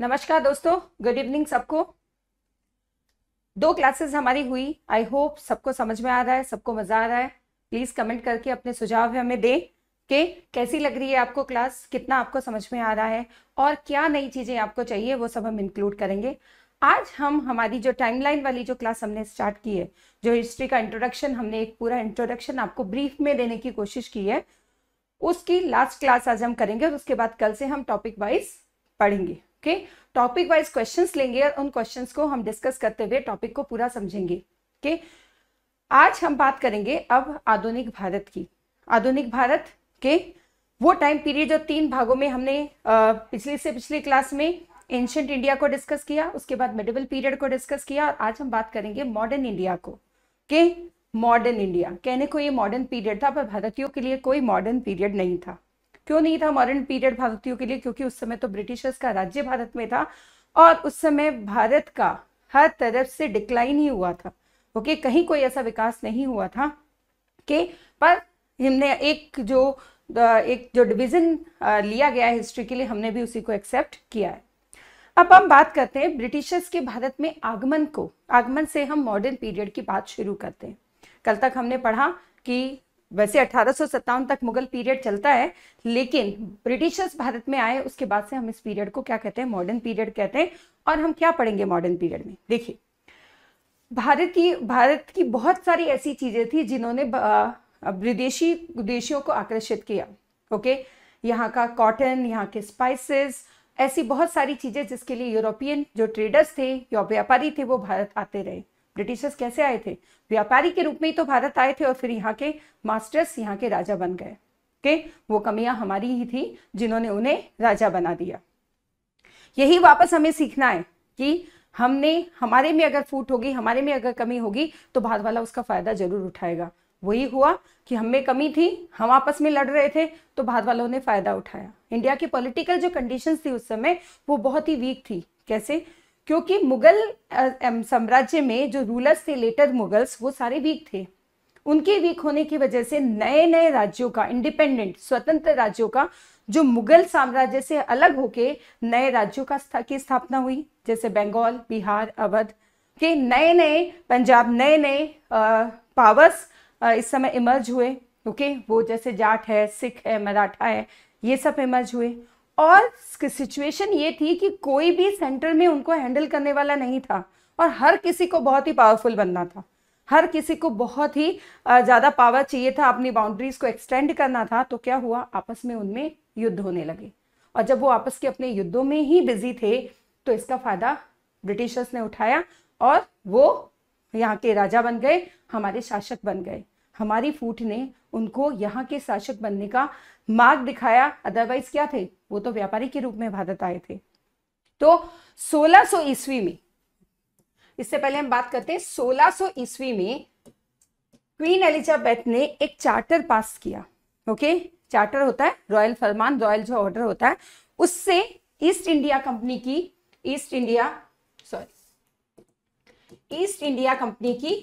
नमस्कार दोस्तों good evening सबको दो क्लासेस हमारी हुई आई होप सबको समझ में आ रहा है सबको मज़ा आ रहा है प्लीज़ कमेंट करके अपने सुझाव हमें दें कि कैसी लग रही है आपको क्लास कितना आपको समझ में आ रहा है और क्या नई चीज़ें आपको चाहिए वो सब हम इंक्लूड करेंगे आज हम हमारी जो टाइमलाइन वाली जो क्लास हमने स्टार्ट की है जो हिस्ट्री का इंट्रोडक्शन हमने एक पूरा इंट्रोडक्शन आपको ब्रीफ में देने की कोशिश की है उसकी लास्ट क्लास आज हम करेंगे और उसके बाद कल से हम टॉपिक वाइज पढ़ेंगे ओके टॉपिक वाइज क्वेश्चंस लेंगे और उन क्वेश्चंस को हम डिस्कस करते हुए टॉपिक को पूरा समझेंगे ओके okay? आज हम बात करेंगे अब आधुनिक भारत की आधुनिक भारत के वो टाइम पीरियड जो तीन भागों में हमने पिछले से पिछले क्लास में एंशंट इंडिया को डिस्कस किया उसके बाद मेडिवल पीरियड को डिस्कस किया और आज हम बात करेंगे मॉडर्न इंडिया को के मॉडर्न इंडिया कहने को ये मॉडर्न पीरियड था पर भारतीयों के लिए कोई मॉडर्न पीरियड नहीं था क्यों नहीं था मॉडर्न पीरियड भारतीयों के लिए क्योंकि उस समय तो ब्रिटिशर्स का राज्य भारत में था और उस समय भारत का हर तरफ से डिक्लाइन ही हुआ था ओके कहीं कोई ऐसा विकास नहीं हुआ था के पर हमने एक जो एक जो डिवीज़न लिया गया हिस्ट्री के लिए हमने भी उसी को एक्सेप्ट किया है अब हम बात करते हैं ब्रिटिशर्स के भारत में आगमन को आगमन से हम मॉडर्न पीरियड की बात शुरू करते हैं कल तक हमने पढ़ा कि वैसे अठारह तक मुगल पीरियड चलता है लेकिन ब्रिटिशर्स भारत में आए उसके बाद से हम इस पीरियड को क्या कहते हैं मॉडर्न पीरियड कहते हैं और हम क्या पढ़ेंगे मॉडर्न पीरियड में देखिए भारत की भारत की बहुत सारी ऐसी चीज़ें थी जिन्होंने विदेशी देशियों को आकर्षित किया ओके यहाँ का कॉटन यहाँ के स्पाइसेस ऐसी बहुत सारी चीज़ें जिसके लिए यूरोपियन जो ट्रेडर्स थे या व्यापारी थे वो भारत आते रहे ब्रिटिशर्स कैसे आए थे व्यापारी के रूप में ही तो भारत आए थे और फिर यहाँ के मास्टर्स यहाँ के राजा बन गए के वो कमियां हमारी ही थी जिन्होंने उन्हें राजा बना दिया यही वापस हमें सीखना है कि हमने हमारे में अगर फूट होगी हमारे में अगर कमी होगी तो भारत वाला उसका फायदा जरूर उठाएगा वही हुआ कि हम में कमी थी हम आपस में लड़ रहे थे तो भारत वालों ने फायदा उठाया इंडिया की पॉलिटिकल जो कंडीशंस थी उस समय वो बहुत ही वीक थी कैसे क्योंकि मुगल साम्राज्य में जो रूलर्स थे लेटर मुगल्स वो सारे वीक थे उनके वीक होने की वजह से नए नए राज्यों का इंडिपेंडेंट स्वतंत्र राज्यों का जो मुगल साम्राज्य से अलग होके नए राज्यों का स्था, की स्थापना हुई जैसे बंगाल बिहार अवध के नए नए पंजाब नए नए पावर्स इस समय इमर्ज हुए ओके वो जैसे जाट है सिख है मराठा है ये सब इमर्ज हुए और सिचुएशन ये थी कि कोई भी सेंटर में उनको हैंडल करने वाला नहीं था और हर किसी को बहुत ही पावरफुल बनना था हर किसी को बहुत ही ज़्यादा पावर चाहिए था अपनी बाउंड्रीज को एक्सटेंड करना था तो क्या हुआ आपस में उनमें युद्ध होने लगे और जब वो आपस के अपने युद्धों में ही बिजी थे तो इसका फायदा ब्रिटिशर्स ने उठाया और वो यहाँ के राजा बन गए हमारे शासक बन गए हमारी फूट ने उनको यहाँ के शासक बनने का मार्ग दिखाया अदरवाइज क्या थे वो तो व्यापारी के रूप में भारत आए थे तो 1600 सो ईस्वी में इससे पहले हम बात करते हैं 1600 सो ईस्वी में क्वीन एलिजाबेथ ने एक चार्टर पास किया ओके चार्टर होता है रॉयल फरमान रॉयल जो ऑर्डर होता है उससे ईस्ट इंडिया कंपनी की east India sorry east India company की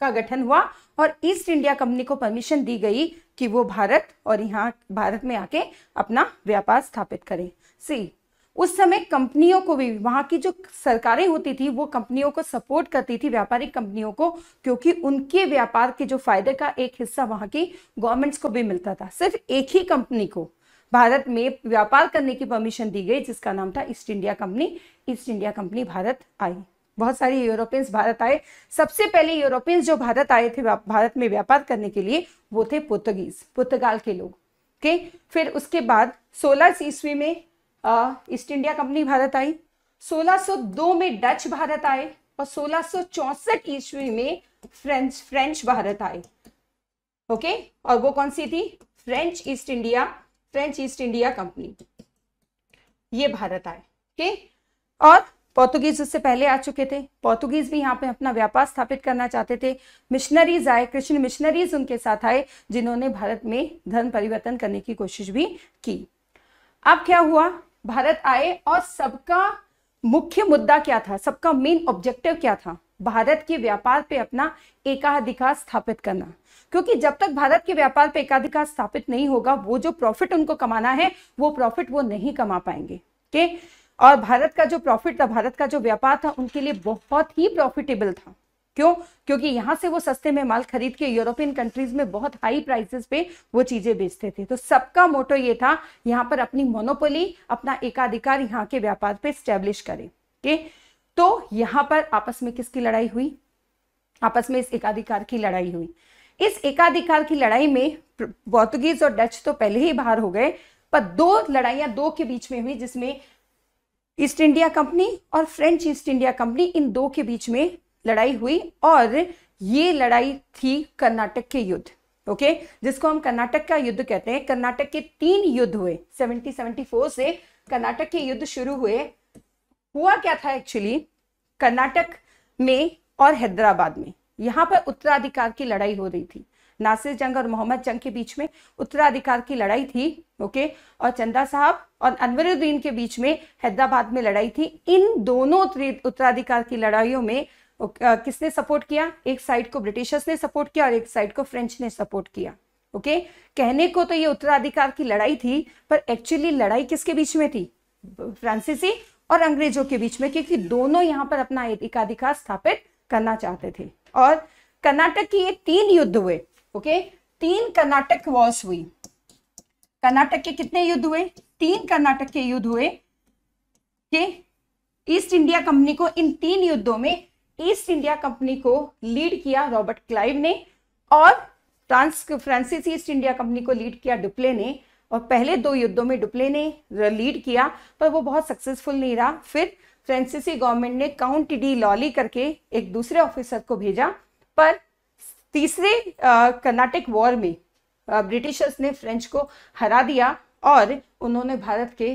का गठन हुआ और ईस्ट इंडिया कंपनी को परमिशन दी गई कि वो भारत और यहाँ भारत में आके अपना व्यापार स्थापित करें सी उस समय कंपनियों को भी वहाँ की जो सरकारें होती थी वो कंपनियों को सपोर्ट करती थी व्यापारिक कंपनियों को क्योंकि उनके व्यापार के जो फायदे का एक हिस्सा वहाँ की गवर्नमेंट्स को भी मिलता था सिर्फ एक ही कंपनी को भारत में व्यापार करने की परमिशन दी गई जिसका नाम था east India company east India company Bharat आई बहुत सारे यूरोपियंस भारत आए सबसे पहले यूरोपियंस जो भारत आए थे भारत में व्यापार करने के लिए वो थे पुर्तगीज पुर्तगाल के लोग के फिर उसके बाद सोलह ईस्वी में ईस्ट इंडिया कंपनी भारत आई 1602 में डच भारत आए और 1664 ईस्वी में फ्रेंच फ्रेंच भारत आए ओके और वो कौन सी थी French east India French east India company ये भारत आए ओके और पोर्तुगीज उससे पहले आ चुके थे पोर्तुगीज भी यहाँ पे अपना व्यापार स्थापित करना चाहते थे मिशनरीज आए कृष्ण मिशनरीज उनके साथ आए जिन्होंने भारत में धर्म परिवर्तन करने की कोशिश भी की अब क्या हुआ भारत आए और सबका मुख्य मुद्दा क्या था सबका मेन ऑब्जेक्टिव क्या था भारत के व्यापार पे अपना एकाधिकार स्थापित करना क्योंकि जब तक भारत के व्यापार पे एकाधिकार स्थापित नहीं होगा वो जो प्रॉफिट उनको कमाना है वो प्रॉफिट वो नहीं कमा पाएंगे के और भारत का जो प्रॉफिट था भारत का जो व्यापार था उनके लिए बहुत ही प्रॉफिटेबल था क्यों क्योंकि यहाँ से वो सस्ते में माल खरीद के यूरोपियन कंट्रीज में बहुत हाई प्राइसेस पे वो चीजें बेचते थे तो सबका मोटो ये था यहाँ पर अपनी मोनोपोली अपना एकाधिकार यहाँ के व्यापार पे स्टेब्लिश करें के? तो यहाँ पर आपस में किसकी लड़ाई हुई आपस में इस एकाधिकार की लड़ाई हुई इस एकाधिकार की लड़ाई में पोर्तुगीज और डच तो पहले ही बाहर हो गए पर दो लड़ाइयां दो के बीच में हुई जिसमें ईस्ट इंडिया कंपनी और फ्रेंच ईस्ट इंडिया कंपनी इन दो के बीच में लड़ाई हुई और ये लड़ाई थी कर्नाटक के युद्ध ओके जिसको हम कर्नाटक का युद्ध कहते हैं कर्नाटक के तीन युद्ध हुए सेवेंटी फोर से कर्नाटक के युद्ध शुरू हुए हुआ क्या था एक्चुअली कर्नाटक में और हैदराबाद में यहां पर उत्तराधिकार की लड़ाई हो रही थी नासिर जंग और मोहम्मद जंग के बीच में उत्तराधिकार की लड़ाई थी ओके और चंदा साहब और अनवरुद्दीन के बीच में हैदराबाद में लड़ाई थी इन दोनों उत्तराधिकार की लड़ाइयों में किसने सपोर्ट किया एक साइड को ब्रिटिशर्स ने सपोर्ट किया और एक साइड को फ्रेंच ने सपोर्ट किया ओके कहने को तो ये उत्तराधिकार की लड़ाई थी पर एक्चुअली लड़ाई किसके बीच में थी फ्रांसीसी और अंग्रेजों के बीच में क्योंकि दोनों यहाँ पर अपना एकाधिकार स्थापित करना चाहते थे और कर्नाटक की ये तीन युद्ध हुए ओके तीन कर्नाटक वॉर्स हुई कर्नाटक के कितने युद्ध हुए तीन कर्नाटक के युद्ध हुए के ईस्ट इंडिया कंपनी को इन तीन युद्धों में ईस्ट इंडिया कंपनी को लीड किया रॉबर्ट क्लाइव ने और France Francis east India company को लीड किया डुप्ले ने और पहले दो युद्धों में डुप्ले ने लीड किया पर वो बहुत सक्सेसफुल नहीं रहा फिर फ्रांसीसी गवर्नमेंट e. ने काउंट डी लॉली करके एक दूसरे ऑफिसर को भेजा पर तीसरे कर्नाटक वॉर में ब्रिटिशर्स ने फ्रेंच को हरा दिया और उन्होंने भारत के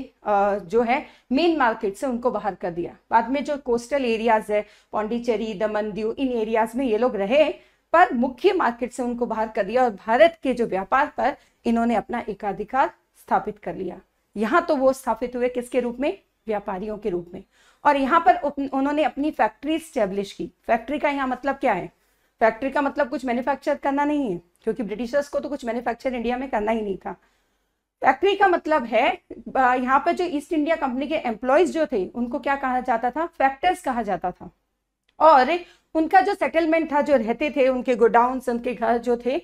जो है मेन मार्केट से उनको बाहर कर दिया बाद में जो कोस्टल एरियाज है पौंडीचेरी दमन दीव इन एरियाज में ये लोग रहे पर मुख्य मार्केट से उनको बाहर कर दिया और भारत के जो व्यापार पर इन्होंने अपना एकाधिकार स्थापित कर लिया यहाँ तो वो स्थापित हुए किसके रूप में व्यापारियों के रूप में और यहाँ पर उन्होंने अपनी फैक्ट्री स्टेब्लिश की फैक्ट्री का यहाँ मतलब क्या है फैक्ट्री का मतलब कुछ मैन्युफैक्चर करना नहीं है क्योंकि ब्रिटिशर्स को तो कुछ मैन्युफैक्चर इंडिया में करना ही नहीं था फैक्ट्री का मतलब है यहाँ पर जो ईस्ट इंडिया कंपनी के एम्प्लॉयज जो थे उनको क्या कहा जाता था फैक्टर्स कहा जाता था और उनका जो सेटलमेंट था जो रहते थे उनके गोडाउन उनके घर जो थे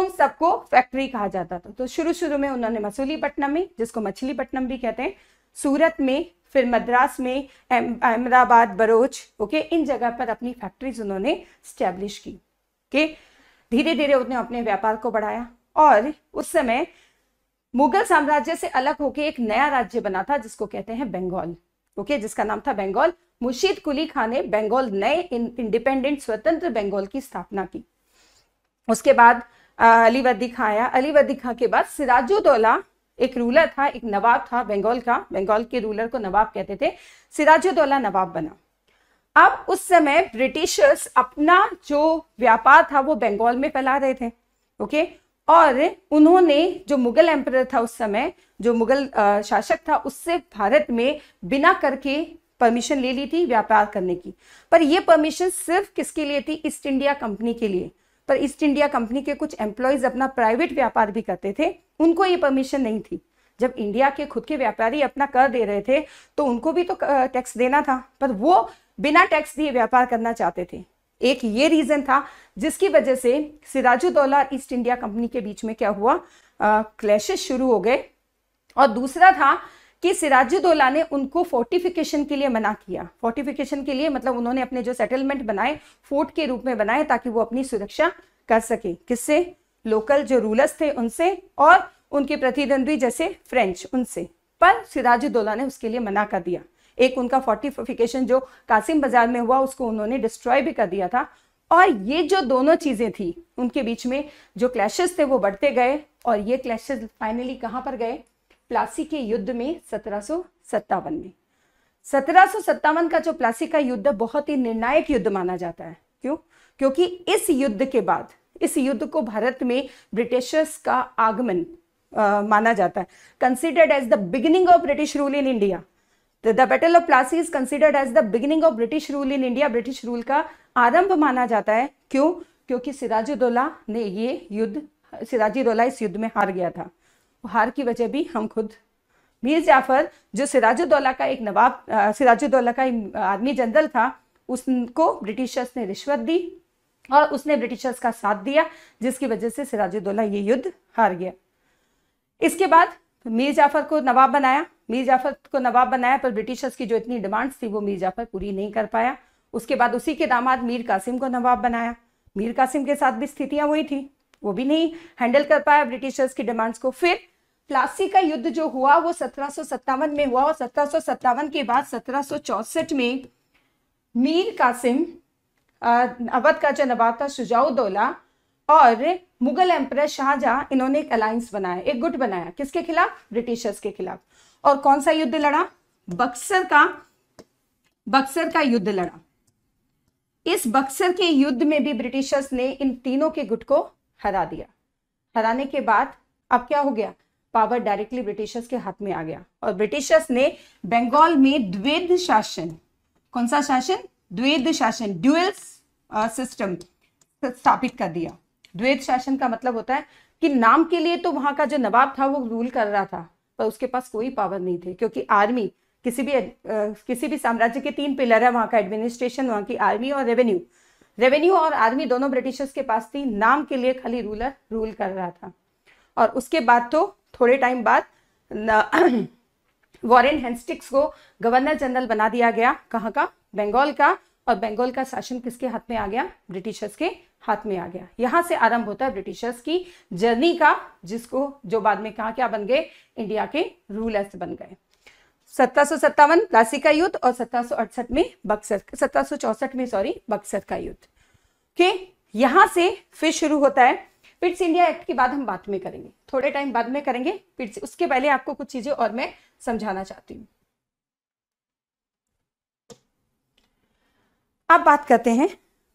उन सबको फैक्ट्री कहा जाता था तो शुरू शुरू में उन्होंने मसूलीपट्टनम में जिसको मछलीपट्टनम भी कहते हैं सूरत में फिर मद्रास में अहमदाबाद बरोच ओके इन जगह पर अपनी फैक्ट्रीज उन्होंने स्टैब्लिश की ओके धीरे धीरे उन्होंने अपने व्यापार को बढ़ाया और उस समय मुगल साम्राज्य से अलग होकर एक नया राज्य बना था जिसको कहते हैं बंगाल ओके जिसका नाम था बंगाल मुर्शीद कुली खान ने बंगाल नए इंडिपेंडेंट स्वतंत्र बंगाल की स्थापना की उसके बाद अली वदी खां आया अली खां के बाद सिराजुद्दौला एक रूलर था एक नवाब था बंगाल का बंगाल के रूलर को नवाब कहते थे सिराजुद्दौला नवाब बना अब उस समय ब्रिटिशर्स अपना जो व्यापार था वो बंगाल में फैला रहे थे ओके और उन्होंने जो मुगल एम्पर था उस समय जो मुगल शासक था उससे भारत में बिना करके परमिशन ले ली थी व्यापार करने की पर यह परमिशन सिर्फ किसके लिए थी ईस्ट इंडिया कंपनी के लिए पर ईस्ट इंडिया कंपनी के कुछ एम्प्लॉयज अपना प्राइवेट व्यापार भी करते थे उनको ये परमिशन नहीं थी जब इंडिया के खुद के व्यापारी अपना कर दे रहे थे तो उनको भी तो टैक्स देना था पर वो बिना टैक्स दिए व्यापार करना चाहते थे एक ये रीजन था जिसकी वजह से सिराजुद्दौला ईस्ट इंडिया कंपनी के बीच में क्या हुआ क्लैशेस शुरू हो गए और दूसरा था कि सिराजुद्दौला ने उनको फोर्टिफिकेशन के लिए मना किया फोर्टिफिकेशन के लिए मतलब उन्होंने अपने जो सेटलमेंट बनाए फोर्ट के रूप में बनाए ताकि वो अपनी सुरक्षा कर सके किससे लोकल जो रूलर्स थे उनसे और उनके प्रतिद्वंदी जैसे फ्रेंच उनसे पर सिराजुद्दौला ने उसके लिए मना कर दिया एक उनका फोर्टिफिकेशन जो कासिम बाजार में हुआ उसको उन्होंने डिस्ट्रॉय भी कर दिया था और ये जो दोनों चीज़ें थी उनके बीच में जो क्लैशेस थे वो बढ़ते गए और ये क्लैशेस फाइनली कहाँ पर गए प्लासी के युद्ध में सत्रह में सत्रह का जो प्लासी का युद्ध बहुत ही निर्णायक युद्ध माना जाता है क्यों क्योंकि इस युद्ध के बाद इस युद्ध को भारत में ब्रिटिशर्स का आगमन आ, माना जाता है considered as the beginning of British rule in India the battle of Plassey is considered as the beginning of British rule in India British rule का आरंभ माना जाता है क्यों क्योंकि सिराजुद्दौला ने ये युद्ध सिराजुद्दौला इस युद्ध में हार गया था हार की वजह भी हम खुद मीर जाफर जो सिराजुद्दौला का एक नवाब सिराजुद्दौला का एक आर्मी जनरल था उसको ब्रिटिशर्स ने रिश्वत दी और उसने ब्रिटिशर्स का साथ दिया जिसकी वजह से सिराजुद्दौला ये युद्ध हार गया इसके बाद मीर जाफर को नवाब बनाया मीर जाफर को नवाब बनाया पर ब्रिटिशर्स की जो इतनी डिमांड्स थी वो मीर जाफर पूरी नहीं कर पाया उसके बाद उसी के दामाद मीर कासिम को नवाब बनाया मीर कासिम के साथ भी स्थितियां वही थी वो भी नहीं हैंडल कर पाया ब्रिटिशर्स की डिमांड्स को फिर प्लासी का युद्ध जो हुआ वो सत्रह में हुआ और सत्रह के बाद सत्रह में मीर कासिम अवध का जो नवाब था शुजाउदौला और मुगल एम्पर शाहजहां इन्होंने एक अलायंस बनाया एक गुट बनाया किसके खिलाफ ब्रिटिशर्स के खिलाफ और कौन सा युद्ध लड़ा बक्सर का बक्सर का युद्ध लड़ा इस बक्सर के युद्ध में भी ब्रिटिशर्स ने इन तीनों के गुट को हरा दिया हराने के बाद अब क्या हो गया पावर डायरेक्टली ब्रिटिशर्स के हाथ में आ गया और ब्रिटिशर्स ने बंगाल में द्वेद शासन कौन सा शासन द्वैध शासन ड्यूअल्स सिस्टम uh, स्थापित कर दिया द्वेद शासन का मतलब होता है कि नाम के लिए तो वहां का जो नवाब था वो रूल कर रहा था पर उसके पास कोई पावर नहीं थी क्योंकि आर्मी किसी भी आ, uh, किसी भी साम्राज्य के तीन पिलर है वहां का एडमिनिस्ट्रेशन वहां की आर्मी और रेवेन्यू रेवेन्यू और आर्मी दोनों ब्रिटिशर्स के पास थी नाम के लिए खाली रूलर रूल कर रहा था और उसके बाद तो थोड़े टाइम बाद वॉरेन हेंस्टिक्स को गवर्नर जनरल बना दिया गया कहाँ का बंगाल का और बंगाल का शासन किसके हाथ में आ गया ब्रिटिशर्स के हाथ में आ गया यहाँ से आरंभ होता है ब्रिटिशर्स की जर्नी का जिसको जो बाद में कहा क्या बन गए इंडिया के रूलर्स बन गए सत्रह प्लासी का युद्ध और सत्रह में बक्सर सत्रह में सॉरी बक्सर का युद्ध के यहां से फिर शुरू होता है पिट्स इंडिया एक्ट की बात हम बाद में करेंगे थोड़े टाइम बाद में करेंगे पिट्स उसके पहले आपको कुछ चीजें और मैं समझाना चाहती हूँ आप बात करते हैं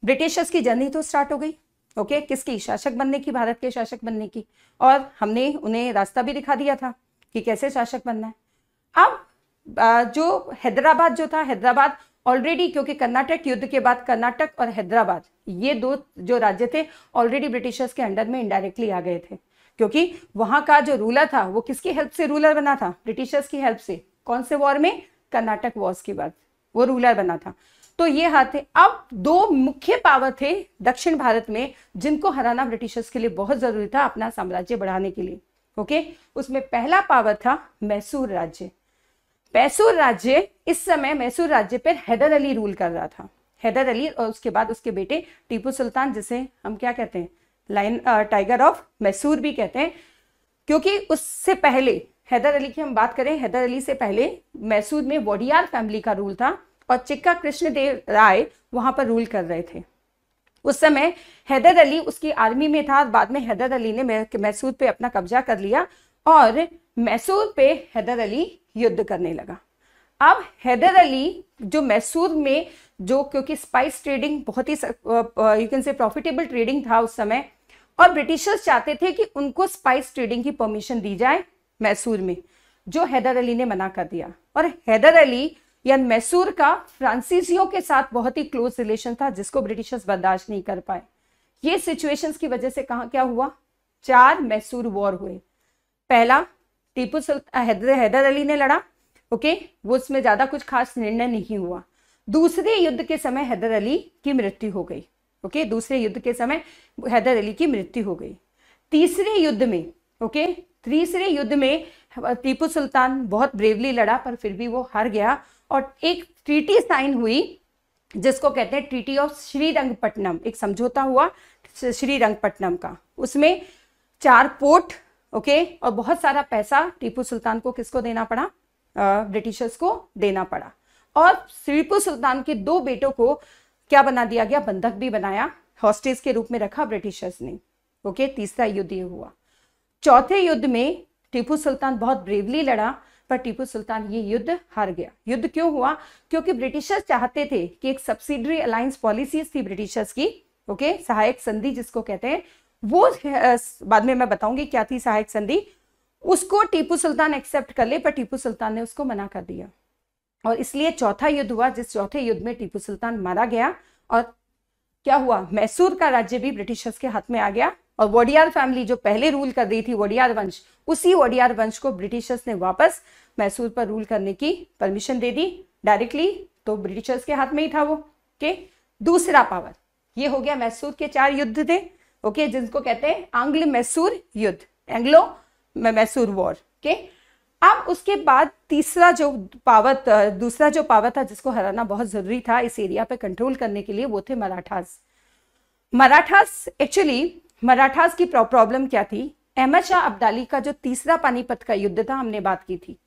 ब्रिटिशर्स की जर्नी तो स्टार्ट हो गई ओके okay, किसकी शासक बनने की भारत के शासक बनने की और हमने उन्हें रास्ता भी दिखा दिया था कि कैसे शासक बनना है अब जो हैदराबाद जो था हैदराबाद ऑलरेडी क्योंकि कर्नाटक युद्ध के बाद कर्नाटक और हैदराबाद ये दो जो राज्य थे ऑलरेडी ब्रिटिशर्स के अंडर में इनडायरेक्टली आ गए थे क्योंकि वहां का जो रूलर था वो किसकी हेल्प से रूलर बना था ब्रिटिशर्स की हेल्प से कौन से वॉर में कर्नाटक वॉर्स की बात वो रूलर बना था तो ये हाथ थे अब दो मुख्य पावर थे दक्षिण भारत में जिनको हराना ब्रिटिशर्स के लिए बहुत जरूरी था अपना साम्राज्य बढ़ाने के लिए ओके उसमें पहला पावर था मैसूर राज्य मैसूर राज्य इस समय मैसूर राज्य पर हैदर अली रूल कर रहा था हैदर अली और उसके बाद उसके बेटे टीपू सुल्तान जिसे हम क्या कहते हैं लाइन टाइगर ऑफ मैसूर भी कहते हैं क्योंकि उससे पहले हैदर अली की हम बात करें हैदर अली से पहले मैसूर में वोडियार फैमिली का रूल था और चिक्का कृष्णदेव राय वहां पर रूल कर रहे थे उस समय हैदर अली उसकी आर्मी में था बाद में हैदर अली ने मैसूर पे अपना कब्जा कर लिया और मैसूर पे हैदर अली युद्ध करने लगा अब हैदर अली जो मैसूर में जो क्योंकि स्पाइस ट्रेडिंग बहुत ही यू कैन से प्रॉफिटेबल ट्रेडिंग था उस समय और ब्रिटिशर्स चाहते थे कि उनको स्पाइस ट्रेडिंग की परमिशन दी जाए मैसूर में जो हैदर अली ने मना कर दिया और हैदर अली या मैसूर का फ्रांसीसियों के साथ बहुत ही क्लोज रिलेशन था जिसको ब्रिटिशर्स बर्दाश्त नहीं कर पाए ये सिचुएशंस की वजह से कहा क्या हुआ चार मैसूर वॉर हुए पहला टीपू सुल्तान हैदर अली ने लड़ा ओके वो उसमें ज़्यादा कुछ खास निर्णय नहीं हुआ दूसरे युद्ध के समय हैदर अली की मृत्यु हो गई ओके दूसरे युद्ध के समय हैदर अली की मृत्यु हो गई तीसरे युद्ध में ओके तीसरे युद्ध में टीपू सुल्तान बहुत ब्रेवली लड़ा पर फिर भी वो हार गया और एक ट्रीटी साइन हुई जिसको कहते हैं ट्रीटी ऑफ श्रीरंगपट्टनम एक समझौता हुआ श्रीरंगपट्टनम का उसमें चार पोर्ट ओके और बहुत सारा पैसा टीपू सुल्तान को किसको देना पड़ा ब्रिटिशर्स को देना पड़ा और श्रीपुर सुल्तान के दो बेटों को क्या बना दिया गया बंधक भी बनाया हॉस्टेज के रूप में रखा ब्रिटिशर्स ने ओके तीसरा युद्ध ये हुआ चौथे युद्ध में टीपू सुल्तान बहुत ब्रेवली लड़ा पर टीपू सुल्तान ये युद्ध हार गया युद्ध क्यों हुआ क्योंकि ब्रिटिशर्स चाहते थे कि एक सब्सिडरी अलायंस पॉलिसीज थी ब्रिटिशर्स की ओके सहायक संधि जिसको कहते हैं वो बाद में मैं बताऊंगी क्या थी सहायक संधि उसको टीपू सुल्तान एक्सेप्ट कर ले पर टीपू सुल्तान ने उसको मना कर दिया और इसलिए चौथा युद्ध हुआ जिस चौथे युद्ध में टीपू सुल्तान मारा गया और क्या हुआ मैसूर का राज्य भी ब्रिटिशर्स के हाथ में आ गया और वोडियार फैमिली जो पहले रूल कर रही थी वोडियार वंश उसी वोडियार वंश को ब्रिटिशर्स ने वापस मैसूर पर रूल करने की परमिशन दे दी डायरेक्टली तो ब्रिटिशर्स के हाथ में ही था वो के दूसरा पावर ये हो गया मैसूर के चार युद्ध थे ओके जिनको कहते हैं आंग्ल मैसूर युद्ध एंग्लो मैसूर वॉर के अब उसके बाद तीसरा जो पावत दूसरा जो पावत था जिसको हराना बहुत जरूरी था इस एरिया पे कंट्रोल करने के लिए वो थे मराठास मराठास एक्चुअली मराठास की प्रॉब्लम क्या थी अहमद शाह अब्दाली का जो तीसरा पानीपत का युद्ध था हमने बात की थी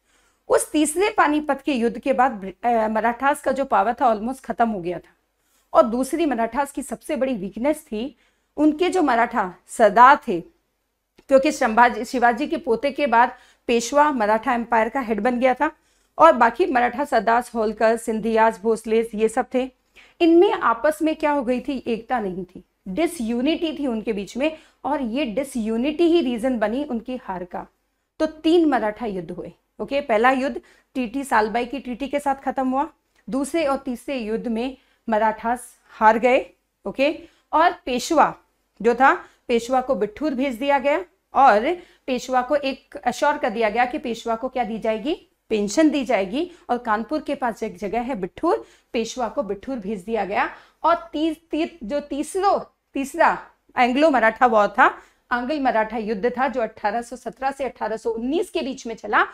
उस तीसरे पानीपत के युद्ध के बाद मराठास का जो पावर था ऑलमोस्ट खत्म हो गया था और दूसरी मराठास की सबसे बड़ी वीकनेस थी उनके जो मराठा सरदार थे क्योंकि संभाजी शिवाजी के पोते के बाद पेशवा मराठा एम्पायर का हेड बन गया था और बाकी मराठा सरदास होलकर सिंधियाज भोसले ये सब थे इनमें आपस में क्या हो गई थी एकता नहीं थी डिसयूनिटी थी उनके बीच में और ये डिसयूनिटी ही रीजन बनी उनकी हार का तो तीन मराठा युद्ध हुए ओके पहला युद्ध टीटी सालबाई की टीटी के साथ खत्म हुआ दूसरे और तीसरे युद्ध में मराठा हार गए ओके और पेशवा जो था पेशवा को बिट्ठूर भेज दिया गया और पेशवा को एक अश्योर कर दिया गया कि पेशवा को क्या दी जाएगी पेंशन दी जाएगी और कानपुर के पास एक जगह है बिठूर पेशवा को बिठूर भेज दिया गया और तीस ती, जो तीसरो तीसरा एंग्लो मराठा वॉर था आंग्ल मराठा युद्ध था जो 1817 से 1819 के बीच में चला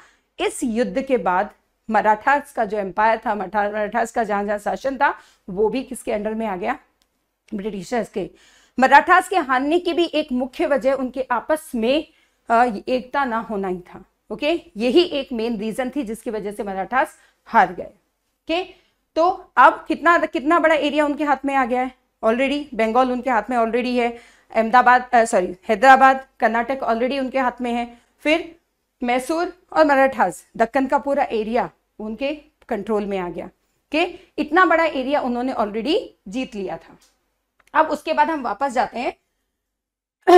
इस युद्ध के बाद मराठा का जो एम्पायर था मराठा का जहां जहां शासन था वो भी किसके अंडर में आ गया ब्रिटिशर्स के मराठास के हारने की भी एक मुख्य वजह उनके आपस में एकता ना होना ही था ओके यही एक मेन रीजन थी जिसकी वजह से मराठास हार गए ओके तो अब कितना कितना बड़ा एरिया उनके हाथ में आ गया है ऑलरेडी बंगाल उनके हाथ में ऑलरेडी है अहमदाबाद सॉरी हैदराबाद कर्नाटक ऑलरेडी उनके हाथ में है फिर मैसूर और मराठास दक्कन का पूरा एरिया उनके कंट्रोल में आ गया के इतना बड़ा एरिया उन्होंने ऑलरेडी जीत लिया था अब उसके बाद हम वापस जाते हैं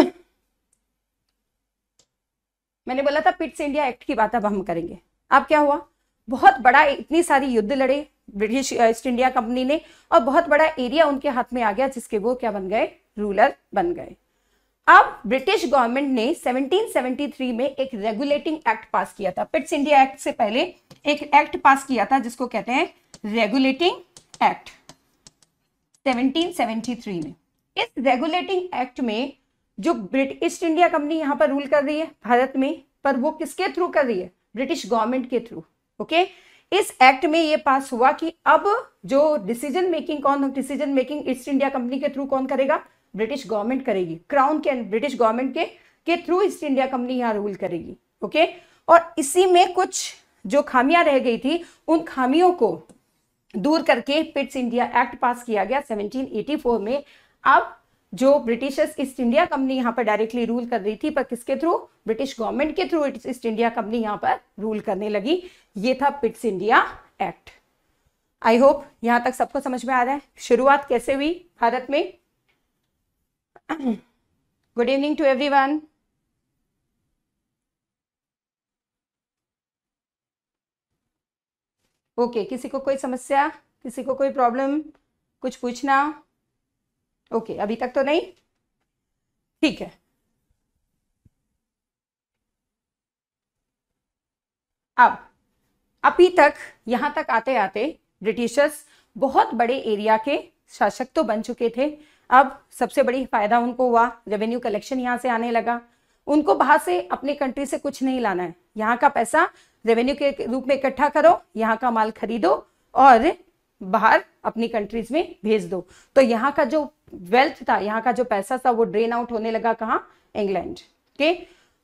मैंने बोला था पिट्स इंडिया एक्ट की बात अब हम करेंगे अब क्या हुआ बहुत बड़ा इतनी सारी युद्ध लड़े ब्रिटिश ईस्ट इंडिया कंपनी ने और बहुत बड़ा एरिया उनके हाथ में आ गया जिसके वो क्या बन गए रूलर बन गए अब ब्रिटिश गवर्नमेंट ने 1773 में एक रेगुलेटिंग एक्ट पास किया था पिट्स इंडिया एक्ट से पहले एक एक्ट पास किया था जिसको कहते हैं रेगुलेटिंग एक्ट 1773 में इस रेगुलेटिंग एक्ट में जो ब्रिट ईस्ट इंडिया कंपनी यहां पर रूल कर रही है भारत में पर वो किसके थ्रू कर रही है ब्रिटिश गवर्नमेंट के थ्रू ओके इस एक्ट में ये पास हुआ कि अब जो डिसीजन मेकिंग कौन decision making east India company के थ्रू कौन करेगा ब्रिटिश गवर्नमेंट करेगी क्राउन के ब्रिटिश गवर्नमेंट के के थ्रू ईस्ट इंडिया कंपनी यहाँ रूल करेगी ओके और इसी में कुछ जो खामियां रह गई थी उन खामियों को दूर करके पिट्स इंडिया एक्ट पास किया गया 1784 में अब जो ब्रिटिशर्स ईस्ट इंडिया कंपनी यहाँ पर डायरेक्टली रूल कर रही थी पर किसके थ्रू ब्रिटिश गवर्नमेंट के थ्रू ईस्ट इंडिया कंपनी यहाँ पर रूल करने लगी ये था Pitt's India act I hope यहाँ तक सबको समझ में आ रहा है शुरुआत कैसे हुई भारत में good evening two one okay okay, किसी को कोई समस्या किसी को कोई प्रॉब्लम कुछ पूछना ओके okay, अभी तक तो नहीं ठीक है अब अभी तक यहां तक आते आते ब्रिटिशर्स बहुत बड़े एरिया के शासक तो बन चुके थे अब सबसे बड़ी फायदा उनको हुआ रेवेन्यू कलेक्शन यहां से आने लगा उनको बाहर से अपने कंट्री से कुछ नहीं लाना है यहाँ का पैसा रेवेन्यू के रूप में इकट्ठा करो यहाँ का माल खरीदो और बाहर अपनी कंट्रीज में भेज दो तो यहाँ का जो वेल्थ था यहाँ का जो पैसा था वो ड्रेन आउट होने लगा कहाँ इंग्लैंड के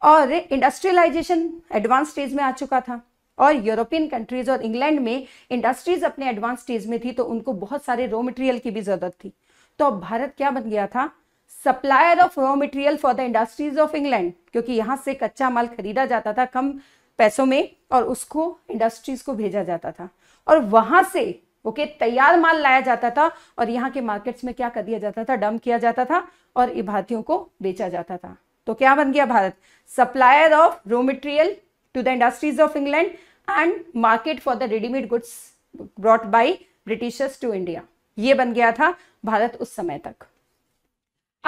और इंडस्ट्रियलाइजेशन एडवांस स्टेज में आ चुका था और यूरोपियन कंट्रीज और इंग्लैंड में इंडस्ट्रीज अपने एडवांस स्टेज में थी तो उनको बहुत सारे रॉ मटेरियल की भी जरूरत थी तो अब भारत क्या बन गया था supplier of raw material for the industries of England क्योंकि यहाँ से कच्चा माल खरीदा जाता था कम पैसों में और उसको इंडस्ट्रीज को भेजा जाता था और वहां से ओके okay, तैयार माल लाया जाता था और यहाँ के मार्केट्स में क्या कर दिया जाता था डम किया जाता था और भारतीयों को बेचा जाता था तो क्या बन गया Bharat supplier of raw material to the industries of England and market for the readymade goods brought by Britishers to India ये बन गया था भारत उस समय तक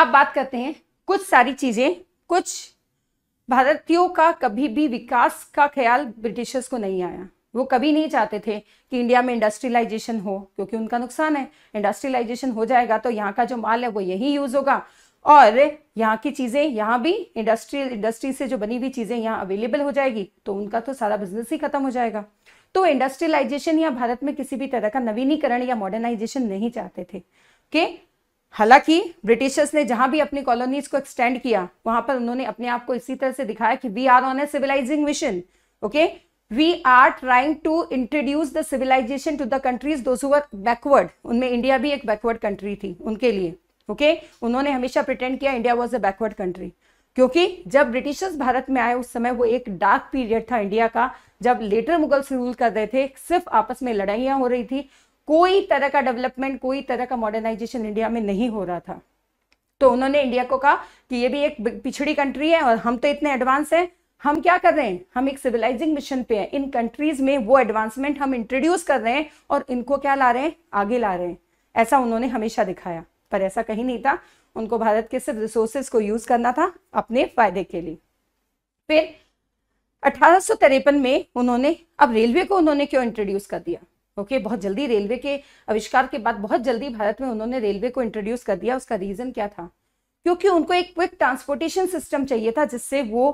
अब बात करते हैं कुछ सारी चीजें कुछ भारतीयों का कभी भी विकास का ख्याल ब्रिटिशर्स को नहीं आया वो कभी नहीं चाहते थे कि इंडिया में इंडस्ट्रियलाइजेशन हो क्योंकि उनका नुकसान है इंडस्ट्रियलाइजेशन हो जाएगा तो यहाँ का जो माल है वो यही यूज़ होगा और यहाँ की चीज़ें यहाँ भी इंडस्ट्रियल इंडस्ट्री से जो बनी हुई चीज़ें यहाँ अवेलेबल हो जाएगी तो उनका तो सारा बिजनेस ही खत्म हो जाएगा तो इंडस्ट्रियलाइजेशन या भारत में किसी भी तरह का नवीनीकरण या मॉडर्नाइजेशन नहीं चाहते थे कि हालांकि ब्रिटिशर्स ने जहां भी अपनी कॉलोनीज को एक्सटेंड किया वहां पर उन्होंने अपने आप को इसी तरह से दिखाया कि we are on a civilising mission okay we are trying to introduce the civilisation to the countries दो बैकवर्ड उनमें इंडिया भी एक बैकवर्ड कंट्री थी उनके लिए ओके okay? उन्होंने हमेशा प्रिटेंड किया India was a backward country क्योंकि जब ब्रिटिशर्स भारत में आए उस समय वो एक डार्क पीरियड था इंडिया का जब लेटर मुगल्स रूल कर रहे थे सिर्फ आपस में लड़ाइयाँ हो रही थी कोई तरह का डेवलपमेंट कोई तरह का मॉडर्नाइजेशन इंडिया में नहीं हो रहा था तो उन्होंने इंडिया को कहा कि ये भी एक पिछड़ी कंट्री है और हम तो इतने एडवांस हैं हम क्या कर रहे हैं हम एक सिविलाइजिंग मिशन पे हैं इन कंट्रीज में वो एडवांसमेंट हम इंट्रोड्यूस कर रहे हैं और इनको क्या ला रहे हैं आगे ला रहे हैं ऐसा उन्होंने हमेशा दिखाया पर ऐसा कहीं नहीं था उनको भारत के सिर्फ रिसोर्सेज को यूज करना था अपने फायदे के लिए फिर अठारह में उन्होंने अब रेलवे को उन्होंने क्यों इंट्रोड्यूस कर दिया ओके बहुत जल्दी रेलवे के आविष्कार के बाद बहुत जल्दी भारत में उन्होंने रेलवे को इंट्रोड्यूस कर दिया उसका रीज़न क्या था क्योंकि उनको एक क्विक ट्रांसपोर्टेशन सिस्टम चाहिए था जिससे वो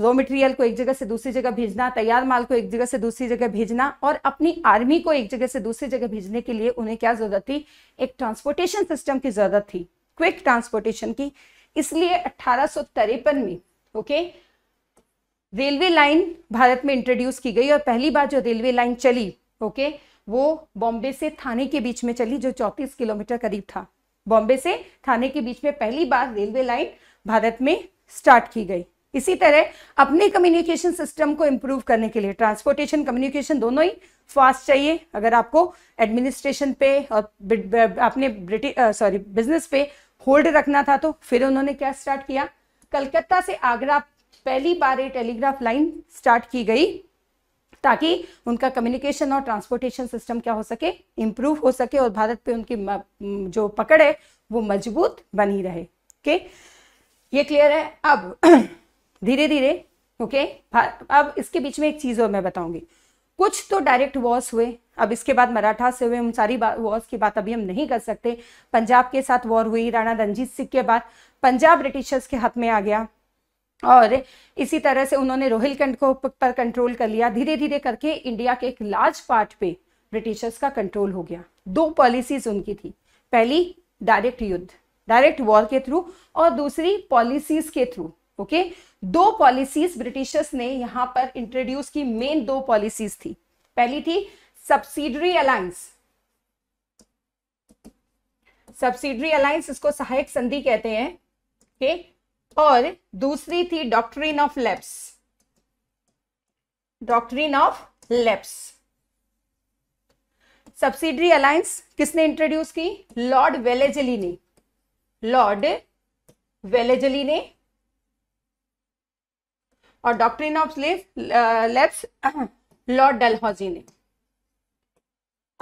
रॉ मटेरियल को एक जगह से दूसरी जगह भेजना तैयार माल को एक जगह से दूसरी जगह भेजना और अपनी आर्मी को एक जगह से दूसरी जगह भेजने के लिए उन्हें क्या जरूरत थी एक ट्रांसपोर्टेशन सिस्टम की जरूरत थी क्विक ट्रांसपोर्टेशन की इसलिए अट्ठारह में ओके रेलवे लाइन भारत में इंट्रोड्यूस की गई और पहली बार जो रेलवे लाइन चली ओके वो बॉम्बे से थाने के बीच में चली जो चौंतीस किलोमीटर करीब था बॉम्बे से थाने के बीच में पहली बार रेलवे लाइन भारत में स्टार्ट की गई इसी तरह अपने कम्युनिकेशन सिस्टम को इम्प्रूव करने के लिए ट्रांसपोर्टेशन कम्युनिकेशन दोनों ही फास्ट चाहिए अगर आपको एडमिनिस्ट्रेशन पे और अपने ब्रिटिश सॉरी बिजनेस पे होल्ड रखना था तो फिर उन्होंने क्या स्टार्ट किया कलकत्ता से आगरा पहली बार ये टेलीग्राफ लाइन स्टार्ट की गई ताकि उनका कम्युनिकेशन और ट्रांसपोर्टेशन सिस्टम क्या हो सके इम्प्रूव हो सके और भारत पे उनकी जो पकड़ है वो मजबूत बनी रहे ओके ये क्लियर है अब धीरे धीरे ओके अब इसके बीच में एक चीज़ और मैं बताऊंगी कुछ तो डायरेक्ट वॉर्स हुए अब इसके बाद मराठा से हुए उन सारी वॉर्स की बात अभी हम नहीं कर सकते पंजाब के साथ वॉर हुई राणा रंजीत सिंह के बाद पंजाब ब्रिटिशर्स के हाथ में आ गया और इसी तरह से उन्होंने रोहिलखंड को पर कंट्रोल कर लिया धीरे धीरे करके इंडिया के एक लार्ज पार्ट पे ब्रिटिशर्स का कंट्रोल हो गया दो पॉलिसीज उनकी थी पहली डायरेक्ट युद्ध डायरेक्ट वॉर के थ्रू और दूसरी पॉलिसीज के थ्रू ओके दो पॉलिसीज ब्रिटिशर्स ने यहाँ पर इंट्रोड्यूस की मेन दो पॉलिसीज थी पहली थी सब्सिडरी अलायंस सब्सिडरी अलायंस इसको सहायक संधि कहते हैं ओके और दूसरी थी doctrine of lapse doctrine of lapse subsidiary alliance किसने इंट्रोड्यूस की लॉर्ड वेलेजली ने लॉर्ड वेलेजली ने और doctrine of lapse lord Dalhousie ने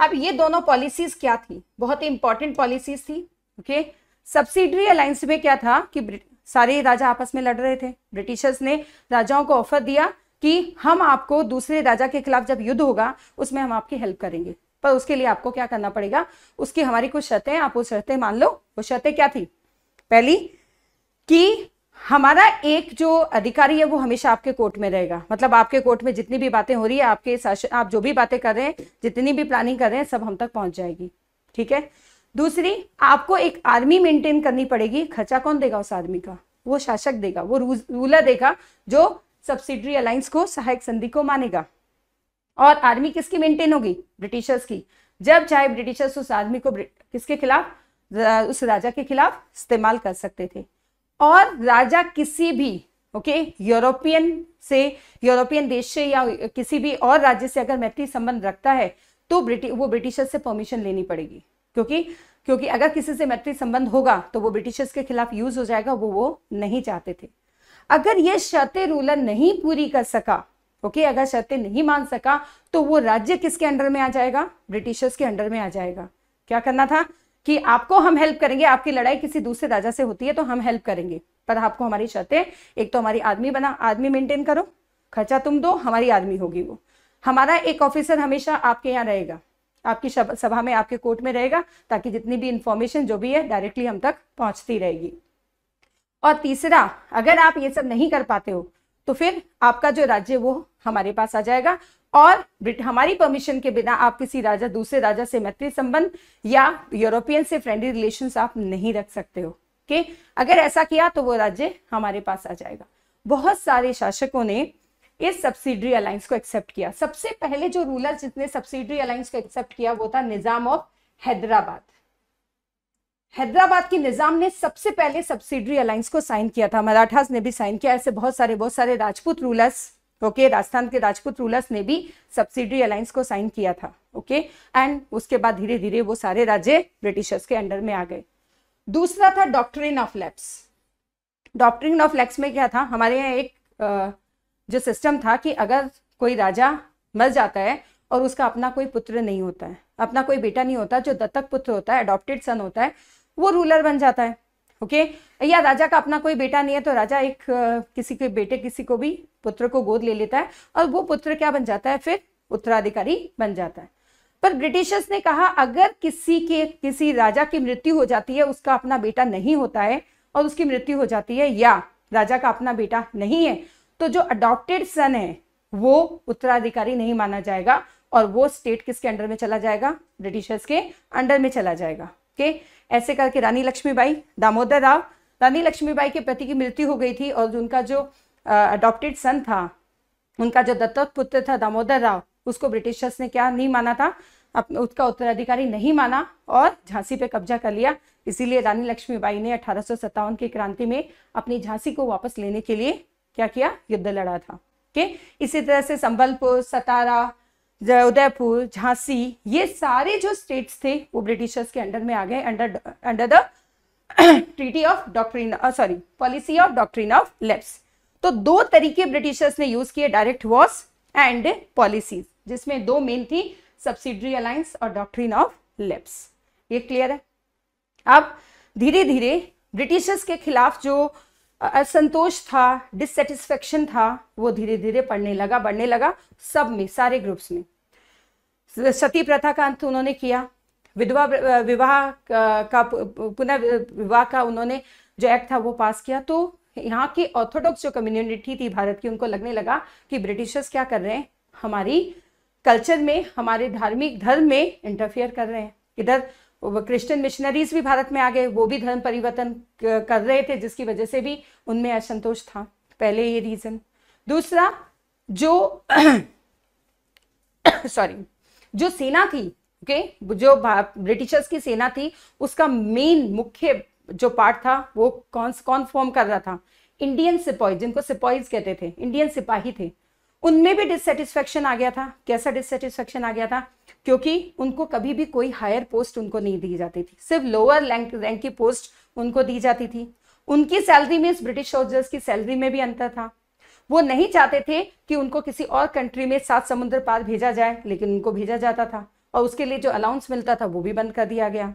अब ये दोनों पॉलिसीज क्या थी बहुत ही इंपॉर्टेंट पॉलिसीज थी ओके सब्सिडरी अलायंस में क्या था कि सारे राजा आपस में लड़ रहे थे ब्रिटिशर्स ने राजाओं को ऑफर दिया कि हम आपको दूसरे राजा के खिलाफ जब युद्ध होगा उसमें हम आपकी हेल्प करेंगे पर उसके लिए आपको क्या करना पड़ेगा उसकी हमारी कुछ शर्तें आप वो शर्तें मान लो वो शर्तें क्या थी पहली कि हमारा एक जो अधिकारी है वो हमेशा आपके कोर्ट में रहेगा मतलब आपके कोर्ट में जितनी भी बातें हो रही है आपके शासन आप जो भी बातें कर रहे हैं जितनी भी प्लानिंग कर रहे हैं सब हम तक पहुंच जाएगी ठीक है दूसरी आपको एक आर्मी मेंटेन करनी पड़ेगी खर्चा कौन देगा उस आर्मी का वो शासक देगा वो रूलर देगा जो सब्सिडरी अलायंस को सहायक संधि को मानेगा और आर्मी किसकी मेंटेन होगी ब्रिटिशर्स की जब चाहे ब्रिटिशर्स उस आदमी को किसके खिलाफ उस राजा के खिलाफ इस्तेमाल कर सकते थे और राजा किसी भी ओके यूरोपियन से यूरोपियन देश से या किसी भी और राज्य से अगर मैत्री संबंध रखता है तो ब्रिटिश वो ब्रिटिशर्स से परमिशन लेनी पड़ेगी क्योंकि क्योंकि अगर किसी से मैत्री संबंध होगा तो वो ब्रिटिशर्स के खिलाफ यूज हो जाएगा वो वो नहीं चाहते थे अगर ये शर्तें रूलर नहीं पूरी कर सका ओके अगर शर्तें नहीं मान सका तो वो राज्य किसके अंडर में आ जाएगा ब्रिटिशर्स के अंडर में आ जाएगा क्या करना था कि आपको हम हेल्प करेंगे आपकी लड़ाई किसी दूसरे राजा से होती है तो हम हेल्प करेंगे पर आपको हमारी शर्तें एक तो हमारी आदमी बना आदमी मेंटेन करो खर्चा तुम दो हमारी आदमी होगी वो हमारा एक ऑफिसर हमेशा आपके यहाँ रहेगा आपकी सभा में आपके कोर्ट में रहेगा ताकि जितनी भी इंफॉर्मेशन जो भी है डायरेक्टली हम तक पहुंचती रहेगी और तीसरा अगर आप ये सब नहीं कर पाते हो तो फिर आपका जो राज्य वो हमारे पास आ जाएगा और हमारी परमिशन के बिना आप किसी राजा दूसरे राजा से मैत्री संबंध या यूरोपियन से फ्रेंडली रिलेशन आप नहीं रख सकते हो कि अगर ऐसा किया तो वो राज्य हमारे पास आ जाएगा बहुत सारे शासकों ने इस सब्सिडरी अलायंस को एक्सेप्ट किया सबसे पहले जो रूलर जिसने सब्सिडरी अलायंस को एक्सेप्ट किया वो था निजाम ऑफ हैदराबाद हैदराबाद की निजाम ने सबसे पहले सब्सिडरी अलायंस को साइन किया था मराठास ने भी साइन किया ऐसे बहुत सारे बहुत सारे राजपूत रूलर्स ओके राजस्थान के राजपूत रूलर्स ने भी सब्सिडरी अलायंस को साइन किया था ओके एंड उसके बाद धीरे धीरे वो सारे राज्य ब्रिटिशर्स के अंडर में आ गए दूसरा था doctrine of lapse doctrine of lapse में क्या था हमारे यहाँ एक जो सिस्टम था कि अगर कोई राजा मर जाता है और उसका अपना कोई पुत्र नहीं होता है अपना कोई बेटा नहीं होता जो दत्तक पुत्र होता है अडोप्टेड सन होता है वो रूलर बन जाता है ओके okay? या राजा का अपना कोई बेटा नहीं है तो राजा एक किसी के बेटे किसी को भी पुत्र को गोद ले लेता है और वो पुत्र क्या बन जाता है फिर उत्तराधिकारी बन जाता है पर ब्रिटिशर्स ने कहा अगर किसी के किसी राजा की मृत्यु हो जाती है उसका अपना बेटा नहीं होता है और उसकी मृत्यु हो जाती है या राजा का अपना बेटा नहीं है तो जो अडॉप्टेड सन है वो उत्तराधिकारी नहीं माना जाएगा और वो स्टेट किसके अंडर में चला जाएगा ब्रिटिशर्स के अंडर में चला जाएगा ओके ऐसे करके रानी लक्ष्मीबाई दामोदर राव रानी लक्ष्मीबाई के पति की मृत्यु हो गई थी और उनका जो अडॉप्टेड सन था उनका जो दत्तक पुत्र था दामोदर राव उसको ब्रिटिशर्स ने क्या नहीं माना था अपने उसका उत्तराधिकारी नहीं माना और झांसी पे कब्जा कर लिया इसीलिए रानी लक्ष्मीबाई ने अठारह की क्रांति में अपनी झांसी को वापस लेने के लिए क्या किया युद्ध लड़ा था के? इसी तरह से संबलपुर सतारा उदयपुर झांसी ये सारे जो स्टेट्स थे वो ब्रिटिशर्स के अंडर में आ गए under under the treaty of doctrine sorry policy of doctrine of lapse तो दो तरीके ब्रिटिशर्स ने यूज किए डायरेक्ट वॉस एंड पॉलिसीज जिसमें दो मेन थी सब्सिडरी अलायंस और डॉक्ट्रीन ऑफ लेप्स ये क्लियर है अब धीरे धीरे ब्रिटिशर्स के खिलाफ जो असंतोष था डिससेटिस्फेक्शन था वो धीरे धीरे पढ़ने लगा बढ़ने लगा सब में सारे ग्रुप्स में सती प्रथा का अंत उन्होंने किया विधवा विवाह का पुनः विवाह का उन्होंने जो एक्ट था वो पास किया तो यहाँ की ऑर्थोडॉक्स जो कम्युनिटी थी भारत की उनको लगने लगा कि ब्रिटिशर्स क्या कर रहे हैं हमारी कल्चर में हमारे धार्मिक धर्म में इंटरफेयर कर रहे हैं इधर क्रिश्चियन मिशनरीज भी भारत में आ गए वो भी धर्म परिवर्तन कर रहे थे जिसकी वजह से भी उनमें असंतोष था पहले ये रीजन दूसरा जो सॉरी जो सेना थी ओके okay? जो ब्रिटिशर्स की सेना थी उसका मेन मुख्य जो पार्ट था वो कौन कौन फॉर्म कर रहा था इंडियन सिपाही जिनको सिपाही कहते थे इंडियन सिपाही थे उनमें भी डिससेटिस्फेक्शन आ गया था कैसा डिससेटिस्फेक्शन आ गया था क्योंकि उनको कभी भी कोई हायर पोस्ट उनको नहीं दी जाती थी सिर्फ लोअर रैंक रैंक की पोस्ट उनको दी जाती थी उनकी सैलरी में ब्रिटिश सोल्जर्स की सैलरी में भी अंतर था वो नहीं चाहते थे कि उनको किसी और कंट्री में सात समुद्र पार भेजा जाए लेकिन उनको भेजा जाता था और उसके लिए जो अलाउंस मिलता था वो भी बंद कर दिया गया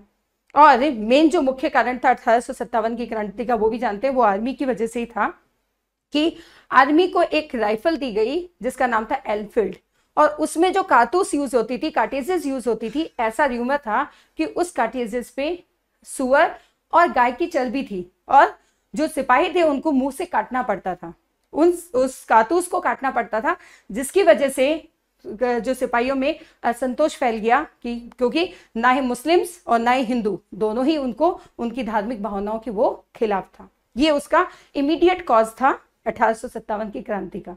और मेन जो मुख्य कारण था अठारह की क्रांति का वो भी जानते हैं वो आर्मी की वजह से ही था कि आर्मी को एक राइफल दी गई जिसका नाम था एलफील्ड और उसमें जो कातूस यूज होती थी कार्टेजेस यूज होती थी ऐसा र्यूमर था कि उस कार्टेजेस पे सुअर और गाय की चर्बी थी और जो सिपाही थे उनको मुंह से काटना पड़ता था उन उस कातूस को काटना पड़ता था जिसकी वजह से जो सिपाहियों में असंतोष फैल गया कि क्योंकि ना ही मुस्लिम्स और ना ही हिंदू दोनों ही उनको उनकी धार्मिक भावनाओं के वो खिलाफ था ये उसका इमीडिएट कॉज था अठारह की क्रांति का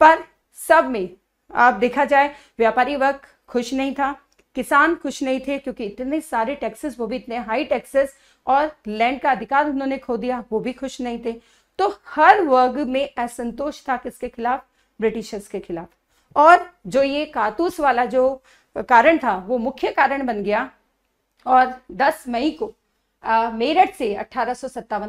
पर सब में आप देखा जाए व्यापारी वर्ग खुश नहीं था किसान खुश नहीं थे क्योंकि इतने सारे टैक्सेस वो भी इतने हाई टैक्सेस और लैंड का अधिकार उन्होंने खो दिया वो भी खुश नहीं थे तो हर वर्ग में असंतोष था किसके खिलाफ ब्रिटिशर्स के खिलाफ और जो ये कातूस वाला जो कारण था वो मुख्य कारण बन गया और 10 मई को मेरठ से अठारह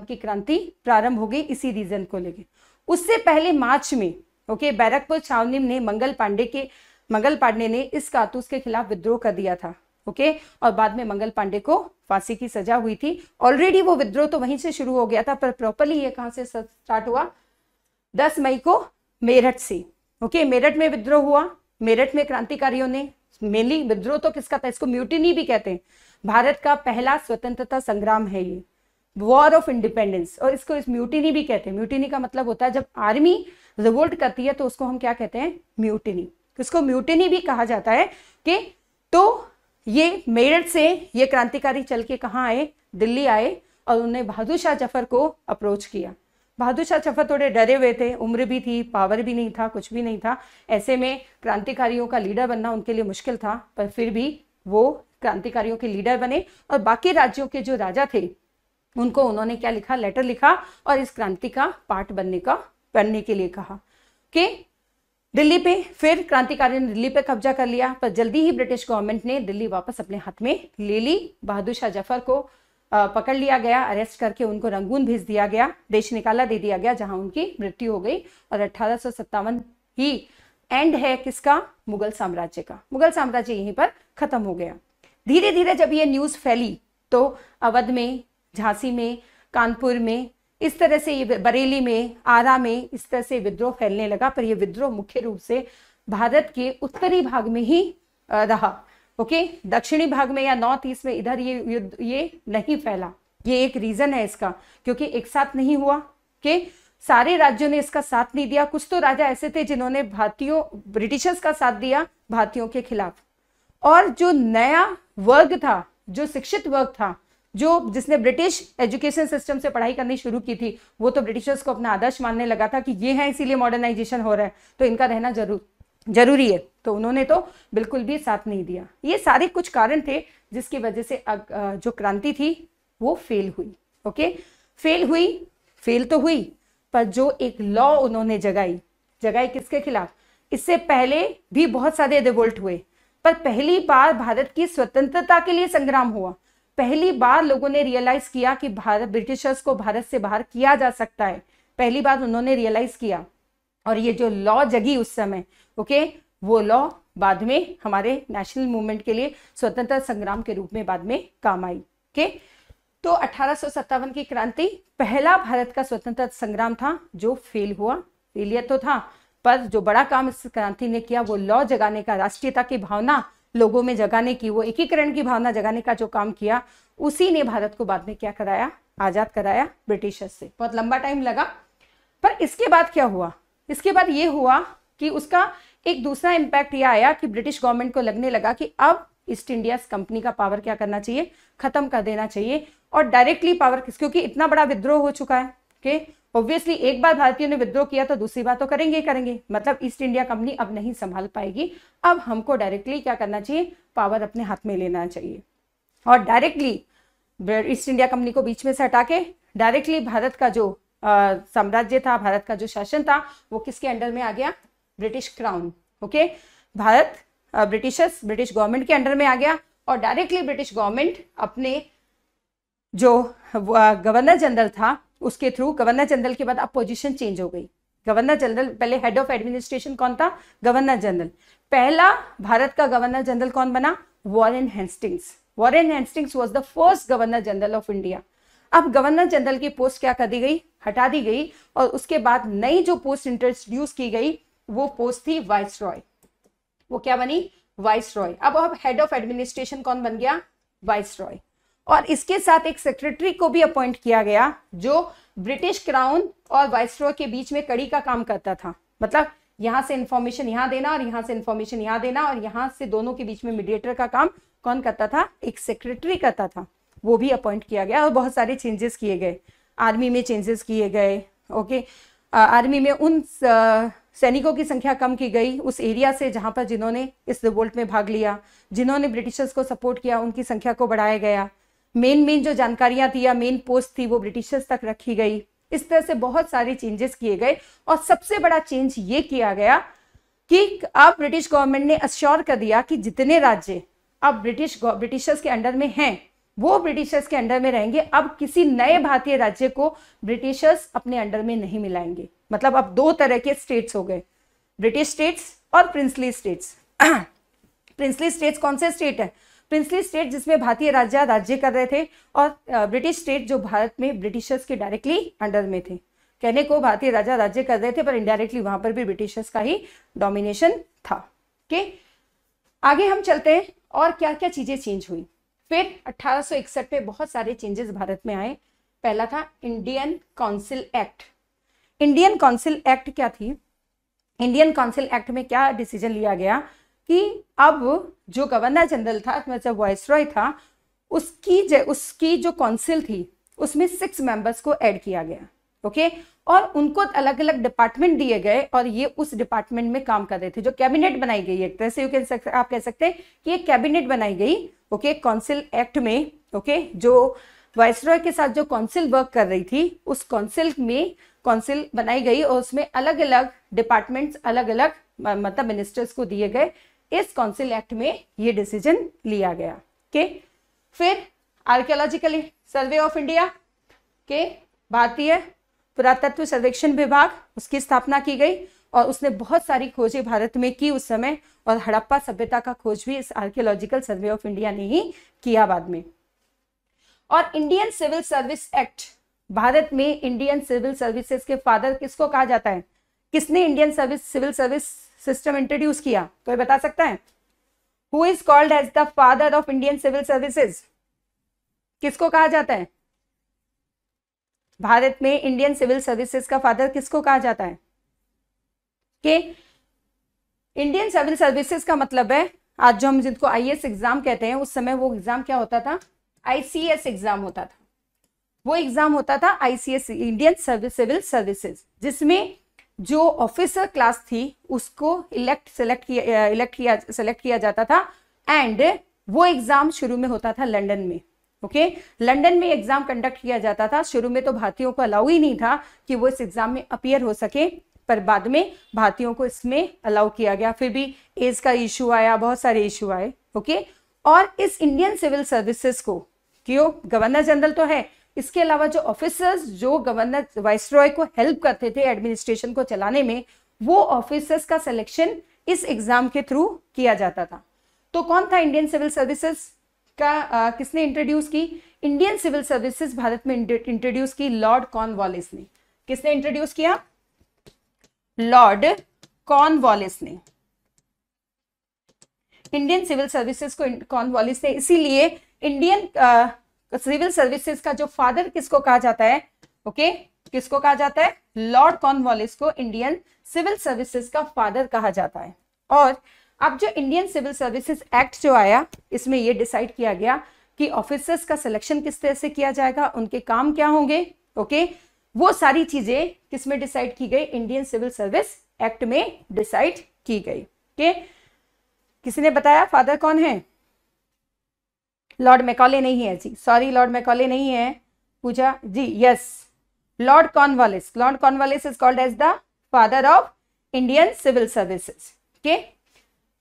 की क्रांति प्रारंभ हो गई इसी रीजन को लेके उससे पहले मार्च में ओके बैरकपुर छावनी में मंगल पांडे के मंगल पांडे ने इस कारतूस के खिलाफ विद्रोह कर दिया था ओके और बाद में मंगल पांडे को फांसी की सजा हुई थी ऑलरेडी वो विद्रोह तो वहीं से शुरू हो गया था पर प्रॉपरली ये कहां से स्टार्ट हुआ दस मई को मेरठ से ओके मेरठ में विद्रोह हुआ मेरठ में क्रांतिकारियों ने मेनली विद्रोह तो किसका था इसको म्यूटिनी भी कहते हैं भारत का पहला स्वतंत्रता संग्राम है ये वॉर ऑफ इंडिपेंडेंस और इसको इस म्यूटिनी भी कहते हैं म्यूटिनी का मतलब होता है जब आर्मी रिवोल्ट करती है तो उसको हम क्या कहते हैं म्यूटिनी इसको म्यूटिनी भी कहा जाता है कि तो ये मेरठ से ये क्रांतिकारी चल के कहाँ आए दिल्ली आए और उन्होंने बहादुर शाह जफर को अप्रोच किया बहादुर शाह जफर थोड़े डरे हुए थे उम्र भी थी पावर भी नहीं था कुछ भी नहीं था ऐसे में क्रांतिकारियों का लीडर बनना उनके लिए मुश्किल था पर फिर भी वो क्रांतिकारियों के लीडर बने और बाकी राज्यों के जो राजा थे उनको उन्होंने क्या लिखा लेटर लिखा और इस क्रांति का पार्ट बनने का करने के लिए कहा कि दिल्ली पे फिर क्रांतिकारियों ने दिल्ली पे कब्जा कर लिया पर जल्दी ही ब्रिटिश गवर्नमेंट ने दिल्ली वापस अपने हाथ में ले ली बहादुर शाह जफर को पकड़ लिया गया अरेस्ट करके उनको रंगून भेज दिया गया देश निकाला दे दिया गया जहां उनकी मृत्यु हो गई और अठारह ही एंड है किसका मुगल साम्राज्य का मुगल साम्राज्य यहीं पर खत्म हो गया धीरे धीरे जब ये न्यूज फैली तो अवध में झांसी में कानपुर में इस तरह से ये बरेली में आरा में इस तरह से विद्रोह फैलने लगा पर यह विद्रोह मुख्य रूप से भारत के उत्तरी भाग में ही रहा ओके दक्षिणी भाग में या नॉर्थ ईस्ट में इधर ये युद्ध ये नहीं फैला ये एक रीजन है इसका क्योंकि एक साथ नहीं हुआ के सारे राज्यों ने इसका साथ नहीं दिया कुछ तो राजा ऐसे थे जिन्होंने भारतीयों ब्रिटिशर्स का साथ दिया भारतीयों के खिलाफ और जो नया वर्ग था जो शिक्षित वर्ग था जो जिसने ब्रिटिश एजुकेशन सिस्टम से पढ़ाई करनी शुरू की थी वो तो ब्रिटिशर्स को अपना आदर्श मानने लगा था कि ये है इसीलिए मॉडर्नाइजेशन हो रहा है तो इनका रहना जरूर जरूरी है तो उन्होंने तो बिल्कुल भी साथ नहीं दिया ये सारे कुछ कारण थे जिसकी वजह से अग, जो क्रांति थी वो फेल हुई ओके फेल हुई फेल तो हुई पर जो एक लॉ उन्होंने जगाई जगाई किसके खिलाफ इससे पहले भी बहुत सारे रिवोल्ट हुए पर पहली बार भारत की स्वतंत्रता के लिए संग्राम हुआ पहली बार लोगों ने रियलाइज किया कि भारत ब्रिटिशर्स को भारत से बाहर किया जा सकता है पहली बार उन्होंने रियलाइज किया और ये जो लॉ जगी उस समय ओके वो लॉ बाद में हमारे नेशनल मूवमेंट के लिए स्वतंत्रता संग्राम के रूप में बाद में काम आई ओके तो अठारह की क्रांति पहला भारत का स्वतंत्रता संग्राम था जो फेल हुआ फेलियर तो था पर जो बड़ा काम इस क्रांति ने किया वो लॉ जगाने का राष्ट्रीयता की भावना लोगों में जगाने की वो एकीकरण की भावना जगाने का जो काम किया उसी ने भारत को बाद में क्या कराया आज़ाद कराया ब्रिटिशर्स से बहुत लंबा टाइम लगा पर इसके बाद क्या हुआ इसके बाद ये हुआ कि उसका एक दूसरा इम्पैक्ट यह आया कि ब्रिटिश गवर्नमेंट को लगने लगा कि अब ईस्ट इंडिया कंपनी का पावर क्या करना चाहिए खत्म कर देना चाहिए और डायरेक्टली पावर क्योंकि इतना बड़ा विद्रोह हो चुका है कि ऑब्वियसली एक बार भारतीयों ने विद्रोह किया तो दूसरी बार तो करेंगे ही करेंगे मतलब ईस्ट इंडिया कंपनी अब नहीं संभाल पाएगी अब हमको डायरेक्टली क्या करना चाहिए पावर अपने हाथ में लेना चाहिए और डायरेक्टली ईस्ट इंडिया कंपनी को बीच में से हटा के डायरेक्टली भारत का जो साम्राज्य था भारत का जो शासन था वो किसके अंडर में आ गया British crown okay Bharat Britishers British government के अंडर में आ गया और डायरेक्टली ब्रिटिश गवर्नमेंट अपने जो गवर्नर जनरल था उसके थ्रू गवर्नर जनरल के बाद अब पोजीशन चेंज हो गई गवर्नर जनरल पहले हेड ऑफ एडमिनिस्ट्रेशन कौन था गवर्नर जनरल पहला भारत का गवर्नर जनरल कौन बना Warren Hastings Warren Hastings was the first governor general of India अब गवर्नर जनरल की पोस्ट क्या कर दी गई हटा दी गई और उसके बाद नई जो पोस्ट इंट्रोड्यूस की गई वो पोस्ट थी वाइस रॉय वो क्या बनी वाइस रॉय अब अब हेड ऑफ एडमिनिस्ट्रेशन कौन बन गया वाइस रॉय और इसके साथ एक सेक्रेटरी को भी अपॉइंट किया गया जो ब्रिटिश क्राउन और वाइसरॉय के बीच में कड़ी का काम करता था मतलब यहाँ से इंफॉर्मेशन यहाँ देना और यहाँ से इंफॉर्मेशन यहाँ देना और यहाँ से दोनों के बीच में मीडिएटर का काम कौन करता था एक सेक्रेटरी करता था वो भी अपॉइंट किया गया और बहुत सारे चेंजेस किए गए आर्मी में चेंजेस किए गए ओके आर्मी में उन सैनिकों की संख्या कम की गई उस एरिया से जहाँ पर जिन्होंने इस रिवोल्ट में भाग लिया जिन्होंने ब्रिटिशर्स को सपोर्ट किया उनकी संख्या को बढ़ाया गया मेन मेन जो जानकारियां थी या मेन पोस्ट थी वो ब्रिटिशर्स तक रखी गई इस तरह से बहुत सारे चेंजेस किए गए और सबसे बड़ा चेंज ये किया गया कि अब ब्रिटिश गवर्नमेंट ने अश्योर कर दिया कि जितने राज्य अब ब्रिटिश ब्रिटिशर्स के अंडर में हैं वो ब्रिटिशर्स के अंडर में रहेंगे अब किसी नए भारतीय राज्य को ब्रिटिशर्स अपने अंडर में नहीं मिलाएंगे मतलब अब दो तरह के स्टेट्स हो गए ब्रिटिश स्टेट्स और प्रिंसली स्टेट्स प्रिंसली स्टेट्स कौन से स्टेट है प्रिंसली स्टेट जिसमें भारतीय राजा राज्य कर रहे थे और ब्रिटिश स्टेट जो भारत में ब्रिटिशर्स के डायरेक्टली अंडर में थे कहने को भारतीय राजा राज्य कर रहे थे पर इनडायरेक्टली वहां पर भी ब्रिटिशर्स का ही डोमिनेशन था के? आगे हम चलते हैं और क्या क्या चीजें चेंज हुई फिर 1861 पे बहुत सारे चेंजेस भारत में आए पहला था Indian council act Indian council act क्या थी इंडियन काउंसिल एक्ट में क्या डिसीजन लिया गया कि अब जो गवर्नर जनरल था मतलब वॉइस रॉय था उसकी जो उसकी जो काउंसिल थी उसमें सिक्स मेंबर्स को ऐड किया गया ओके और उनको अलग अलग डिपार्टमेंट दिए गए और ये उस डिपार्टमेंट में काम कर रहे थे जो कैबिनेट बनाई गई एक तरह से यू कैन आप कह सकते हैं कि एक कैबिनेट बनाई गई ओके काउंसिल एक्ट में ओके जो जो रॉय के साथ जो काउंसिल वर्क कर रही थी उस काउंसिल में काउंसिल बनाई गई और उसमें अलग अलग डिपार्टमेंट्स अलग अलग मतलब मिनिस्टर्स को दिए गए इस काउंसिल एक्ट में ये डिसीजन लिया गया के फिर आर्कियोलॉजिकली सर्वे ऑफ इंडिया के भारतीय पुरातत्व सर्वेक्षण विभाग उसकी स्थापना की गई और उसने बहुत सारी खोजें भारत में की उस समय और हड़प्पा सभ्यता का खोज भी इस आर्कियोलॉजिकल सर्वे ऑफ इंडिया ने ही किया बाद में और Indian civil service act Bharat में इंडियन सिविल सर्विसेज के फादर किसको कहा जाता है किसने Indian service civil service system introduce किया कोई बता सकता है who is called as the father of Indian civil services किसको कहा जाता है भारत में इंडियन सिविल सर्विसेज का फादर किसको कहा जाता है के इंडियन सिविल सर्विसेज का मतलब है आज जो हम जिनको आई एग्जाम कहते हैं उस समय वो एग्जाम क्या होता था आईसीएस एग्जाम होता था वो एग्जाम होता था ICS Indian service civil services जिसमें जो ऑफिसर क्लास थी उसको इलेक्ट सेलेक्ट किया इलेक्ट किया सेलेक्ट किया जाता था एंड वो एग्जाम शुरू में होता था लंदन में ओके okay? लंदन में एग्जाम कंडक्ट किया जाता था शुरू में तो भारतीयों को अलाउ ही नहीं था कि वो इस एग्जाम में अपियर हो सके पर बाद में भारतीयों को इसमें अलाउ किया गया फिर भी एज का इशू आया बहुत सारे इशू आए ओके okay? और इस इंडियन सिविल सर्विसेज को क्यों गवर्नर जनरल तो है इसके अलावा जो ऑफिसर्स जो गवर्नर वाइस रॉय को हेल्प करते थे एडमिनिस्ट्रेशन को चलाने में वो ऑफिसर्स का सिलेक्शन इस एग्जाम के थ्रू किया जाता था तो कौन था इंडियन सिविल सर्विसेज का आ, किसने इंट्रोड्यूस की इंडियन सिविल सर्विसेज भारत में इंट्रोड्यूस की लॉर्ड कॉर्नवालिस ने किसने इंट्रोड्यूस किया लॉर्ड कॉर्नवालिस ने इंडियन सिविल सर्विसेज को कॉर्नवालिस ने इसीलिए इंडियन सिविल सर्विसेज का जो फादर किसको कहा जाता है ओके किसको कहा जाता है लॉर्ड कॉर्नवालिस को इंडियन सिविल सर्विसेज का फादर कहा जाता है और अब जो इंडियन सिविल सर्विसेज एक्ट जो आया इसमें यह डिसाइड किया गया कि ऑफिसर्स का सिलेक्शन किस तरह से किया जाएगा उनके काम क्या होंगे ओके वो सारी चीजें किसमें डिसाइड की गई इंडियन सिविल सर्विस एक्ट में डिसाइड की गई ओके किसी ने बताया फादर कौन है लॉर्ड मैकॉले नहीं है जी सॉरी लॉर्ड मैकॉले नहीं है Pooja ji yes lord Cornwallis lord Cornwallis is called as the father of Indian civil services okay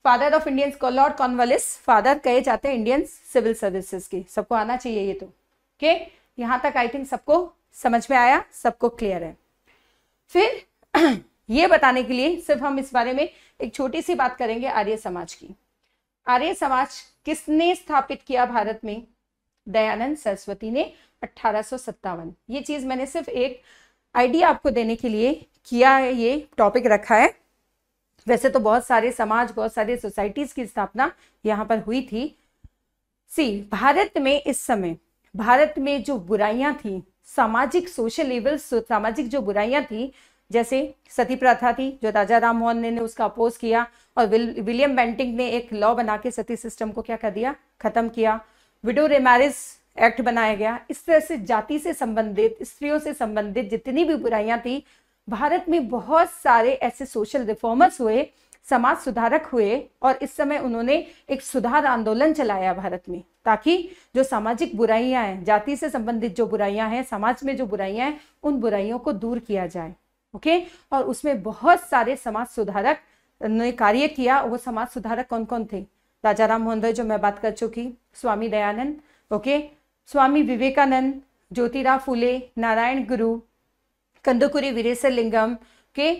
father of Indian lord Cornwallis father कहे जाते हैं इंडियन सिविल सर्विसेज के सबको आना चाहिए ये तो ओके okay? यहाँ तक आई थिंक सबको समझ में आया सबको क्लियर है फिर ये बताने के लिए सिर्फ हम इस बारे में एक छोटी सी बात करेंगे आर्य समाज की आर्य समाज किसने स्थापित किया भारत में दयानंद सरस्वती ने अठारह ये चीज मैंने सिर्फ एक आइडिया आपको देने के लिए किया है ये टॉपिक रखा है वैसे तो बहुत सारे समाज बहुत सारे सोसाइटीज की स्थापना यहाँ पर हुई थी सी भारत में इस समय भारत में जो बुराइयां थी सामाजिक सोशल लेवल सामाजिक जो बुराइयां थी जैसे सती प्रथा थी जो राजा राम मोहन ने, ने उसका अपोज किया और विल, विलियम बेंटिंग ने एक लॉ बना के सती सिस्टम को क्या कर दिया खत्म किया विडो रेमैरिज एक्ट बनाया गया इस तरह से जाति से संबंधित स्त्रियों से संबंधित जितनी भी बुराइयां थी भारत में बहुत सारे ऐसे सोशल रिफॉर्मर्स हुए समाज सुधारक हुए और इस समय उन्होंने एक सुधार आंदोलन चलाया भारत में ताकि जो सामाजिक बुराइयां हैं जाति से संबंधित जो बुराइयां हैं समाज में जो बुराइयां हैं उन बुराइयों को दूर किया जाए ओके और उसमें बहुत सारे समाज सुधारक ने कार्य किया वो समाज सुधारक कौन कौन थे राजा राम मोहन जो मैं बात कर चुकी स्वामी दयानंद ओके स्वामी विवेकानंद ज्योतिरा फुले नारायण गुरु कंदुकुरी वीरेसर लिंगम के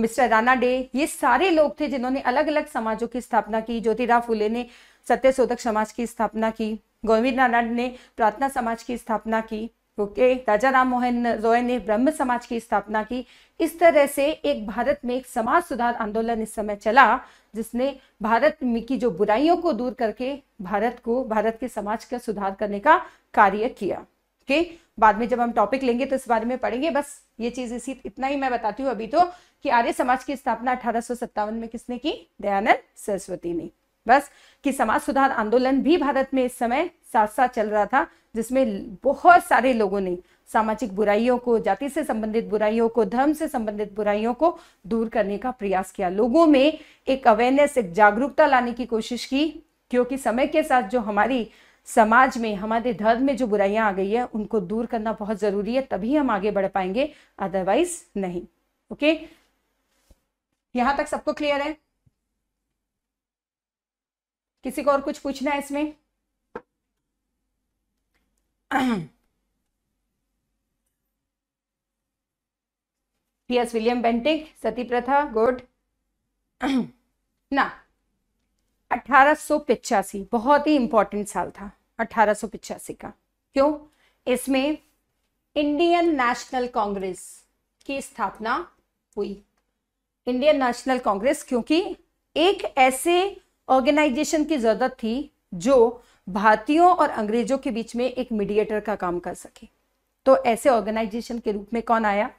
मिस्टर राणा डे ये सारे लोग थे जिन्होंने अलग अलग समाजों की स्थापना की ज्योतिराव फुले ने शोधक समाज की स्थापना की गोविंद नारायण ने प्रार्थना समाज की स्थापना की ओके राजा राम मोहन रॉय ने ब्रह्म समाज की स्थापना की इस तरह से एक भारत में एक समाज सुधार आंदोलन इस समय चला जिसने भारत की जो बुराइयों को दूर करके भारत को भारत के समाज का सुधार करने का कार्य किया के बाद में जब हम टॉपिक लेंगे तो इस बारे में पढ़ेंगे बस ये चीज इसी इतना ही मैं बताती हूँ अभी तो कि आर्य समाज की स्थापना अठारह में किसने की दयानंद सरस्वती ने बस कि समाज सुधार आंदोलन भी भारत में इस समय साथ साथ चल रहा था जिसमें बहुत सारे लोगों ने सामाजिक बुराइयों को जाति से संबंधित बुराइयों को धर्म से संबंधित बुराइयों को दूर करने का प्रयास किया लोगों में एक अवेयरनेस एक जागरूकता लाने की कोशिश की क्योंकि समय के साथ जो हमारी समाज में हमारे धर्म में जो बुराइयां आ गई है उनको दूर करना बहुत जरूरी है तभी हम आगे बढ़ पाएंगे अदरवाइज नहीं ओके यहां तक सबको क्लियर है किसी को और कुछ पूछना है इसमें yes विलियम bentinck सती प्रथा गुड ना अठारह बहुत ही इंपॉर्टेंट साल था अठारह का क्यों इसमें इंडियन नेशनल कांग्रेस की स्थापना हुई इंडियन नेशनल कांग्रेस क्योंकि एक ऐसे ऑर्गेनाइजेशन की जरूरत थी जो भारतीयों और अंग्रेजों के बीच में एक मीडिएटर का काम कर सके तो ऐसे ऑर्गेनाइजेशन के रूप में कौन आया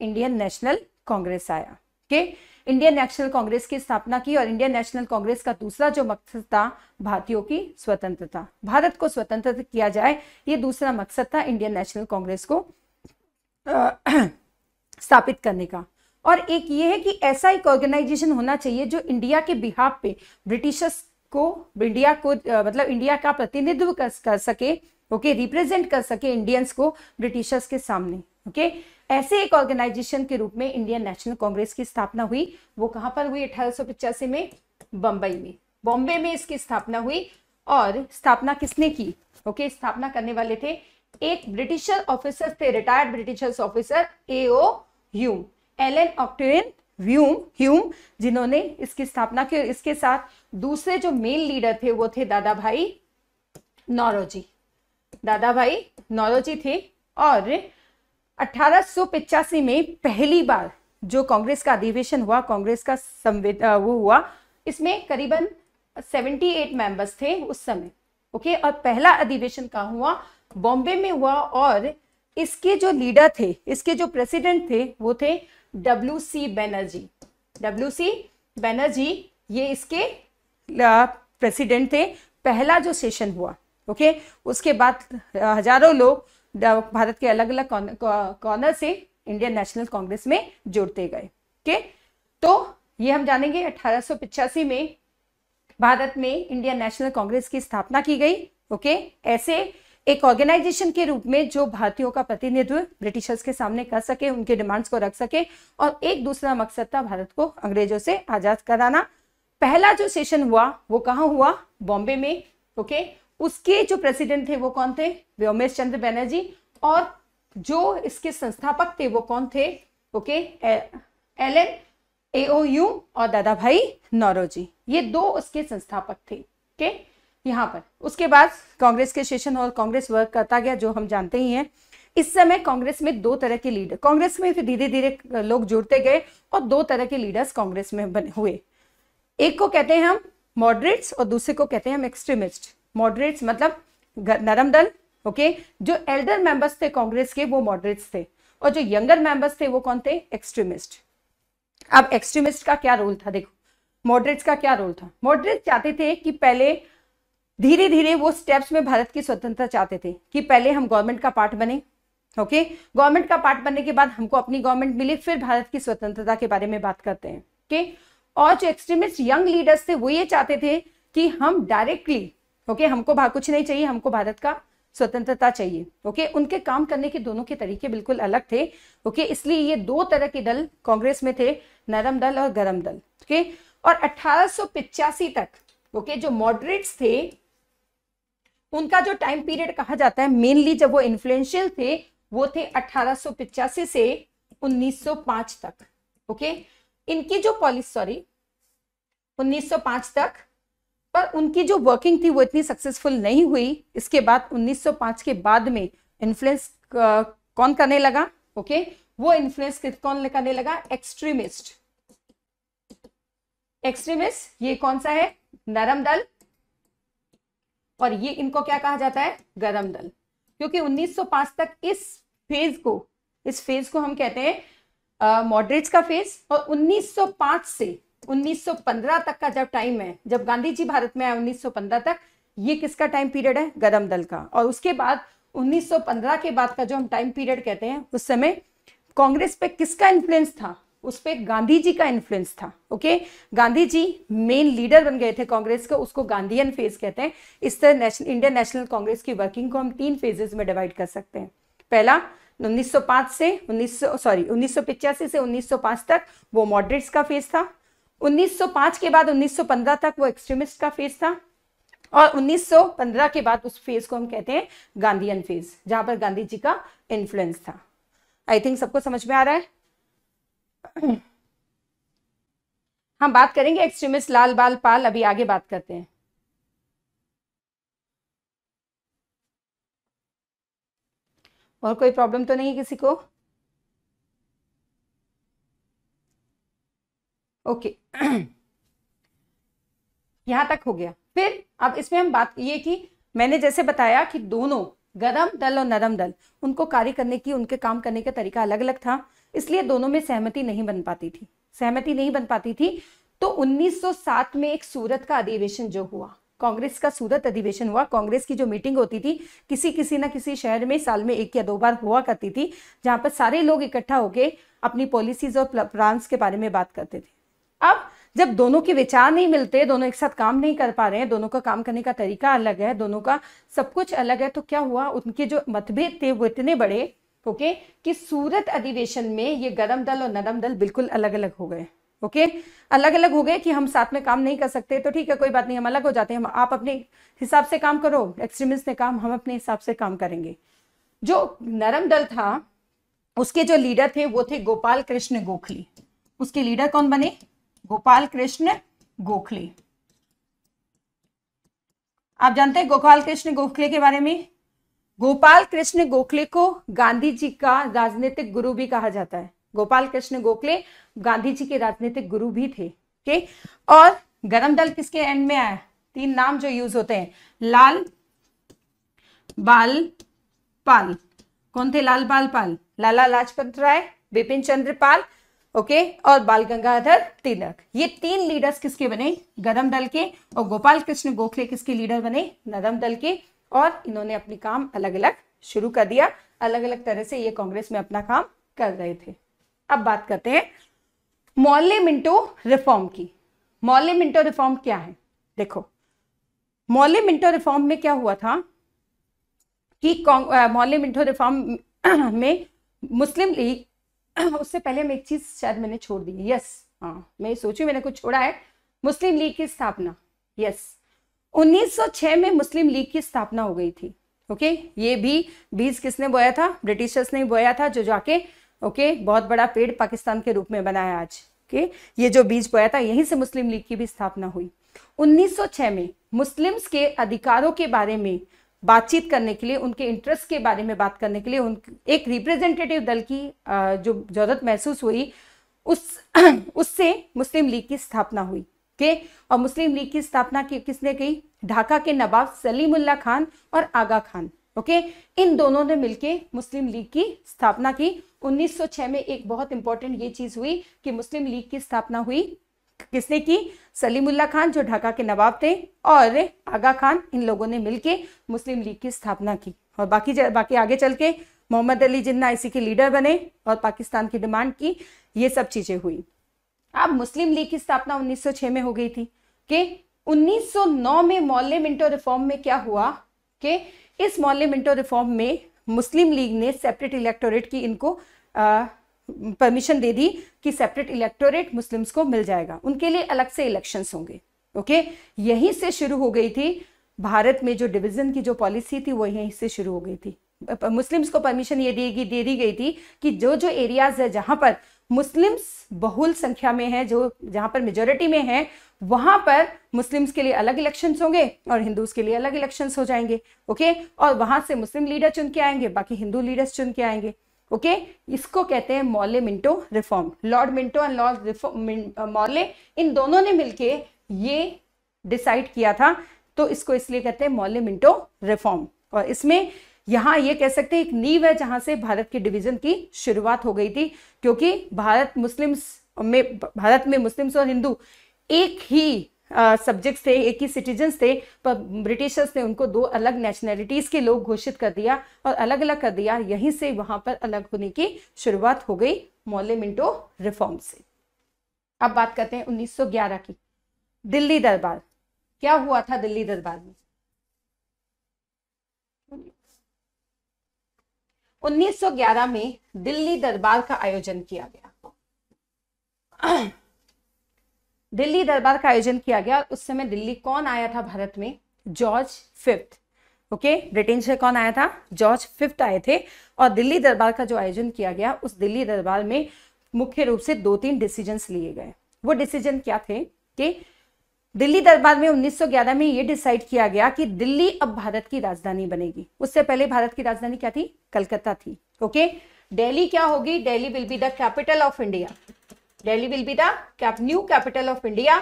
इंडियन नेशनल कांग्रेस आया के इंडियन नेशनल कांग्रेस की स्थापना की और इंडियन नेशनल कांग्रेस का दूसरा जो मकसद था भारतीयों की स्वतंत्रता भारत को स्वतंत्र किया जाए ये दूसरा मकसद था इंडियन नेशनल कांग्रेस को स्थापित करने का और एक ये है कि ऐसा एक ऑर्गेनाइजेशन होना चाहिए जो इंडिया के बिहाब पे ब्रिटिशर्स को इंडिया को मतलब इंडिया का प्रतिनिधित्व कर, कर सके ओके okay, रिप्रेजेंट कर सके इंडियंस को ब्रिटिशर्स के सामने ओके okay? ऐसे एक ऑर्गेनाइजेशन के रूप में इंडियन नेशनल कांग्रेस की स्थापना हुई वो कहां पर हुई अठारह में बंबई में बॉम्बे में इसकी स्थापना हुई और स्थापना किसने की ओके okay? स्थापना करने वाले थे एक ब्रिटिशर ऑफिसर थे retired Britishers officer AO Hume L N Octavian Hume Hume जिन्होंने इसकी स्थापना की और इसके साथ दूसरे जो मेन लीडर थे वो थे दादा भाई नौरोजी दादा भाई नौरोजी थे और अठारह में पहली बार जो कांग्रेस का अधिवेशन हुआ कांग्रेस का संवेद वो हुआ इसमें करीबन 78 मेंबर्स थे उस समय ओके और पहला अधिवेशन कहा हुआ बॉम्बे में हुआ और इसके जो लीडर थे इसके जो प्रेसिडेंट थे वो थे W C Banerjee W C Banerjee ये इसके प्रेसिडेंट थे पहला जो सेशन हुआ ओके उसके बाद हजारों लोग भारत के अलग अलग कॉर्नर से इंडियन नेशनल कांग्रेस में जुड़ते गए ओके तो ये हम जानेंगे अठारह में भारत में इंडियन नेशनल कांग्रेस की स्थापना की गई ओके ऐसे एक ऑर्गेनाइजेशन के रूप में जो भारतीयों का प्रतिनिधित्व ब्रिटिशर्स के सामने कर सके उनके डिमांड्स को रख सके और एक दूसरा मकसद था भारत को अंग्रेजों से आजाद कराना पहला जो सेशन हुआ वो कहाँ हुआ बॉम्बे में ओके उसके जो प्रेसिडेंट थे वो कौन थे व्योमेश चंद्र बैनर्जी और जो इसके संस्थापक थे वो कौन थे ओके एल एन एओयू और दादा भाई नौरोजी ये दो उसके संस्थापक थे ओके यहाँ पर उसके बाद कांग्रेस के सेशन और कांग्रेस वर्क करता गया जो हम जानते ही हैं इस समय कांग्रेस में दो तरह के लीडर कांग्रेस में फिर धीरे धीरे लोग जुड़ते गए और दो तरह के लीडर्स कांग्रेस में बने हुए एक को कहते हैं हम मॉडरेट्स और दूसरे को कहते हैं हम एक्सट्रीमिस्ट मॉडरेट्स मतलब नरम दल ओके जो एल्डर मेंबर्स थे कांग्रेस के वो मॉडरेट्स थे और जो यंगर मेंबर्स थे वो कौन थे एक्सट्रीमिस्ट अब एक्सट्रीमिस्ट का क्या रोल था देखो मॉडरेट्स का क्या रोल था मॉडरेट्स चाहते थे कि पहले धीरे धीरे वो स्टेप्स में भारत की स्वतंत्रता चाहते थे कि पहले हम गवर्नमेंट का पार्ट बने ओके गवर्नमेंट का पार्ट बनने के बाद हमको अपनी गवर्नमेंट मिले फिर भारत की स्वतंत्रता के बारे में बात करते हैं ओके okay? और जो एक्सट्रीमिस्ट यंग लीडर्स थे वो ये चाहते थे कि हम डायरेक्टली ओके okay, हमको कुछ नहीं चाहिए हमको भारत का स्वतंत्रता चाहिए ओके okay? उनके काम करने के दोनों के तरीके बिल्कुल अलग थे ओके okay? इसलिए ये दो तरह के दल कांग्रेस में थे नरम दल और गरम दल ओके okay? और अठारह तक ओके okay? जो मॉडरेट्स थे उनका जो टाइम पीरियड कहा जाता है मेनली जब वो इन्फ्लुएंशियल थे वो थे अठारह से 1905 तक ओके okay? इनकी जो पॉलिसी सॉरी 1905 तक पर उनकी जो वर्किंग थी वो इतनी सक्सेसफुल नहीं हुई इसके बाद 1905 के बाद में इन्फ्लुएंस uh, कौन करने लगा ओके वो इन्फ्लुएंस कौन करने लगा एक्सट्रीमिस्ट एक्सट्रीमिस्ट ये कौन सा है नरम दल और ये इनको क्या कहा जाता है गरम दल क्योंकि 1905 तक इस फेज को इस फेज को हम कहते हैं मॉडरेट्स का फेस और 1905 से 1915 तक का जब टाइम है जब गांधी जी भारत में आए 1915 तक ये किसका टाइम पीरियड है गरम दल का और उसके बाद 1915 के बाद का जो हम टाइम पीरियड कहते हैं उस समय कांग्रेस पे किसका इन्फ्लुएंस था उस पर गांधी जी का इन्फ्लुएंस था okay Gandhi ji main leader बन गए थे कांग्रेस का उसको गांधीयन फेज कहते हैं इस तरह नेशनल इंडियन नेशनल कांग्रेस की वर्किंग को हम तीन फेजेस में डिवाइड कर सकते हैं पहला 1905 से 1900 सॉरी उन्नीस से 1905 तक वो मॉडरेट्स का फेज था 1905 के बाद 1915 तक वो एक्सट्रीमिस्ट का फेज था और 1915 के बाद उस फेज को हम कहते हैं गांधीयन फेज जहां पर गांधी जी का इन्फ्लुएंस था आई थिंक सबको समझ में आ रहा है हम बात करेंगे एक्सट्रीमिस्ट लाल बाल पाल अभी आगे बात करते हैं और कोई प्रॉब्लम तो नहीं है किसी को ओके यहां तक हो गया फिर अब इसमें हम बात ये कि मैंने जैसे बताया कि दोनों गरम दल और नरम दल उनको कार्य करने की उनके काम करने का तरीका अलग अलग था इसलिए दोनों में सहमति नहीं बन पाती थी सहमति नहीं बन पाती थी तो 1907 में एक सूरत का अधिवेशन जो हुआ कांग्रेस का सूरत अधिवेशन हुआ कांग्रेस की जो मीटिंग होती थी किसी किसी ना किसी शहर में साल में एक या दो बार हुआ करती थी जहाँ पर सारे लोग इकट्ठा होकर अपनी पॉलिसीज और प्लान्स के बारे में बात करते थे अब जब दोनों के विचार नहीं मिलते दोनों एक साथ काम नहीं कर पा रहे हैं दोनों का काम करने का तरीका अलग है दोनों का सब कुछ अलग है तो क्या हुआ उनके जो मतभेद थे वो इतने बड़े ओके कि सूरत अधिवेशन में ये गरम दल और नरम दल बिल्कुल अलग अलग हो गए ओके अलग अलग हो गए कि हम साथ में काम नहीं कर सकते तो ठीक है कोई बात नहीं हम अलग हो जाते हैं हम आप अपने हिसाब से काम करो एक्सट्रीमिस्ट ने काम हम अपने हिसाब से काम करेंगे जो नरम दल था उसके जो लीडर थे वो थे गोपाल कृष्ण गोखले उसके लीडर कौन बने गोपाल कृष्ण गोखले आप जानते हैं गोपाल कृष्ण गोखले के बारे में गोपाल कृष्ण गोखले को गांधी जी का राजनीतिक गुरु भी कहा जाता है गोपाल कृष्ण गोखले गांधी जी के राजनीतिक गुरु भी थे के? और गरम दल किसके एंड में आया तीन नाम जो यूज होते हैं लाल बाल पाल कौन थे लाल बाल पाल लाला लाजपत राय बिपिन चंद्र पाल ओके और बाल गंगाधर तिलक ये तीन लीडर्स किसके बने गरम दल के और गोपाल कृष्ण गोखले किसके लीडर बने नरम दल के और इन्होंने अपने काम अलग अलग शुरू कर दिया अलग अलग तरह से ये कांग्रेस में अपना काम कर रहे थे अब बात करते हैं मॉले मिंटो रिफॉर्म की मॉले मिंटो रिफॉर्म क्या है देखो मॉले मिंटो रिफॉर्म में क्या हुआ था कि मॉले मिंटो रिफॉर्म में मुस्लिम लीग उससे पहले मैं एक चीज शायद मैंने छोड़ दी यस हाँ मैं सोचू मैंने कुछ छोड़ा है मुस्लिम लीग की स्थापना यस 1906 में मुस्लिम लीग की स्थापना हो गई थी ओके ये भी बीज किसने बोया था ब्रिटिशर्स ने बोया था जो जाके ओके बहुत बड़ा पेड़ पाकिस्तान के रूप में बना है आज ओके ये जो बीज बोया था यहीं से मुस्लिम लीग की भी स्थापना हुई 1906 में मुस्लिम्स के अधिकारों के बारे में बातचीत करने के लिए उनके इंटरेस्ट के बारे में बात करने के लिए उन एक रिप्रेजेंटेटिव दल की जो जरूरत महसूस हुई उस उससे मुस्लिम लीग की स्थापना हुई के और मुस्लिम लीग की स्थापना की किसने की ढाका के नवाब सलीमुल्ला खान और आगा खान ओके इन दोनों ने मिलकर मुस्लिम लीग की स्थापना की 1906 में एक बहुत इंपॉर्टेंट ये चीज हुई कि मुस्लिम लीग की स्थापना हुई किसने की सलीमुल्ला खान जो ढाका के नवाब थे और आगा खान इन लोगों ने मिलकर मुस्लिम लीग की स्थापना की और बाकी बाकी आगे चल के मोहम्मद अली जिन्ना इसी के लीडर बने और पाकिस्तान की डिमांड की ये सब चीजें हुई अब मुस्लिम लीग की स्थापना 1906 में हो गई थी कि 1909 में मौल्य मिंटो रिफॉर्म में क्या हुआ कि इस मिंटो रिफॉर्म में मुस्लिम लीग ने सेपरेट इलेक्टोरेट की इनको परमिशन दे दी कि सेपरेट इलेक्टोरेट मुस्लिम्स को मिल जाएगा उनके लिए अलग से इलेक्शंस होंगे ओके यहीं से शुरू हो गई थी भारत में जो डिवीजन की जो पॉलिसी थी वो यहीं से शुरू हो गई थी मुस्लिम्स को परमिशन ये देगी दे दी गई थी कि जो जो एरियाज है जहां पर मुस्लिम्स बहुल संख्या में हैं जो जहां पर मेजोरिटी में हैं वहां पर मुस्लिम्स के लिए अलग इलेक्शंस होंगे और हिंदूज के लिए अलग इलेक्शंस हो जाएंगे ओके और वहां से मुस्लिम लीडर चुन के आएंगे बाकी हिंदू लीडर्स चुन के आएंगे ओके इसको कहते हैं Morley Minto reform Lord Minto and Lord Morley इन दोनों ने मिलके ये डिसाइड किया था तो इसको इसलिए कहते हैं मौले मिंटो रिफॉर्म और इसमें यहां ये कह सकते हैं एक नींव है जहां से भारत के डिवीजन की शुरुआत हो गई थी क्योंकि भारत मुस्लिम्स में भारत में मुस्लिम्स और हिंदू एक ही सब्जेक्ट्स थे एक ही सिटीजन्स थे पर ब्रिटिशर्स ने उनको दो अलग नेशनैलिटीज़ के लोग घोषित कर दिया और अलग अलग कर दिया यहीं से वहां पर अलग होने की शुरुआत हो गई मोले मिंटो रिफॉर्म से अब बात करते हैं 1911 की दिल्ली दरबार क्या हुआ था दिल्ली दरबार में 1911 में दिल्ली दरबार का आयोजन किया गया दिल्ली दरबार का आयोजन किया गया उस समय दिल्ली कौन आया था भारत में George Fifth okay okay? Britain से कौन आया था जॉर्ज फिफ्थ आए थे और दिल्ली दरबार का जो आयोजन किया गया उस दिल्ली दरबार में मुख्य रूप से दो तीन डिसीजन लिए गए वो डिसीजन क्या थे कि दिल्ली दरबार में 1911 में ये डिसाइड किया गया कि दिल्ली अब भारत की राजधानी बनेगी उससे पहले भारत की राजधानी क्या थी कलकत्ता थी ओके okay? दिल्ली क्या होगी Delhi will be the capital of India Delhi will be the new capital of India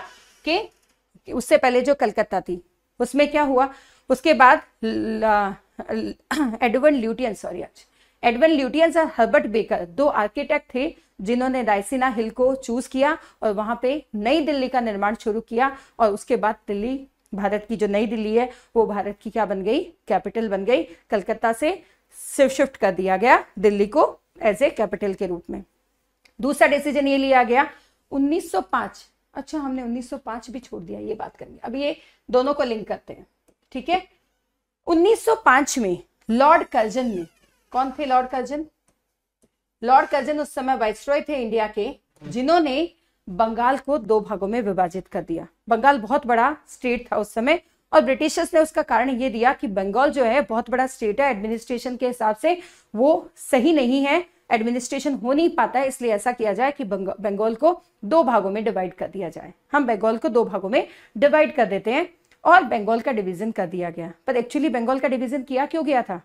के उससे पहले जो कलकत्ता थी उसमें क्या हुआ उसके बाद एडवन ल्यूटियन सॉरी आज एडवन ल्यूटियंस और हर्बर्ट बेकर दो आर्किटेक्ट थे जिन्होंने रायसीना हिल को चूज किया और वहां पे नई दिल्ली का निर्माण शुरू किया और उसके बाद दिल्ली भारत की जो नई दिल्ली है वो भारत की क्या बन गई कैपिटल बन गई कलकत्ता से शिफ्ट कर दिया गया दिल्ली को एज ए कैपिटल के रूप में दूसरा डिसीजन ये लिया गया 1905 अच्छा हमने 1905 भी छोड़ दिया ये बात करनी अब ये दोनों को लिंक करते हैं ठीक है 1905 में लॉर्ड कर्जन ने कौन थे लॉर्ड कर्जन लॉर्ड कर्जन उस समय वाइसरॉय थे इंडिया के जिन्होंने बंगाल को दो भागों में विभाजित कर दिया बंगाल बहुत बड़ा स्टेट था उस समय और ब्रिटिशर्स ने उसका कारण ये दिया कि बंगाल जो है बहुत बड़ा स्टेट है एडमिनिस्ट्रेशन के हिसाब से वो सही नहीं है एडमिनिस्ट्रेशन हो नहीं पाता है इसलिए ऐसा किया जाए कि बंगाल को दो भागों में डिवाइड कर दिया जाए हम बंगाल को दो भागों में डिवाइड कर देते हैं और बंगाल का डिवीजन कर दिया गया पर एक्चुअली बंगाल का डिवीजन किया क्यों गया था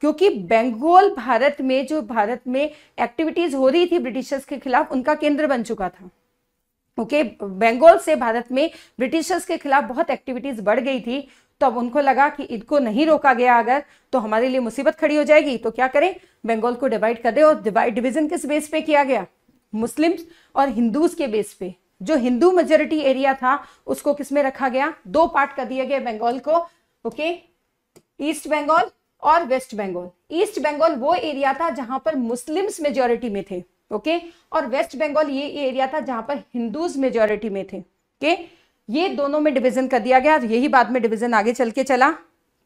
क्योंकि बंगाल भारत में जो भारत में एक्टिविटीज हो रही थी ब्रिटिशर्स के खिलाफ उनका केंद्र बन चुका था ओके okay, बंगाल से भारत में ब्रिटिशर्स के खिलाफ बहुत एक्टिविटीज बढ़ गई थी तो अब उनको लगा कि इनको नहीं रोका गया अगर तो हमारे लिए मुसीबत खड़ी हो जाएगी तो क्या करें बंगाल को डिवाइड कर दे और डिवाइड डिवीजन किस बेस पे किया गया मुस्लिम और हिंदूज के बेस पे जो हिंदू मेजोरिटी एरिया था उसको किसमें रखा गया दो पार्ट कर दिया गया बंगाल को ओके ईस्ट बंगाल और वेस्ट बंगाल ईस्ट बंगाल वो एरिया था जहां पर मुस्लिम्स मेजोरिटी में थे ओके और वेस्ट बंगाल ये एरिया था जहां पर हिंदूज मेजोरिटी में थे ओके ये दोनों में डिवीजन कर दिया गया यही बाद में डिवीजन आगे चल के चला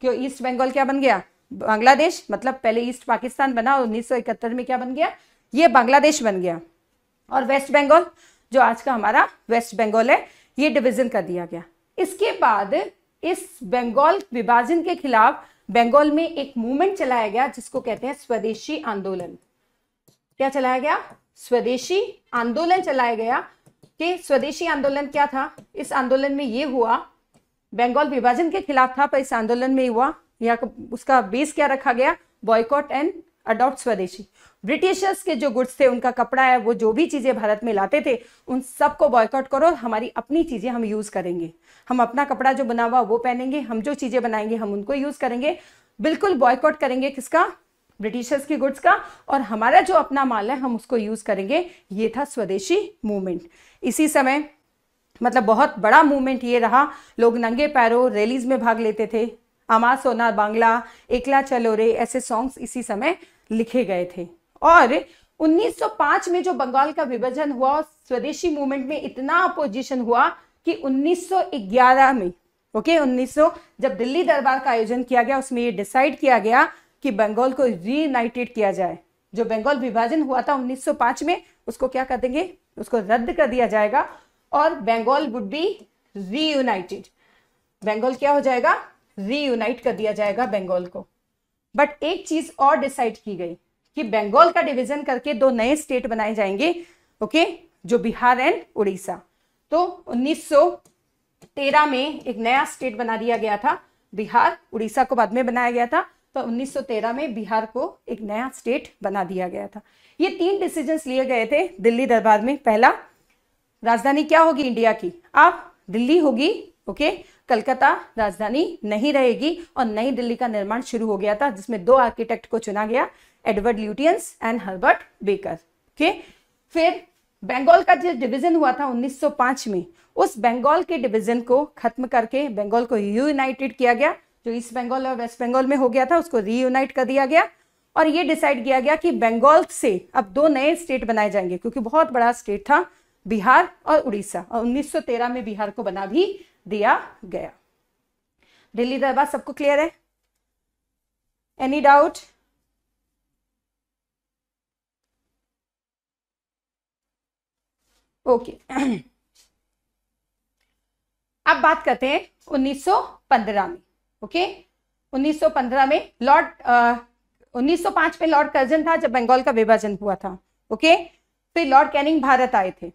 क्यों ईस्ट बंगाल क्या बन गया बांग्लादेश मतलब पहले ईस्ट पाकिस्तान बना उन्नीस में क्या बन गया ये बांग्लादेश बन गया और वेस्ट बंगाल जो आज का हमारा वेस्ट बंगाल है ये डिवीजन कर दिया गया इसके बाद इस बंगाल विभाजन के खिलाफ बंगाल में एक मूवमेंट चलाया गया जिसको कहते हैं स्वदेशी आंदोलन क्या चलाया गया स्वदेशी आंदोलन चलाया गया कि स्वदेशी आंदोलन क्या था इस आंदोलन में ये हुआ बंगाल विभाजन के खिलाफ था पर इस आंदोलन में हुआ यहाँ उसका बेस क्या रखा गया boycott and adopt swadeshi Britishers के जो गुड्स थे उनका कपड़ा है वो जो भी चीज़ें भारत में लाते थे उन सबको बॉयकॉट करो हमारी अपनी चीज़ें हम यूज़ करेंगे हम अपना कपड़ा जो बना हुआ वो पहनेंगे हम जो चीज़ें बनाएंगे हम उनको यूज़ करेंगे बिल्कुल बॉयकॉट करेंगे किसका ब्रिटिशर्स के गुड्स का और हमारा जो अपना माल है हम उसको यूज़ करेंगे ये था स्वदेशी मूवमेंट इसी समय मतलब बहुत बड़ा मूवमेंट ये रहा लोग नंगे पैरों रैलीज में भाग लेते थे अमा सोना बांग्ला एकला चलो रे ऐसे सॉन्ग्स इसी समय लिखे गए थे और 1905 में जो बंगाल का विभाजन हुआ स्वदेशी मूवमेंट में इतना अपोजिशन हुआ कि 1911 में ओके 1900 जब दिल्ली दरबार का आयोजन किया गया उसमें ये डिसाइड किया गया कि बंगाल को रीयूनाइटेड किया जाए जो बंगाल विभाजन हुआ था 1905 में उसको क्या कर देंगे उसको रद्द कर दिया जाएगा और Bengal would be reunited Bengal क्या हो जाएगा रीयूनाइट कर दिया जाएगा बंगाल को बट एक चीज और डिसाइड की गई कि बंगाल का डिवीजन करके दो नए स्टेट बनाए जाएंगे ओके जो बिहार एंड उड़ीसा तो 1913 में एक नया स्टेट बना दिया गया था बिहार उड़ीसा को बाद में बनाया गया था तो 1913 में बिहार को एक नया स्टेट बना दिया गया था ये तीन डिसीजन लिए गए थे दिल्ली दरबार में पहला राजधानी क्या होगी इंडिया की आप दिल्ली होगी ओके कलकत्ता राजधानी नहीं रहेगी और नई दिल्ली का निर्माण शुरू हो गया था जिसमें दो आर्किटेक्ट को चुना गया Edward Lutyens and Herbert Baker okay फिर बंगाल का जो डिवीजन हुआ था 1905 में उस बंगाल के डिवीजन को खत्म करके बंगाल को यूनाइटेड किया गया जो ईस्ट बंगाल और वेस्ट बंगाल में हो गया था उसको रीयूनाइट कर दिया गया और ये डिसाइड किया गया कि बंगाल से अब दो नए स्टेट बनाए जाएंगे क्योंकि बहुत बड़ा स्टेट था बिहार और उड़ीसा और 1913 में बिहार को बना भी दिया गया दिल्ली दरबार सबको क्लियर है एनी डाउट ओके अब बात करते हैं 1915 में ओके okay? 1915 में लॉर्ड 1905 में लॉर्ड कर्जन था जब बंगाल का विभाजन हुआ था ओके फिर लॉर्ड कैनिंग भारत आए थे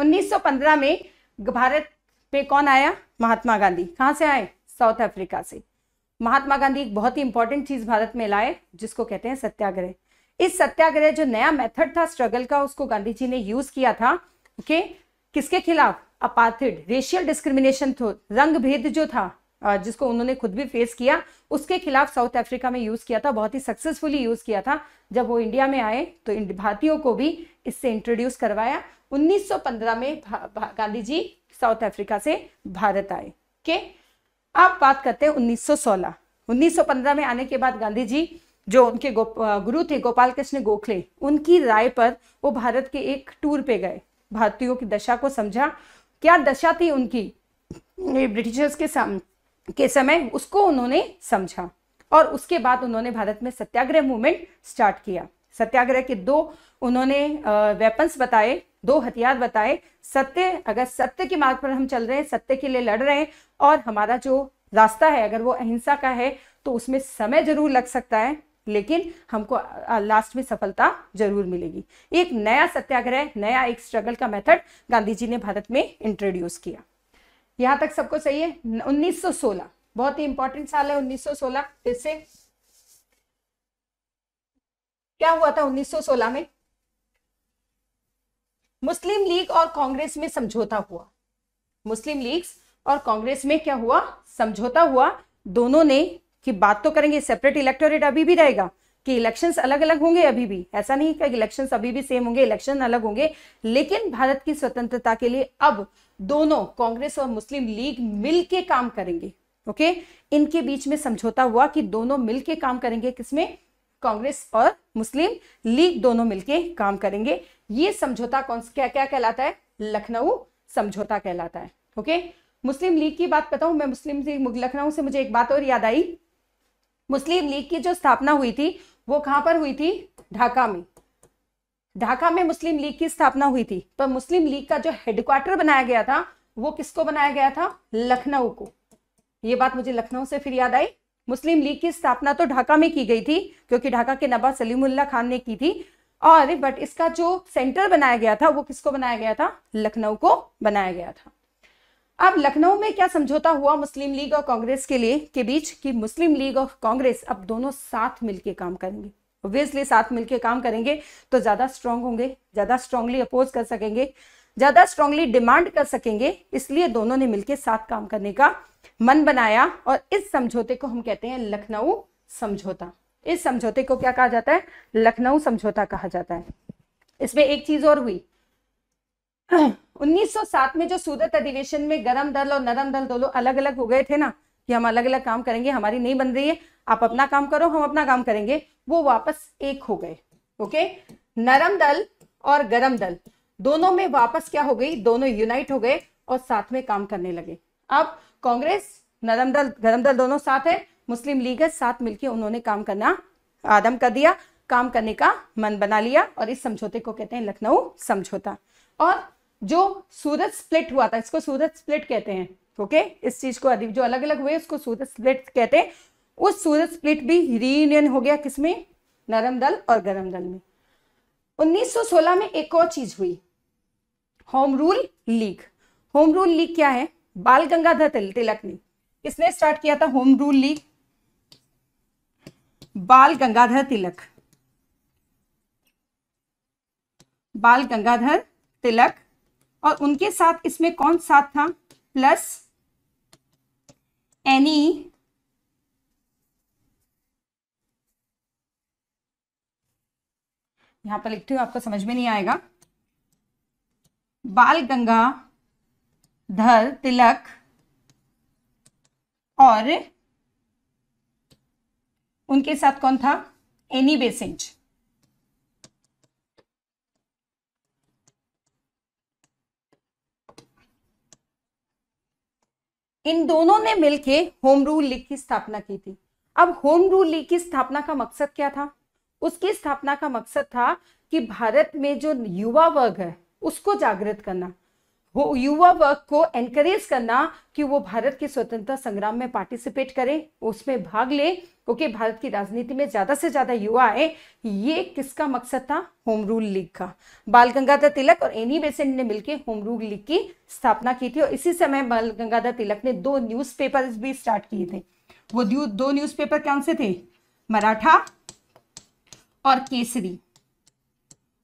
1915 में भारत पे कौन आया महात्मा गांधी कहाँ से आए साउथ अफ्रीका से महात्मा गांधी एक बहुत ही इंपॉर्टेंट चीज भारत में लाए जिसको कहते हैं सत्याग्रह इस सत्याग्रह जो नया मेथड था स्ट्रगल का उसको गांधी जी ने यूज किया था ओके किसके खिलाफ अपार्थिड रेशियल डिस्क्रिमिनेशन रंग भेद जो था जिसको उन्होंने खुद भी फेस किया उसके खिलाफ साउथ अफ्रीका में यूज़ किया था बहुत ही सक्सेसफुली यूज़ किया था जब वो इंडिया में आए तो भारतीयों को भी इससे इंट्रोड्यूस करवाया 1915 में गांधी जी साउथ अफ्रीका से भारत आए के अब बात करते हैं 1916 1915 में आने के बाद गांधी जी जो उनके गुरु थे गोपाल कृष्ण गोखले उनकी राय पर वो भारत के एक टूर पे गए भारतीयों की दशा को समझा क्या दशा थी उनकी ब्रिटिशर्स के सामने के समय उसको उन्होंने समझा और उसके बाद उन्होंने भारत में सत्याग्रह मूवमेंट स्टार्ट किया सत्याग्रह के दो उन्होंने वेपन्स बताए दो हथियार बताए सत्य अगर सत्य के मार्ग पर हम चल रहे हैं सत्य के लिए लड़ रहे हैं और हमारा जो रास्ता है अगर वो अहिंसा का है तो उसमें समय जरूर लग सकता है लेकिन हमको लास्ट में सफलता जरूर मिलेगी एक नया सत्याग्रह नया एक स्ट्रगल का मेथड गांधी जी ने भारत में इंट्रोड्यूस किया यहां तक सबको सही है 1916 बहुत ही इंपॉर्टेंट साल है 1916 फिर से क्या हुआ था 1916 में मुस्लिम लीग और कांग्रेस में समझौता हुआ मुस्लिम लीग और कांग्रेस में क्या हुआ समझौता हुआ दोनों ने कि बात तो करेंगे सेपरेट इलेक्टोरेट अभी भी रहेगा कि इलेक्शंस अलग अलग होंगे अभी भी ऐसा नहीं कि इलेक्शंस अभी भी सेम होंगे इलेक्शन अलग होंगे लेकिन भारत की स्वतंत्रता के लिए अब दोनों कांग्रेस और मुस्लिम लीग मिलके काम करेंगे ओके इनके बीच में समझौता हुआ कि दोनों मिलके काम करेंगे किसमें कांग्रेस और मुस्लिम लीग दोनों मिलके काम करेंगे ये समझौता कौन क्या क्या कहलाता है लखनऊ समझौता कहलाता है ओके मुस्लिम लीग की बात बताऊं मैं मुस्लिम लीग लखनऊ से मुझे एक बात और याद आई मुस्लिम लीग की जो स्थापना हुई थी वो कहां पर हुई थी ढाका में ढाका में मुस्लिम लीग की स्थापना हुई थी पर मुस्लिम लीग का जो हेडक्वार्टर बनाया गया था वो किसको बनाया गया था लखनऊ को ये बात मुझे लखनऊ से फिर याद आई मुस्लिम लीग की स्थापना तो ढाका में की गई थी क्योंकि ढाका के नवाब सलीमुल्ला खान ने की थी और बट इसका जो सेंटर बनाया गया था वो किसको बनाया गया था लखनऊ को बनाया गया था अब लखनऊ में क्या समझौता हुआ मुस्लिम लीग और कांग्रेस के लिए के बीच कि मुस्लिम लीग और कांग्रेस अब दोनों साथ मिलकर काम करेंगे ऑब्वियसली साथ मिलकर काम करेंगे तो ज़्यादा स्ट्रांग होंगे ज़्यादा स्ट्रांगली अपोज कर सकेंगे ज़्यादा स्ट्रांगली डिमांड कर सकेंगे इसलिए दोनों ने मिलकर साथ काम करने का मन बनाया और इस समझौते को हम कहते हैं लखनऊ समझौता इस समझौते को क्या कहा जाता है लखनऊ समझौता कहा जाता है इसमें एक चीज और हुई 1907 में जो सूरत अधिवेशन में गरम दल और नरम दल दोनों अलग अलग हो गए थे ना कि हम अलग अलग काम करेंगे हमारी नहीं बन रही है आप अपना काम करो हम अपना काम करेंगे वो वापस एक हो गए ओके नरम दल और गरम दल दोनों में वापस क्या हो गई दोनों यूनाइट हो गए और साथ में काम करने लगे अब कांग्रेस नरम दल गरम दल दोनों साथ है मुस्लिम लीग है साथ मिलकर उन्होंने काम करना आदम कर दिया काम करने का मन बना लिया और इस समझौते को कहते हैं लखनऊ समझौता और जो सूरत स्प्लिट हुआ था इसको सूरत स्प्लिट कहते हैं ओके इस चीज को जो अलग अलग हुए उसको सूरत स्प्लिट कहते हैं उस सूरज स्प्लिट भी रीयूनियन हो गया किसमें नरम दल और गरम दल में 1916 में एक और चीज हुई home rule league home rule league क्या है बाल गंगाधर तिलक ने किसने स्टार्ट किया था होम रूल लीग बाल गंगाधर तिलक बाल गंगाधर तिलक और उनके साथ इसमें कौन साथ था प्लस एनी यहां पर लिखती हूँ आपको समझ में नहीं आएगा बाल गंगा धर तिलक और उनके साथ कौन था एनी बेसेंट इन दोनों ने मिलकर होम रूल लीग की स्थापना की थी अब होम रूल लीग की स्थापना का मकसद क्या था उसकी स्थापना का मकसद था कि भारत में जो युवा वर्ग है उसको जागृत करना वो युवा वर्ग को एनकरेज करना कि वो भारत के स्वतंत्रता संग्राम में पार्टिसिपेट करें उसमें भाग ले क्योंकि भारत की राजनीति में ज़्यादा से ज़्यादा युवा आए ये किसका मकसद था होम रूल लीग का बाल गंगाधर तिलक और एनी बेसेंट ने मिलकर होम रूल लीग की स्थापना की थी और इसी समय बाल गंगाधर तिलक ने दो न्यूज भी स्टार्ट किए थे वो दो न्यूज कौन से थे मराठा और केसरी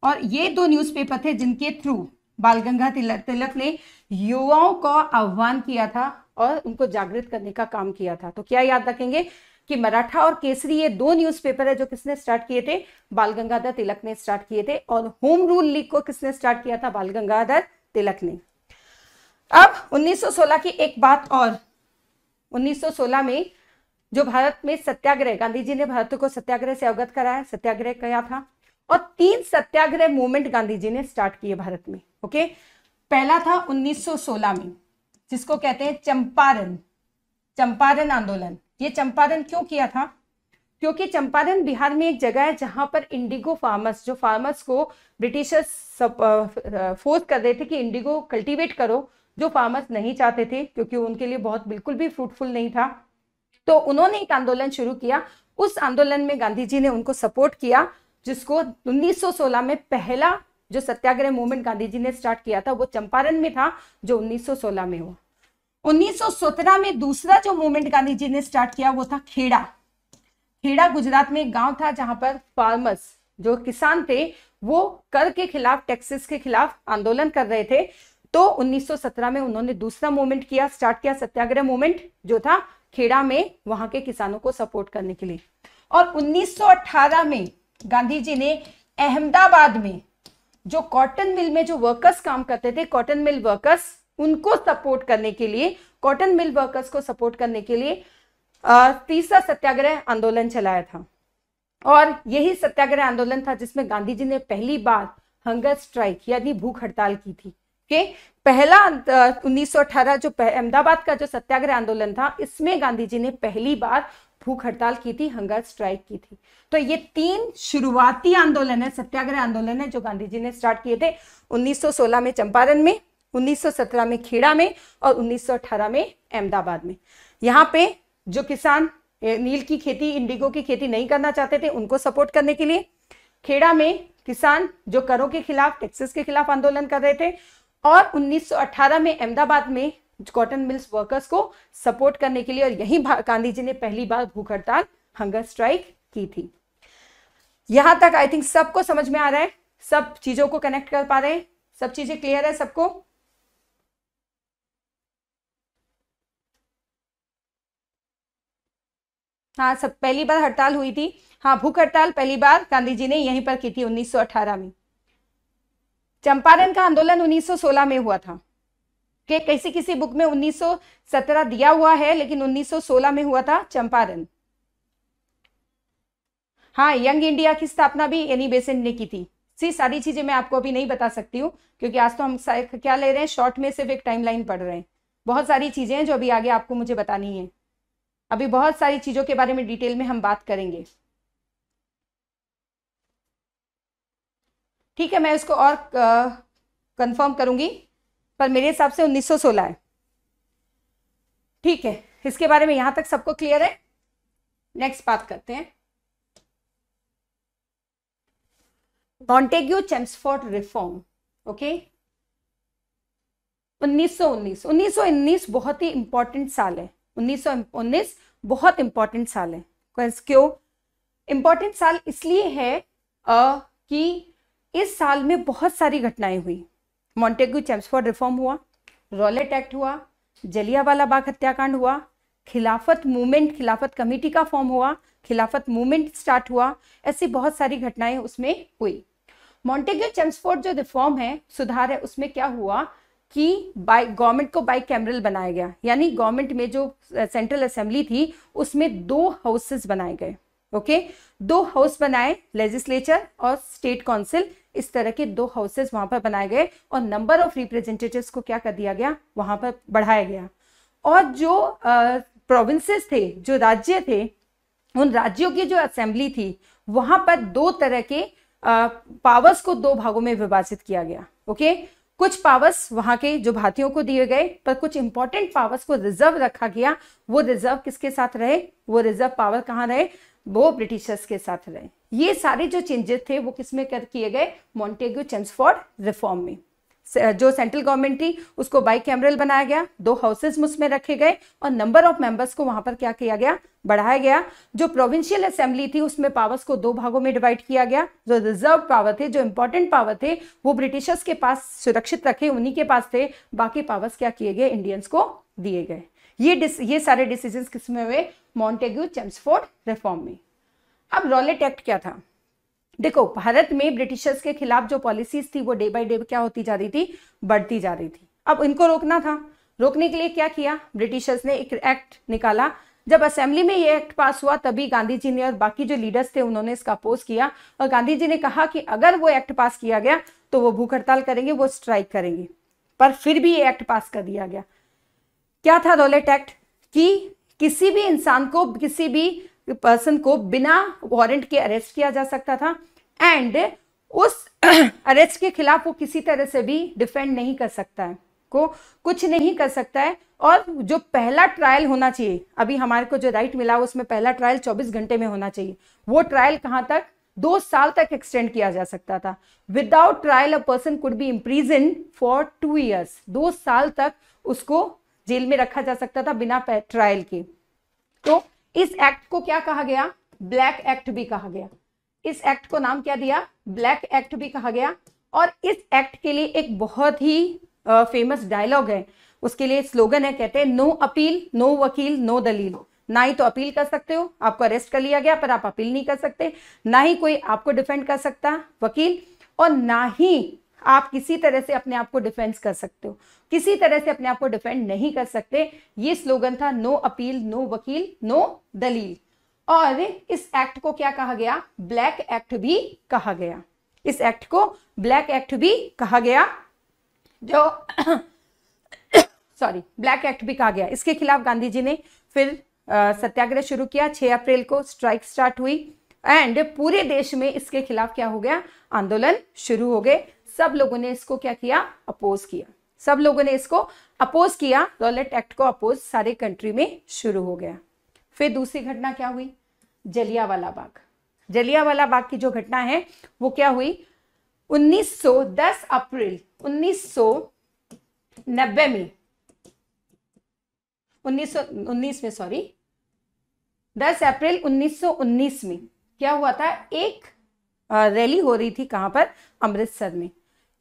और ये दो न्यूज़पेपर थे जिनके थ्रू बाल गंगा तिलक तिलक ने युवाओं को आह्वान किया था और उनको जागृत करने का काम किया था तो क्या याद रखेंगे कि मराठा और केसरी ये दो न्यूज़पेपर है जो किसने स्टार्ट किए थे बाल गंगाधर तिलक ने स्टार्ट किए थे और होम रूल लीग को किसने स्टार्ट किया था बाल गंगाधर तिलक ने अब 1916 की एक बात और 1916 में जो भारत में सत्याग्रह गांधी जी ने भारत को सत्याग्रह से अवगत कराया सत्याग्रह क्या था और तीन सत्याग्रह मूवमेंट गांधी जी ने स्टार्ट किए भारत में ओके पहला था 1916 में जिसको कहते हैं चंपारण चंपारण आंदोलन ये चंपारण क्यों किया था क्योंकि चंपारण बिहार में एक जगह है जहां पर इंडिगो फार्मर्स जो फार्मर्स को ब्रिटिशर्स फोर्स कर रहे थे कि इंडिगो कल्टीवेट करो जो फार्मर्स नहीं चाहते थे क्योंकि उनके लिए बहुत बिल्कुल भी फ्रूटफुल नहीं था तो उन्होंने एक आंदोलन शुरू किया उस आंदोलन में गांधी जी ने उनको सपोर्ट किया जिसको 1916 में पहला जो सत्याग्रह मूवमेंट गांधी जी ने स्टार्ट किया था वो चंपारण में था जो 1916 में हुआ 1917 में दूसरा जो मूवमेंट गांधी जी ने स्टार्ट किया वो था खेड़ा खेड़ा गुजरात में एक गांव था जहां पर फार्मर्स जो किसान थे वो कर के खिलाफ टैक्सेस के खिलाफ आंदोलन कर रहे थे तो 1917 में उन्होंने दूसरा मूवमेंट किया स्टार्ट किया सत्याग्रह मूवमेंट जो था खेड़ा में वहां के किसानों को सपोर्ट करने के लिए और 1918 में गांधी जी ने अहमदाबाद में जो कॉटन मिल में जो वर्कर्स काम करते थे कॉटन मिल वर्कर्स उनको सपोर्ट करने के लिए कॉटन मिल वर्कर्स को सपोर्ट करने के लिए तीसरा सत्याग्रह आंदोलन चलाया था और यही सत्याग्रह आंदोलन था जिसमें गांधी जी ने पहली बार हंगर स्ट्राइक यानी भूख हड़ताल की थी के पहला उन्नीस जो अहमदाबाद का जो सत्याग्रह आंदोलन था इसमें गांधी जी ने पहली बार भूख हड़ताल की थी हंगर स्ट्राइक की थी तो ये तीन शुरुआती आंदोलन है सत्याग्रह आंदोलन है जो गांधी जी ने स्टार्ट किए थे 1916 में चंपारण में 1917 में खेड़ा में और 1918 में अहमदाबाद में यहाँ पे जो किसान नील की खेती इंडिगो की खेती नहीं करना चाहते थे उनको सपोर्ट करने के लिए खेड़ा में किसान जो करों के खिलाफ टैक्सेस के खिलाफ आंदोलन कर रहे थे और 1918 में अहमदाबाद में कॉटन मिल्स वर्कर्स को सपोर्ट करने के लिए और यही गांधी जी ने पहली बार भूख हड़ताल हंगर स्ट्राइक की थी यहां तक आई थिंक सबको समझ में आ रहा है सब चीजों को कनेक्ट कर पा रहे हैं सब चीजें क्लियर है सबको हाँ सब पहली बार हड़ताल हुई थी हाँ भूख हड़ताल पहली बार गांधी जी ने यहीं पर की थी 1918 में चंपारण का आंदोलन 1916 में हुआ था के कैसी किसी बुक में 1917 दिया हुआ है लेकिन 1916 में हुआ था चंपारण हाँ यंग इंडिया की स्थापना भी एनी बेसेंट ने की थी सी सारी चीजें मैं आपको अभी नहीं बता सकती हूँ क्योंकि आज तो हम क्या ले रहे हैं शॉर्ट में सिर्फ एक टाइमलाइन पढ़ रहे हैं बहुत सारी चीजें हैं जो अभी आगे आपको मुझे बतानी है अभी बहुत सारी चीजों के बारे में डिटेल में हम बात करेंगे ठीक है मैं इसको और कंफर्म करूंगी पर मेरे हिसाब से 1916 है ठीक है इसके बारे में यहां तक सबको क्लियर है नेक्स्ट बात करते हैं मॉन्टेग्यू चेम्सफोर्ड रिफॉर्म ओके 1919 1919 बहुत ही इंपॉर्टेंट साल है 1919 बहुत इंपॉर्टेंट साल है क्यों इंपॉर्टेंट साल इसलिए है आ, कि इस साल में बहुत सारी घटनाएं हुई मॉन्टेग्यू चैम्सफोर्ड रिफॉर्म हुआ रॉलेट एक्ट हुआ जलियावाला बाग हत्याकांड हुआ खिलाफत मूवमेंट खिलाफत कमेटी का फॉर्म हुआ खिलाफत मूवमेंट स्टार्ट हुआ ऐसी बहुत सारी घटनाएं उसमें हुई मॉन्टेग्यू चैम्सफोर्ड जो रिफॉर्म है सुधार है उसमें क्या हुआ कि बाई गवर्नमेंट को बाई कैमरल बनाया गया यानी गवर्नमेंट में जो सेंट्रल असेंबली थी उसमें दो हाउसेस बनाए गए ओके okay? दो हाउस बनाए लेजिस्लेचर और स्टेट काउंसिल इस तरह के दो हाउसेस वहां पर बनाए गए और नंबर ऑफ रिप्रेजेंटेटिव्स को क्या कर दिया गया वहां पर बढ़ाया गया और जो प्रोविंसेस थे जो राज्य थे उन राज्यों की जो असेंबली थी वहां पर दो तरह के पावर्स को दो भागों में विभाजित किया गया ओके okay? कुछ पावर्स वहां के जो भारतीयों को दिए गए पर कुछ इंपॉर्टेंट पावर्स को रिजर्व रखा गया वो रिजर्व किसके साथ रहे वो रिजर्व पावर कहाँ रहे वो ब्रिटिशर्स के साथ रहे ये सारे जो चेंजेस थे वो किसमें कर किए गए मॉन्टेग्यू फॉर रिफॉर्म में जो सेंट्रल गवर्नमेंट थी उसको बाई कैमरल बनाया गया दो हाउसेज उसमें रखे गए और नंबर ऑफ मेंबर्स को वहां पर क्या किया गया बढ़ाया गया जो प्रोविंशियल असेंबली थी उसमें पावर्स को दो भागों में डिवाइड किया गया जो रिजर्व पावर थे जो इंपॉर्टेंट पावर थे वो ब्रिटिशर्स के पास सुरक्षित रखे उन्हीं के पास थे बाकी पावर्स क्या किए गए इंडियंस को दिए गए ये ये सारे डिसीजन किसमें हुए मॉन्टेग्यू चेम्सफोर्ड रिफॉर्म में अब रॉलेट एक्ट क्या था देखो भारत में ब्रिटिशर्स के खिलाफ जो पॉलिसीज थी वो डे बाई डे क्या होती जा रही थी बढ़ती जा रही थी अब इनको रोकना था रोकने के लिए क्या किया ब्रिटिशर्स ने एक एक्ट निकाला जब असेंबली में ये एक्ट पास हुआ तभी गांधी जी ने और बाकी जो लीडर्स थे उन्होंने इसका अपोज किया और गांधी जी ने कहा कि अगर वो एक्ट पास किया गया तो वो भूख हड़ताल करेंगे वो स्ट्राइक करेंगे पर फिर भी ये एक्ट पास कर दिया गया क्या था रोलेट एक्ट कि किसी भी इंसान को किसी भी पर्सन को बिना वारंट के अरेस्ट किया जा सकता था एंड उस अरेस्ट के खिलाफ वो किसी तरह से भी डिफेंड नहीं कर सकता है को कुछ नहीं कर सकता है और जो पहला ट्रायल होना चाहिए अभी हमारे को जो राइट मिला उसमें पहला ट्रायल 24 घंटे में होना चाहिए वो ट्रायल कहां तक दो साल तक एक्सटेंड किया जा सकता था without trial a person could be imprison for two years दो साल तक उसको जेल में रखा जा सकता था बिना ट्रायल के तो इस एक्ट को क्या कहा गया ब्लैक एक्ट भी कहा गया इस एक्ट को नाम क्या दिया ब्लैक एक्ट भी कहा गया और इस एक्ट के लिए एक बहुत ही फेमस डायलॉग है उसके लिए स्लोगन है कहते हैं no appeal no vakil no dalil ना ही तो अपील कर सकते हो आपको अरेस्ट कर लिया गया पर आप अपील नहीं कर सकते ना ही कोई आपको डिफेंड कर सकता वकील और ना ही आप किसी तरह से अपने आप को डिफेंस कर सकते हो किसी तरह से अपने आप को डिफेंड नहीं कर सकते ये स्लोगन था no appeal no vakil no dalil और इस एक्ट को क्या कहा गया ब्लैक एक्ट भी कहा गया इस एक्ट को ब्लैक एक्ट भी कहा गया जो सॉरी ब्लैक एक्ट भी कहा गया इसके खिलाफ गांधी जी ने फिर सत्याग्रह शुरू किया 6 अप्रैल को स्ट्राइक स्टार्ट हुई एंड पूरे देश में इसके खिलाफ क्या हो गया आंदोलन शुरू हो गए सब लोगों ने इसको क्या किया अपोज किया सब लोगों ने इसको अपोज किया रॉलेट तो एक्ट को अपोज सारे कंट्री में शुरू हो गया फिर दूसरी घटना क्या हुई जलियावाला बाग जलियावाला बाग की जो घटना है वो क्या हुई 1910 अप्रैल 1990 में 1919 में सॉरी 10 अप्रैल 1919 में क्या हुआ था एक रैली हो रही थी कहां पर अमृतसर में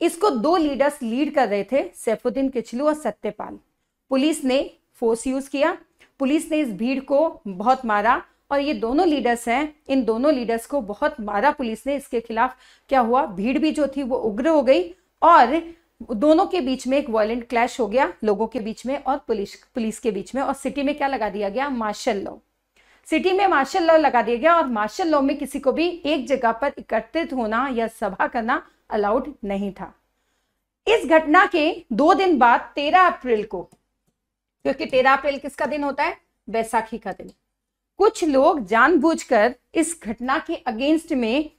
इसको दो लीडर्स लीड कर रहे थे सैफुद्दीन किचलू और सत्यपाल पुलिस ने फोर्स यूज किया पुलिस ने इस भीड़ को बहुत मारा और ये दोनों लीडर्स हैं इन दोनों लीडर्स को बहुत मारा पुलिस ने इसके खिलाफ क्या हुआ भीड़ भी जो थी वो उग्र हो गई और दोनों के बीच में एक वॉयेंट क्लैश हो गया लोगों के बीच में और पुलिस पुलिस के बीच में और सिटी में क्या लगा दिया गया मार्शल लॉ सिटी में मार्शल लॉ लगा दिया गया और मार्शल लॉ में किसी को भी एक जगह पर एकत्रित होना या सभा करना अलाउड नहीं था इस घटना के दो दिन बाद 13 अप्रैल को क्योंकि 13 अप्रैल किसका दिन होता है बैसाखी का दिन कुछ लोग जानबूझकर इस घटना के अगेंस्ट में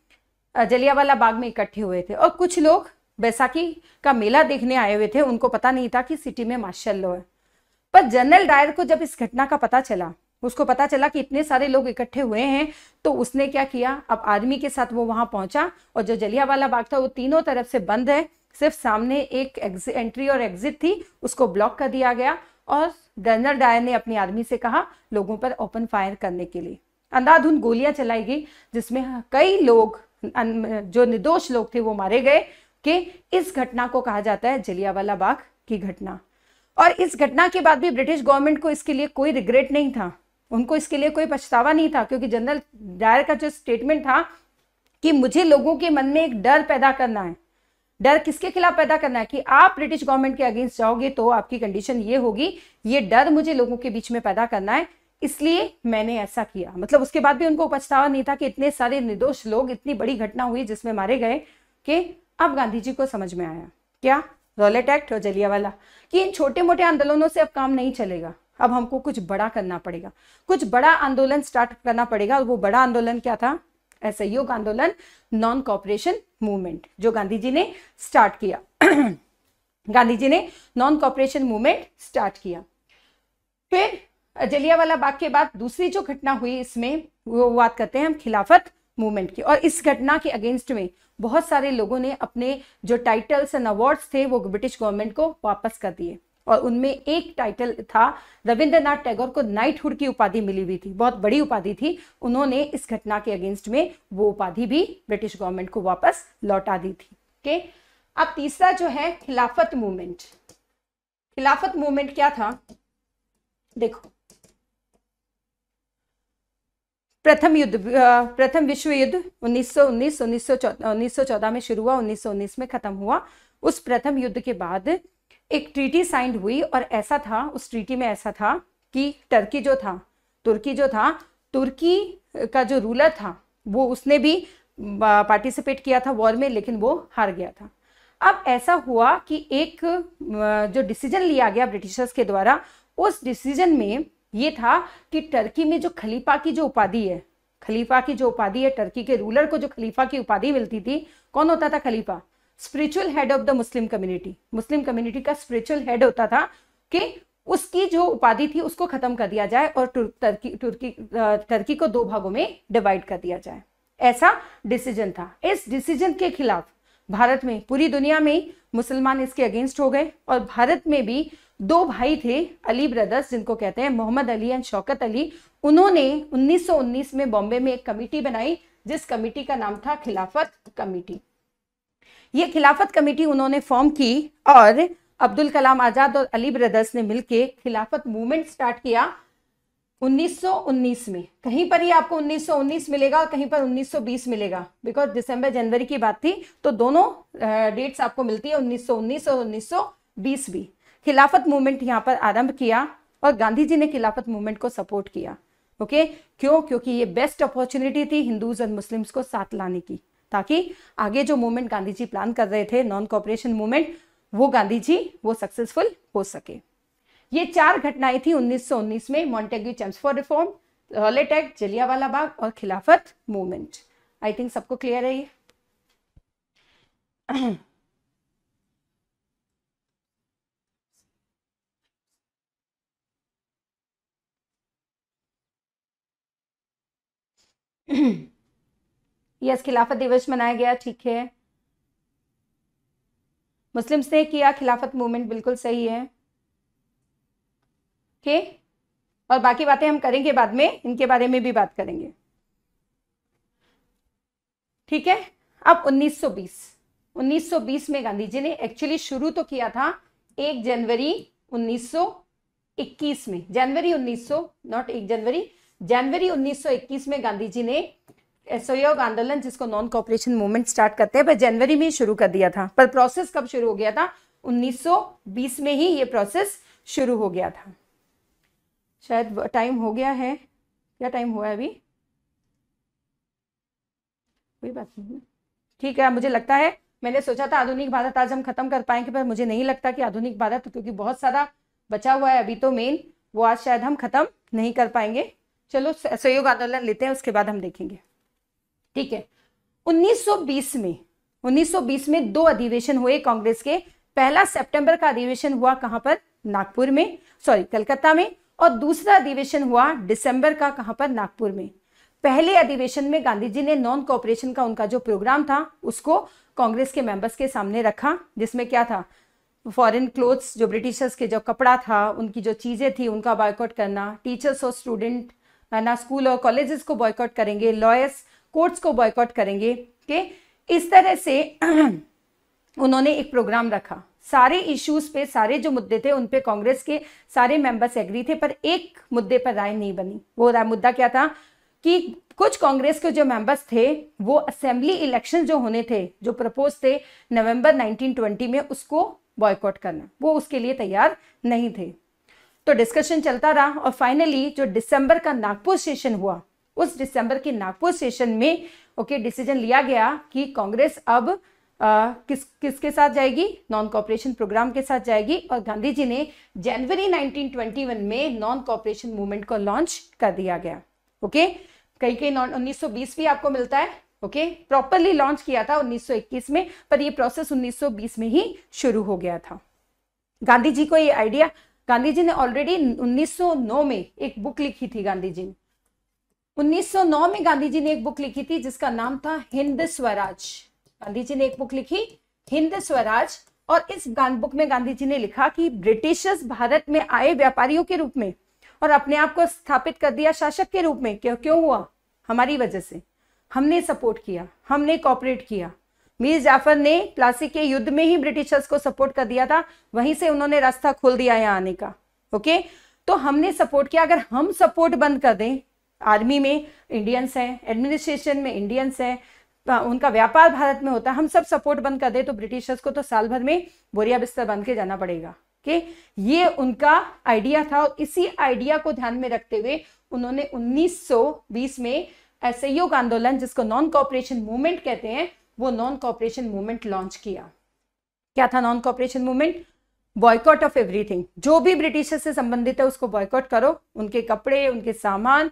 जलियावाला बाग में इकट्ठे हुए थे और कुछ लोग बैसाखी का मेला देखने आए हुए थे उनको पता नहीं था कि सिटी में मार्शल लो है पर जनरल डायर को जब इस घटना का पता चला उसको पता चला कि इतने सारे लोग इकट्ठे हुए हैं तो उसने क्या किया अब आर्मी के साथ वो वहां पहुंचा और जो जलियावाला बाग था वो तीनों तरफ से बंद है सिर्फ सामने एक एंट्री और एग्जिट थी उसको ब्लॉक कर दिया गया और जनरल डायर ने अपनी आर्मी से कहा लोगों पर ओपन फायर करने के लिए अंधाधुंध गोलियां चलाई गई जिसमें कई लोग जो निर्दोष लोग थे वो मारे गए कि इस घटना को कहा जाता है जलियावाला बाग की घटना और इस घटना के बाद भी ब्रिटिश गवर्नमेंट को इसके लिए कोई रिग्रेट नहीं था उनको इसके लिए कोई पछतावा नहीं था क्योंकि जनरल डायर का जो स्टेटमेंट था कि मुझे लोगों के मन में एक डर पैदा करना है डर किसके खिलाफ पैदा करना है कि आप ब्रिटिश गवर्नमेंट के अगेंस्ट जाओगे तो आपकी कंडीशन ये होगी ये डर मुझे लोगों के बीच में पैदा करना है इसलिए मैंने ऐसा किया मतलब उसके बाद भी उनको पछतावा नहीं था कि इतने सारे निर्दोष लोग इतनी बड़ी घटना हुई जिसमें मारे गए कि अब गांधी जी को समझ में आया क्या रॉलेट एक्ट और जलिया वाला कि इन छोटे मोटे आंदोलनों से अब काम नहीं चलेगा अब हमको कुछ बड़ा करना पड़ेगा कुछ बड़ा आंदोलन स्टार्ट करना पड़ेगा और वो बड़ा आंदोलन क्या था असहयोग आंदोलन नॉन कॉपरेशन मूवमेंट जो गांधी जी ने स्टार्ट किया गांधी जी ने नॉन कॉपरेशन मूवमेंट स्टार्ट किया फिर जलिया वाला बाग के बाद दूसरी जो घटना हुई इसमें वो बात करते हैं हम खिलाफत मूवमेंट की और इस घटना के अगेंस्ट में बहुत सारे लोगों ने अपने जो टाइटल्स एंड अवार्ड्स थे वो ब्रिटिश गवर्नमेंट को वापस कर दिए और उनमें एक टाइटल था रविंद्रनाथ टैगोर को नाइटहुड की उपाधि मिली हुई थी बहुत बड़ी उपाधि थी उन्होंने इस घटना के अगेंस्ट में वो उपाधि भी ब्रिटिश गवर्नमेंट को वापस लौटा दी थी ओके अब तीसरा जो है खिलाफत मूवमेंट खिलाफत मूवमेंट क्या था देखो प्रथम युद्ध प्रथम विश्व युद्ध 1919 1914 1914 में शुरू हुआ 1919 में खत्म हुआ उस प्रथम युद्ध के बाद एक ट्रीटी साइंड हुई और ऐसा था उस ट्रीटी में ऐसा था कि टर्की जो था तुर्की जो था तुर्की का जो रूलर था वो उसने भी पार्टिसिपेट किया था वॉर में लेकिन वो हार गया था अब ऐसा हुआ कि एक जो डिसीजन लिया गया ब्रिटिशर्स के द्वारा उस डिसीजन में ये था कि टर्की में जो खलीफा की जो उपाधि है खलीफा की जो उपाधि है टर्की के रूलर को जो खलीफा की उपाधि मिलती थी कौन होता था खलीफा spiritual head of the Muslim community Muslim community का स्पिरिचुअल हेड होता था कि उसकी जो उपाधि थी उसको खत्म कर दिया जाए और तुर्की तुर्की तुर्की को दो भागों में डिवाइड कर दिया जाए ऐसा डिसीजन था इस डिसीजन के खिलाफ भारत में पूरी दुनिया में मुसलमान इसके अगेंस्ट हो गए और भारत में भी दो भाई थे अली ब्रदर्स जिनको कहते हैं मोहम्मद अली एंड शौकत अली उन्होंने 1919 में बॉम्बे में एक कमेटी बनाई जिस कमेटी का नाम था खिलाफत कमेटी ये खिलाफत कमेटी उन्होंने फॉर्म की और अब्दुल कलाम आजाद और अली ब्रदर्स ने मिलकर खिलाफत मूवमेंट स्टार्ट किया 1919 में कहीं पर ही आपको 1919 मिलेगा और कहीं पर 1920 मिलेगा बिकॉज दिसंबर जनवरी की बात थी तो दोनों डेट्स आपको मिलती है 1919 और 1920 भी खिलाफत मूवमेंट यहाँ पर आरंभ किया और गांधी जी ने खिलाफत मूवमेंट को सपोर्ट किया ओके okay? क्यों क्योंकि ये बेस्ट अपॉर्चुनिटी थी हिंदूज और मुस्लिम्स को साथ लाने की ताकि आगे जो मूवमेंट गांधी जी प्लान कर रहे थे नॉन कॉपरेशन मूवमेंट वो गांधी जी वो सक्सेसफुल हो सके ये चार घटनाएं थी 1919 में Montagu Chelmsford reform Rowlatt Act Jallianwala Bagh और खिलाफत मूवमेंट आई थिंक सबको क्लियर है ये यस खिलाफत दिवस मनाया गया ठीक है मुस्लिम्स ने किया खिलाफत मूवमेंट बिल्कुल सही है ओके और बाकी बातें हम करेंगे बाद में इनके बारे में भी बात करेंगे ठीक है अब 1920 1920 में गांधी जी ने एक्चुअली शुरू तो किया था एक जनवरी 1921 में जनवरी 1900 नॉट एक जनवरी जनवरी 1921 में गांधी जी ने सहयोग आंदोलन जिसको नॉन कॉपरेशन मूवमेंट स्टार्ट करते हैं पर जनवरी में शुरू कर दिया था पर प्रोसेस कब शुरू हो गया था 1920 में ही ये प्रोसेस शुरू हो गया था शायद टाइम हो गया है क्या टाइम हुआ है अभी कोई बात नहीं ठीक है मुझे लगता है मैंने सोचा था आधुनिक भारत आज हम खत्म कर पाएंगे पर मुझे नहीं लगता कि आधुनिक भारत क्योंकि बहुत सारा बचा हुआ है अभी तो मेन वो आज शायद हम खत्म नहीं कर पाएंगे चलो सहयोग आंदोलन लेते हैं उसके बाद हम देखेंगे ठीक है 1920 में 1920 में दो अधिवेशन हुए कांग्रेस के पहला सितंबर का अधिवेशन हुआ कहां पर नागपुर में सॉरी कलकत्ता में और दूसरा अधिवेशन हुआ दिसंबर का कहां पर नागपुर में पहले अधिवेशन में गांधी जी ने नॉन कॉपरेशन का उनका जो प्रोग्राम था उसको कांग्रेस के मेंबर्स के सामने रखा जिसमें क्या था फॉरेन क्लोथ्स जो ब्रिटिशर्स के जो कपड़ा था उनकी जो चीज़ें थी उनका बॉयकॉट करना टीचर्स और स्टूडेंट ना स्कूल और कॉलेजेस को बॉयकॉट करेंगे लॉयर्स कोर्ट्स को बॉयकॉट करेंगे के इस तरह से उन्होंने एक प्रोग्राम रखा सारे इश्यूज पे सारे जो मुद्दे थे उन पे कांग्रेस के सारे मेंबर्स एग्री थे पर एक मुद्दे पर राय नहीं बनी वो राय मुद्दा क्या था कि कुछ कांग्रेस के जो मेंबर्स थे वो असेंबली इलेक्शन जो होने थे जो प्रपोज थे नवंबर 1920 में उसको बॉयकॉट करना वो उसके लिए तैयार नहीं थे तो डिस्कशन चलता रहा और फाइनली जो दिसंबर का नागपुर सेशन हुआ उस दिसंबर के नागपुर सेशन में ओके डिसीजन लिया गया कि कांग्रेस अब आ, किस किसके साथ जाएगी नॉन कॉपरेशन प्रोग्राम के साथ जाएगी और गांधी जी ने जनवरी 1921 में नॉन कॉपरेशन मूवमेंट को लॉन्च कर दिया गया ओके कहीं कहीं उन्नीस भी आपको मिलता है ओके प्रॉपरली लॉन्च किया था 1921 में पर ये प्रोसेस 1920 में ही शुरू हो गया था गांधी जी को ये आइडिया गांधी जी ने ऑलरेडी 1909 में एक बुक लिखी थी गांधी जी ने 1909 में गांधी जी ने एक बुक लिखी थी जिसका नाम था हिंद स्वराज गांधी जी ने एक बुक लिखी हिंद स्वराज और इस बुक में गांधी जी ने लिखा कि ब्रिटिशर्स भारत में आए व्यापारियों के रूप में और अपने आप को स्थापित कर दिया शासक के रूप में क्यों क्यों हुआ हमारी वजह से हमने सपोर्ट किया हमने कॉपरेट किया मीर जाफर ने प्लासी के युद्ध में ही ब्रिटिशर्स को सपोर्ट कर दिया था वहीं से उन्होंने रास्ता खोल दिया यहाँ आने का ओके तो हमने सपोर्ट किया अगर हम सपोर्ट बंद कर दें आर्मी में इंडियंस हैं एडमिनिस्ट्रेशन में इंडियंस हैं तो उनका व्यापार भारत में होता है हम सब सपोर्ट बंद कर दे तो ब्रिटिशर्स को तो साल भर में बोरिया बिस्तर बन के जाना पड़ेगा कि ये उनका आइडिया था और इसी आइडिया को ध्यान में रखते हुए उन्होंने 1920 में असहयोग आंदोलन जिसको नॉन कॉपरेशन मूवमेंट कहते हैं वो नॉन कॉपरेशन मूवमेंट लॉन्च किया क्या था non cooperation movement boycott of everything जो भी ब्रिटिशर्स से संबंधित है उसको बॉयकॉट करो उनके कपड़े उनके सामान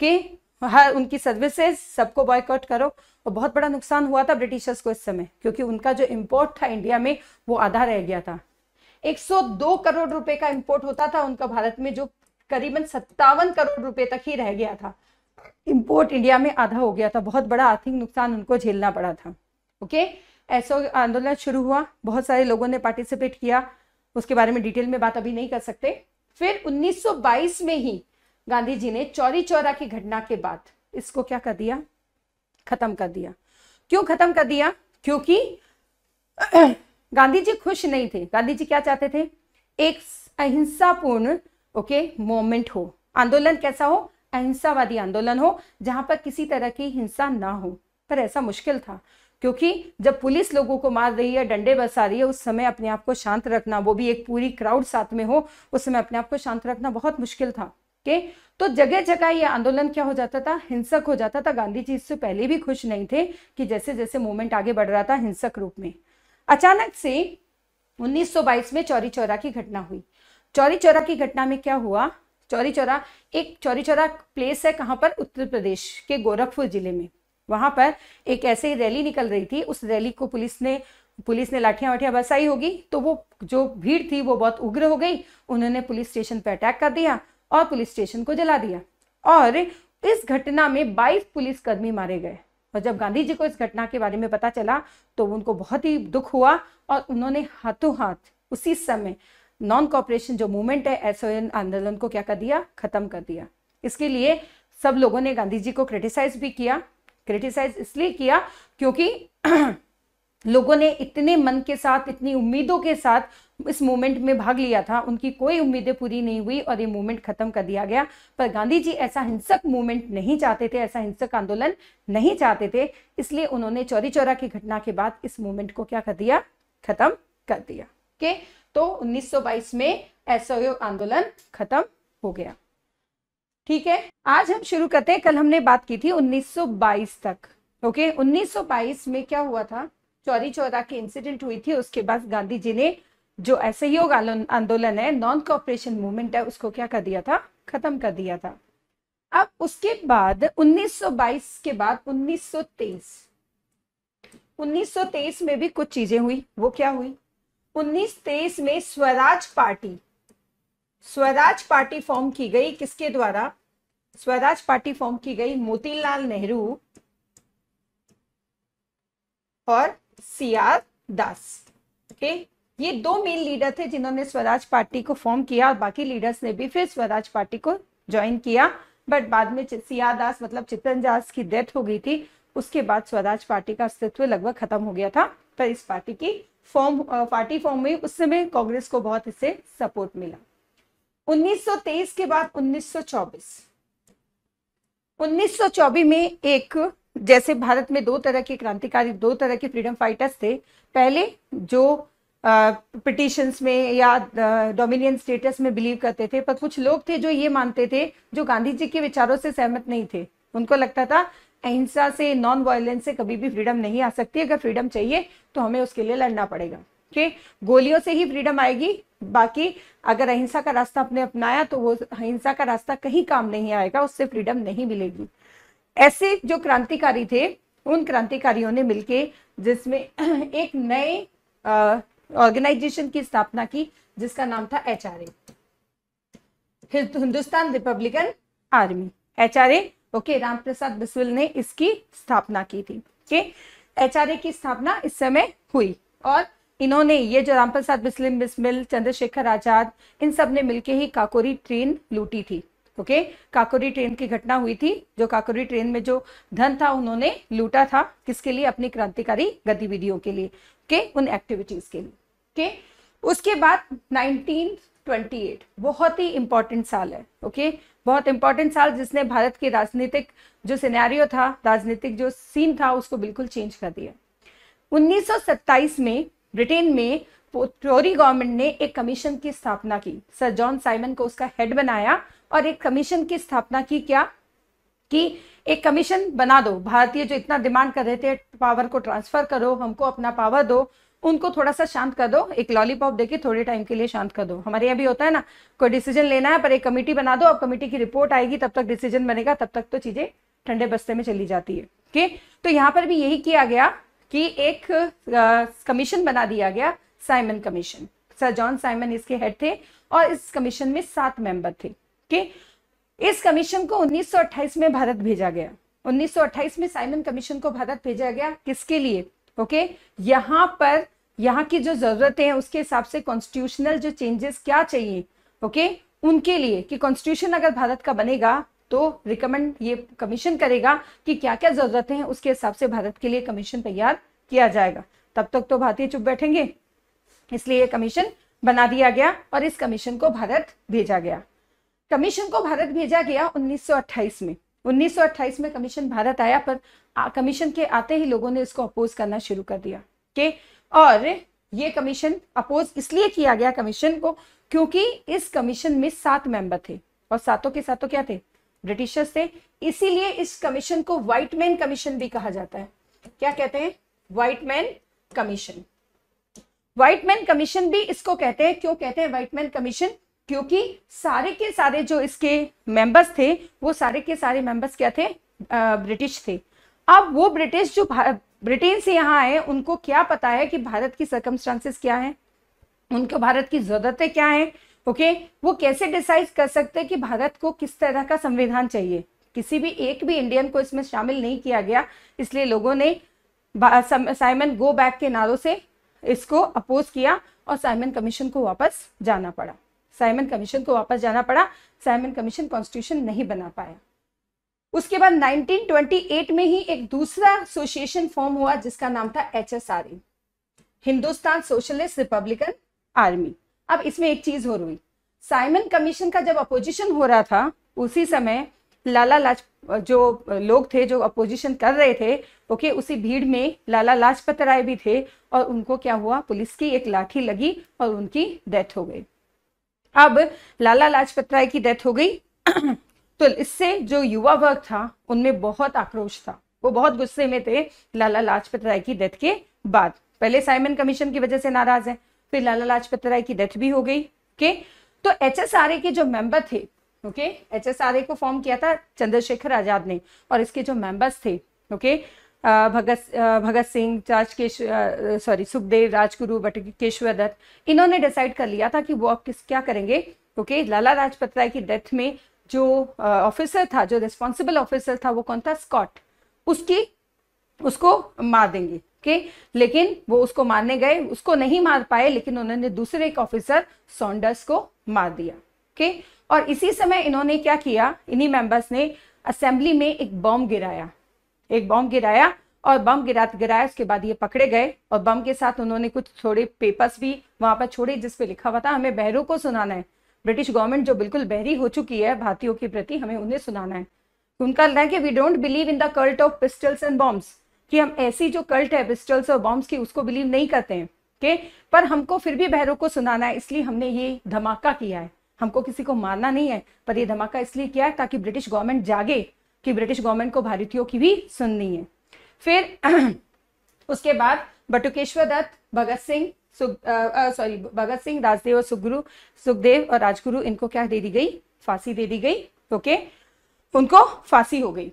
कि हर उनकी सर्विसेज सबको बॉयकॉट करो और बहुत बड़ा नुकसान हुआ था ब्रिटिशर्स को इस समय क्योंकि उनका जो इम्पोर्ट था इंडिया में वो आधा रह गया था 102 करोड़ रुपए का इम्पोर्ट होता था उनका भारत में जो करीबन सत्तावन करोड़ रुपए तक ही रह गया था इम्पोर्ट इंडिया में आधा हो गया था बहुत बड़ा आर्थिक नुकसान उनको झेलना पड़ा था ओके ऐसा आंदोलन शुरू हुआ बहुत सारे लोगों ने पार्टिसिपेट किया उसके बारे में डिटेल में बात अभी नहीं कर सकते फिर 1922 में ही गांधी जी ने चौरी चौरा की घटना के बाद इसको क्या कर दिया खत्म कर दिया क्यों खत्म कर दिया क्योंकि गांधी जी खुश नहीं थे गांधी जी क्या चाहते थे एक अहिंसापूर्ण ओके मोमेंट हो आंदोलन कैसा हो अहिंसावादी आंदोलन हो जहां पर किसी तरह की हिंसा ना हो पर ऐसा मुश्किल था क्योंकि जब पुलिस लोगों को मार रही है डंडे बरसा रही है उस समय अपने आप को शांत रखना वो भी एक पूरी क्राउड साथ में हो उस समय अपने आप को शांत रखना बहुत मुश्किल था ओके तो जगह जगह ये आंदोलन क्या हो जाता था हिंसक हो जाता था गांधी जी इससे पहले भी खुश नहीं थे कि जैसे जैसे मूवमेंट आगे बढ़ रहा था हिंसक रूप में अचानक से 1922 में चौरी चौरा की घटना हुई चौरी चौरा की घटना में क्या हुआ चौरी चौरा एक चौरी चौरा प्लेस है कहां पर उत्तर प्रदेश के गोरखपुर जिले में वहां पर एक ऐसे रैली निकल रही थी उस रैली को पुलिस ने पुलिस ने लाठियां वाठियां बसाई होगी तो वो जो भीड़ थी वो बहुत उग्र हो गई उन्होंने पुलिस स्टेशन पर अटैक कर दिया और पुलिस स्टेशन को जला दिया और इस घटना में 22 पुलिसकर्मी मारे गए और जब गांधी जी को इस घटना के बारे में पता चला तो उनको बहुत ही दुख हुआ और उन्होंने हाथों हाथ उसी समय नॉन कॉपरेशन जो मूवमेंट है एसओ आंदोलन को क्या कर दिया खत्म कर दिया इसके लिए सब लोगों ने गांधी जी को क्रिटिसाइज भी किया क्रिटिसाइज इसलिए किया क्योंकि लोगों ने इतने मन के साथ इतनी उम्मीदों के साथ इस मूवमेंट में भाग लिया था उनकी कोई उम्मीदें पूरी नहीं हुई और ये मूवमेंट खत्म कर दिया गया पर गांधी जी ऐसा हिंसक मूवमेंट नहीं चाहते थे ऐसा हिंसक आंदोलन नहीं चाहते थे इसलिए उन्होंने चौरी चौरा की घटना के बाद इस मूवमेंट को क्या कर दिया खत्म कर दिया के तो 1922 में असहयोग आंदोलन खत्म हो गया ठीक है आज हम शुरू करते हैं कल हमने बात की थी 1922 तक ओके 1922 में क्या हुआ था चौरी चौरा की इंसिडेंट हुई थी उसके बाद गांधी जी ने जो असहयोग आंदोलन है नॉन कॉपरेशन मूवमेंट है उसको क्या कर दिया था खत्म कर दिया था अब उसके बाद 1922 के बाद 1923 1923 में भी कुछ चीजें हुई वो क्या हुई 1923 में Swaraj party Swaraj party form की गई किसके द्वारा स्वराज पार्टी फॉर्म की गई मोतीलाल नेहरू और सी आर दास ओके ये दो मेन लीडर थे जिन्होंने स्वराज पार्टी को फॉर्म किया और बाकी लीडर्स ने भी फिर स्वराज पार्टी को ज्वाइन किया बट बाद में सिया दास मतलब चितन दास की डेथ हो गई थी उसके बाद स्वराज पार्टी का अस्तित्व लगभग खत्म हो गया था पर इस पार्टी की फॉर्म पार्टी फॉर्म हुई उस समय कांग्रेस को बहुत इससे सपोर्ट मिला 1923 के बाद 1924 1924 में एक जैसे भारत में दो तरह के क्रांतिकारी दो तरह के फ्रीडम फाइटर्स थे पहले जो पिटिशंस में या डोमिनियन स्टेटस में बिलीव करते थे पर कुछ लोग थे जो ये मानते थे जो गांधी जी के विचारों से सहमत नहीं थे उनको लगता था अहिंसा से नॉन वायलेंस से कभी भी फ्रीडम नहीं आ सकती अगर फ्रीडम चाहिए तो हमें उसके लिए लड़ना पड़ेगा कि गोलियों से ही फ्रीडम आएगी बाकी अगर अहिंसा का रास्ता अपने अपनाया तो वो अहिंसा का रास्ता कहीं काम नहीं आएगा उससे फ्रीडम नहीं मिलेगी ऐसे जो क्रांतिकारी थे उन क्रांतिकारियों ने मिलके जिसमें एक नए ऑर्गेनाइजेशन की स्थापना की जिसका नाम था H Hindustan Republican Army H R okay Prasad Bismil ने इसकी स्थापना की थी ओके एच की स्थापना इस समय हुई और इन्होंने ये जो प्रसाद बिस्लिम बिस्मिल चंद्रशेखर आजाद इन सब ने मिलके ही काकोरी ट्रेन लूटी थी ओके काकोरी ट्रेन की घटना हुई थी जो काकोरी ट्रेन में जो धन था उन्होंने लूटा था किसके लिए अपनी क्रांतिकारी गतिविधियों के लिए के उन एक्टिविटीज के लिए के उसके बाद 1928 बहुत ही इंपॉर्टेंट साल है ओके बहुत इंपॉर्टेंट साल जिसने भारत के राजनीतिक जो सिनेरियो था राजनीतिक जो सीन था उसको बिल्कुल चेंज कर दिया 1927 में ब्रिटेन में टोरी गवर्नमेंट ने एक कमीशन की स्थापना की सर जॉन साइमन को उसका हेड बनाया और एक कमीशन की स्थापना की क्या कि एक कमीशन बना दो भारतीय जो इतना डिमांड कर रहे थे पावर को ट्रांसफर करो हमको अपना पावर दो उनको थोड़ा सा शांत कर दो एक लॉलीपॉप देके थोड़े टाइम के लिए शांत कर दो हमारे यहाँ भी होता है ना कोई डिसीजन लेना है पर एक कमेटी बना दो अब कमेटी की रिपोर्ट आएगी तब तक डिसीजन बनेगा तब तक तो चीजें ठंडे बस्ते में चली जाती है के? तो यहाँ पर भी यही किया गया कि एक कमीशन बना दिया गया Simon commission sir John Simon इसके हेड थे और इस कमीशन में सात मेंबर थे ओके इस कमीशन को 1928 में भारत भेजा गया 1928 में साइमन कमीशन को भारत भेजा गया किसके लिए ओके okay? यहाँ पर यहाँ की जो जरूरतें हैं उसके हिसाब से कॉन्स्टिट्यूशनल जो चेंजेस क्या चाहिए ओके okay? उनके लिए कि कॉन्स्टिट्यूशन अगर भारत का बनेगा तो रिकमेंड ये कमीशन करेगा कि क्या क्या जरूरतें हैं उसके हिसाब से भारत के लिए कमीशन तैयार किया जाएगा तब तक तो भारतीय चुप बैठेंगे इसलिए ये कमीशन बना दिया गया और इस कमीशन को भारत भेजा गया कमीशन को भारत भेजा गया 1928 में 1928 में कमीशन भारत आया पर कमीशन के आते ही लोगों ने इसको अपोज करना शुरू कर दिया के और ये कमीशन अपोज इसलिए किया गया कमीशन को क्योंकि इस कमीशन में सात मेंबर थे और सातों के सातों क्या थे ब्रिटिशर्स थे इसीलिए इस कमीशन को व्हाइट मैन कमीशन भी कहा जाता है क्या कहते हैं white man commission white man commission भी इसको कहते हैं क्यों कहते हैं व्हाइट मैन कमीशन क्योंकि सारे के सारे जो इसके मेंबर्स थे वो सारे के सारे मेंबर्स क्या थे ब्रिटिश थे अब वो ब्रिटिश जो ब्रिटेन से यहाँ आए उनको क्या पता है कि भारत की सर्कमस्टांसेस क्या है उनको भारत की ज़रूरतें क्या है ओके वो कैसे डिसाइड कर सकते हैं कि भारत को किस तरह का संविधान चाहिए किसी भी एक भी इंडियन को इसमें शामिल नहीं किया गया इसलिए लोगों ने साइमन गो बैक के नारों से इसको अपोज किया और साइमन कमीशन को वापस जाना पड़ा साइमन कमीशन को वापस जाना पड़ा साइमन कमीशन कॉन्स्टिट्यूशन नहीं बना पाया उसके बाद 1928 में ही एक दूसरा एसोसिएशन फॉर्म हुआ जिसका नाम था H Hindustan Socialist Republican Army अब इसमें एक चीज हो रही साइमन कमीशन का जब अपोजिशन हो रहा था उसी समय लाला लाज जो लोग थे जो अपोजिशन कर रहे थे ओके उसी भीड़ में लाला लाजपत राय भी थे और उनको क्या हुआ पुलिस की एक लाठी लगी और उनकी डेथ हो गई अब लाला लाजपत राय की डेथ हो गई तो इससे जो युवा वर्ग था उनमें बहुत आक्रोश था वो बहुत गुस्से में थे लाला लाजपत राय की डेथ के बाद पहले साइमन कमीशन की वजह से नाराज है फिर लाला लाजपत राय की डेथ भी हो गई के तो एच के जो मेंबर थे ओके एच को फॉर्म किया था चंद्रशेखर आजाद ने और इसके जो मेंबर्स थे ओके भगत भगत सिंह राजकेश सॉरी सुखदेव राजगुरु बटकेश्वर दत्त इन्होंने डिसाइड कर लिया था कि वो अब किस क्या करेंगे क्योंकि तो लाला लाजपत राय की डेथ में जो ऑफिसर था जो रिस्पॉन्सिबल ऑफिसर था वो कौन था स्कॉट उसकी उसको मार देंगे के? लेकिन वो उसको मारने गए उसको नहीं मार पाए लेकिन उन्होंने दूसरे एक ऑफिसर सॉन्डर्स को मार दिया के और इसी समय इन्होंने क्या किया इन्हीं मेंबर्स ने असेंबली में एक बॉम्ब गिराया एक बम गिराया और बम गिरा गिराया उसके बाद ये पकड़े गए और बम के साथ उन्होंने कुछ थोड़े पेपर्स भी वहां पर छोड़े जिसपे लिखा हुआ था हमें बहरों को सुनाना है ब्रिटिश गवर्नमेंट जो बिल्कुल बहरी हो चुकी है भारतीयों के प्रति हमें उन्हें सुनाना है उनका कहना है कि we don't believe in the cult of pistols and bombs कि हम ऐसी जो कल्ट है पिस्टल्स और बॉम्ब्स की उसको बिलीव नहीं करते हैं के पर हमको फिर भी बहरों को सुनाना है इसलिए हमने ये धमाका किया है हमको किसी को मारना नहीं है पर ये धमाका इसलिए किया है ताकि ब्रिटिश गवर्नमेंट जागे कि ब्रिटिश गवर्नमेंट को भारतीयों की भी सुननी है फिर उसके बाद बटुकेश्वर दत्त भगत सिंह सॉरी भगत सिंह राजदेव और सुखगुरु सुखदेव और राजगुरु इनको क्या दे दी गई फांसी दे दी गई ओके उनको फांसी हो गई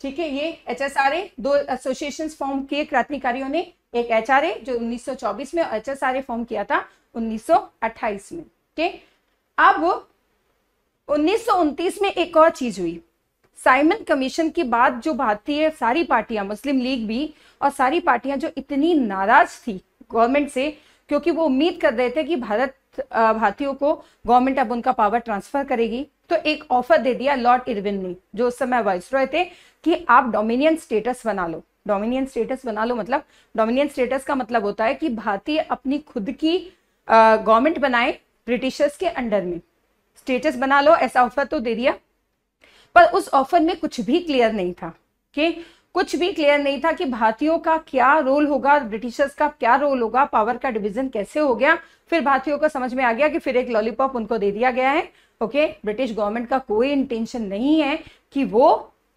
ठीक है ये एच एस आर ए दो एसोसिएशन फॉर्म किए क्रांतिकारियों ने एक एच आर ए जो 1924 में और H S R A form किया था 1928 में ठीक अब उन्नीस में एक और चीज हुई साइमन कमीशन के बाद जो भारतीय सारी पार्टियां मुस्लिम लीग भी और सारी पार्टियां जो इतनी नाराज थी गवर्नमेंट से क्योंकि वो उम्मीद कर रहे थे कि भारत भारतीयों को गवर्नमेंट अब उनका पावर ट्रांसफर करेगी तो एक ऑफर दे दिया लॉर्ड इरविन ने जो उस समय वाइस रॉय थे कि आप डोमिनियन स्टेटस बना लो डोमिनियन स्टेटस बना लो मतलब डोमिनियन स्टेटस का मतलब होता है कि भारतीय अपनी खुद की गवर्नमेंट बनाए ब्रिटिशर्स के अंडर में स्टेटस बना लो ऐसा ऑफर तो दे दिया पर उस ऑफर में कुछ भी क्लियर नहीं था कि कुछ भी क्लियर नहीं था कि भारतीयों का क्या रोल होगा ब्रिटिशर्स का क्या रोल होगा पावर का डिवीजन कैसे हो गया फिर भारतीयों को समझ में आ गया कि फिर एक लॉलीपॉप उनको दे दिया गया है ओके ब्रिटिश गवर्नमेंट का कोई इंटेंशन नहीं है कि वो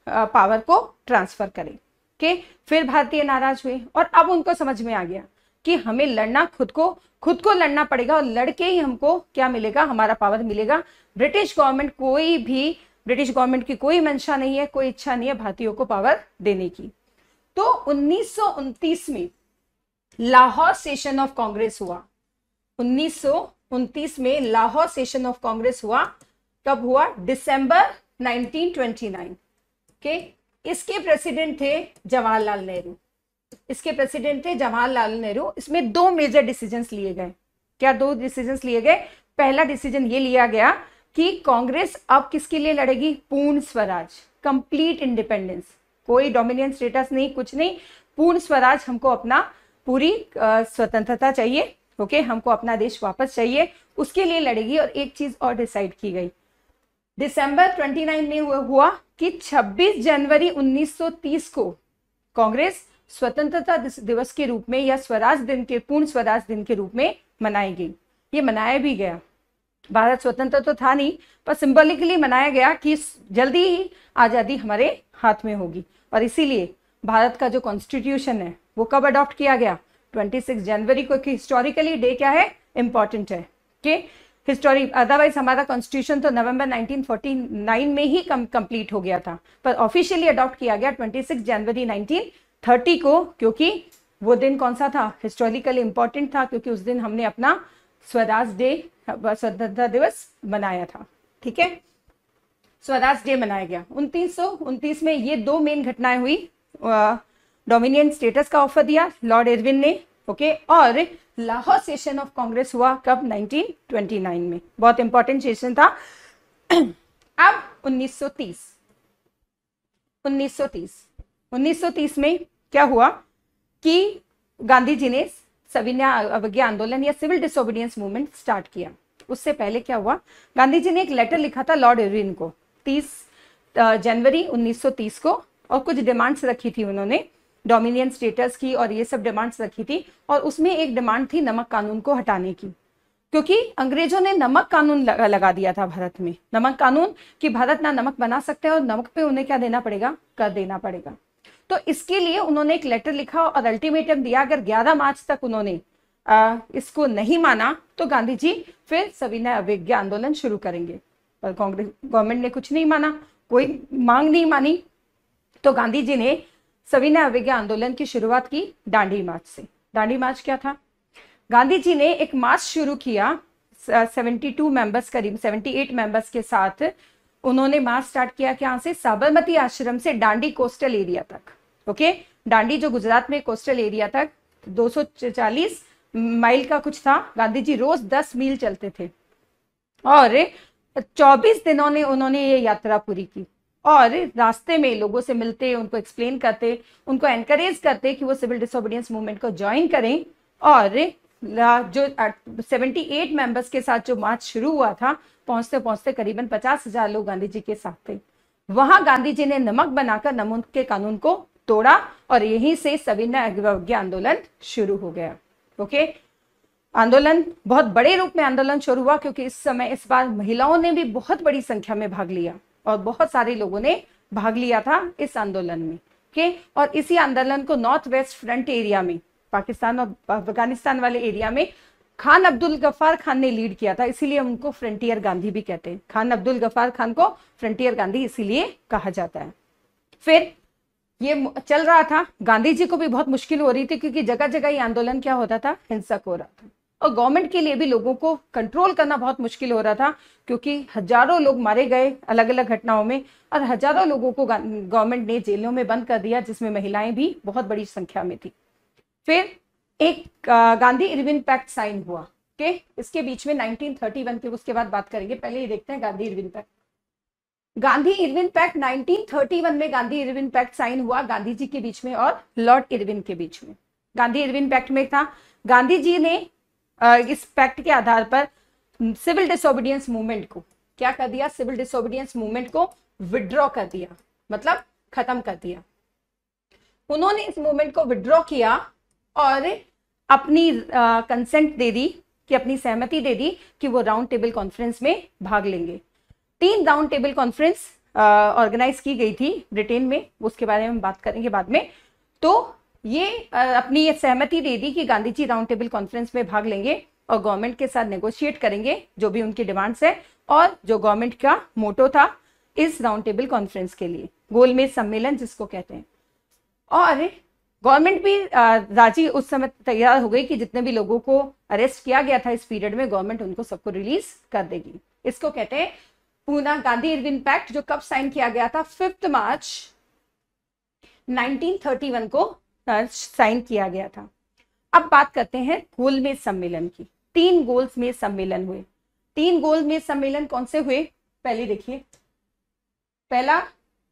पावर को ट्रांसफर करें के फिर भारतीय नाराज हुए और अब उनको समझ में आ गया कि हमें लड़ना खुद को खुद को लड़ना पड़ेगा और लड़के ही हमको क्या मिलेगा हमारा पावर मिलेगा ब्रिटिश गवर्नमेंट कोई भी ब्रिटिश गवर्नमेंट की कोई मंशा नहीं है कोई इच्छा नहीं है भारतीयों को पावर देने की तो उन्नीस में लाहौर सेशन ऑफ कांग्रेस हुआ उन्नीस में लाहौर सेशन ऑफ कांग्रेस हुआ कब हुआ दिसंबर 1929 के इसके प्रेसिडेंट थे जवाहरलाल नेहरू इसके प्रेसिडेंट थे जवाहरलाल नेहरू इसमें दो मेजर डिसीजन लिए गए क्या दो डिसीजन लिए गए पहला डिसीजन ये लिया गया कि कांग्रेस अब किसके लिए लड़ेगी पूर्ण स्वराज कंप्लीट इंडिपेंडेंस कोई डोमिनियन स्टेटस नहीं कुछ नहीं पूर्ण स्वराज हमको अपना पूरी स्वतंत्रता चाहिए ओके okay? हमको अपना देश वापस चाहिए उसके लिए लड़ेगी और एक चीज और डिसाइड की गई दिसंबर 29 में हुआ कि 26 जनवरी 1930 को कांग्रेस स्वतंत्रता दिवस के रूप में या स्वराज दिन के पूर्ण स्वराज दिन के रूप में मनाई गई ये मनाया भी गया भारत स्वतंत्र तो था नहीं पर सिंबॉलिकली मनाया गया कि जल्दी ही आज़ादी हमारे हाथ में होगी और इसीलिए भारत का जो कॉन्स्टिट्यूशन है वो कब अडॉप्ट किया गया 26 जनवरी को कि हिस्टोरिकली डे क्या है इंपॉर्टेंट है कि हिस्टोरी अदरवाइज हमारा कॉन्स्टिट्यूशन तो नवंबर 1949 में ही कम कंप्लीट हो गया था पर ऑफिशियली अडॉप्ट किया गया 26 जनवरी 1930 को क्योंकि वो दिन कौन सा था हिस्टोरिकली इंपॉर्टेंट था क्योंकि उस दिन हमने अपना स्वराज डे स्वतंत्रता दिवस मनाया था ठीक है स्वराज डे मनाया गया उन्तीस में ये दो मेन घटनाएं हुई डोमिनियन स्टेटस का ऑफर दिया लॉर्ड एडविन ने ओके और लाहौर सेशन ऑफ कांग्रेस हुआ कब 1929 में बहुत इंपॉर्टेंट सेशन था अब 1930 1930 1930 में क्या हुआ कि गांधी जी ने सविनय अवज्ञा आंदोलन या सिविल डिसोबीडियंस मूवमेंट स्टार्ट किया उससे पहले क्या हुआ गांधी जी ने एक लेटर लिखा था लॉर्ड इरविन को 30 जनवरी 1930 को और कुछ डिमांड्स रखी थी उन्होंने डोमिनियन स्टेटस की और ये सब डिमांड्स रखी थी और उसमें एक डिमांड थी नमक कानून को हटाने की क्योंकि अंग्रेजों ने नमक कानून लगा दिया था भारत में नमक कानून कि भारत ना नमक बना सकते हैं और नमक पे उन्हें क्या देना पड़ेगा कर देना पड़ेगा तो इसके लिए उन्होंने एक लेटर लिखा और अल्टीमेटम दिया अगर ग्यारह मार्च तक उन्होंने आ, इसको नहीं माना तो गांधी जी फिर सविनय अवज्ञा आंदोलन शुरू करेंगे पर कांग्रेस गवर्नमेंट ने कुछ नहीं माना कोई मांग नहीं मानी तो गांधी जी ने सविनय अवज्ञा आंदोलन की शुरुआत की दांडी मार्च से दांडी मार्च क्या था गांधी जी ने एक मार्च शुरू किया सेवेंटी टू मेंबर्स करीब सेवेंटी एट मेंबर्स के साथ उन्होंने मार्च स्टार्ट किया यहां से साबरमती आश्रम से डांडी कोस्टल एरिया तक ओके डांडी जो गुजरात में कोस्टल एरिया था 240 माइल का कुछ था गांधी जी रोज 10 मील चलते थे और 24 दिनों ने उन्होंने ये यात्रा पूरी की और रास्ते में लोगों से मिलते उनको एक्सप्लेन करते उनको एनकरेज करते कि वो सिविल डिसोबिडियंस मूवमेंट को ज्वाइन करें और जो 78 मेंबर्स के साथ जो मार्च शुरू हुआ था पहुंचते पहुंचते करीबन पचास हजार लोग गांधी जी के साथ थे वहां गांधी जी ने नमक बनाकर नमक के कानून को तोड़ा और यहीं से सविनय अभिज्ञा आंदोलन शुरू हो गया ओके आंदोलन बहुत बड़े रूप में आंदोलन शुरू हुआ क्योंकि इस समय इस बार महिलाओं ने भी बहुत बड़ी संख्या में भाग लिया और बहुत सारे लोगों ने भाग लिया था इस आंदोलन में के? और इसी आंदोलन को नॉर्थ वेस्ट फ्रंट एरिया में पाकिस्तान और अफगानिस्तान वाले एरिया में खान अब्दुल गफ्फार खान ने लीड किया था इसीलिए उनको फ्रंटियर गांधी भी कहते हैं खान अब्दुल गफ्फार खान को फ्रंटियर गांधी इसीलिए कहा जाता है फिर ये चल रहा था गांधी जी को भी बहुत मुश्किल हो रही थी क्योंकि जगह जगह ये आंदोलन क्या होता था हिंसक हो रहा था और गवर्नमेंट के लिए भी लोगों को कंट्रोल करना बहुत मुश्किल हो रहा था क्योंकि हजारों लोग मारे गए अलग अलग घटनाओं में और हजारों लोगों को गवर्नमेंट ने जेलों में बंद कर दिया जिसमें महिलाएं भी बहुत बड़ी संख्या में थी फिर एक गांधी इरविन पैक्ट साइन हुआ के इसके बीच में 1931 के उसके बाद बात करेंगे पहले ये देखते हैं Gandhi Irwin pact Gandhi Irwin pact 1931 में गांधी इरविन पैक्ट साइन हुआ गांधी जी के बीच में और लॉर्ड इरविन के बीच में गांधी इरविन पैक्ट में था गांधी जी ने इस पैक्ट के आधार पर सिविल डिसोबीडियंस मूवमेंट को क्या कर दिया सिविल डिसोबीडियंस मूवमेंट को विड्रॉ कर दिया मतलब खत्म कर दिया उन्होंने इस मूवमेंट को विड्रॉ किया और अपनी कंसेंट दे दी कि अपनी सहमति दे दी कि वो राउंड टेबल कॉन्फ्रेंस में भाग लेंगे तीन राउंड टेबल कॉन्फ्रेंस ऑर्गेनाइज की गई थी ब्रिटेन में उसके बारे में बात करेंगे बाद में तो ये uh, अपनी सहमति दे दी कि Gandhi ji round table conference में भाग लेंगे और गवर्नमेंट के साथ नेगोशिएट करेंगे जो भी उनकी डिमांड्स है और जो गवर्नमेंट का मोटो था इस राउंड टेबल कॉन्फ्रेंस के लिए गोलमेज सम्मेलन जिसको कहते हैं और गवर्नमेंट भी uh, राजी उस समय तैयार हो गई कि जितने भी लोगों को अरेस्ट किया गया था इस पीरियड में गवर्नमेंट उनको सबको रिलीज कर देगी इसको कहते हैं पूना गांधी इरविन पैक्ट जो कब साइन किया गया था फिफ्थ मार्च 1931 को साइन किया गया था अब बात करते हैं गोलमेज सम्मेलन की तीन गोल्स में सम्मेलन हुए तीन गोल में सम्मेलन कौन से हुए पहले देखिए पहला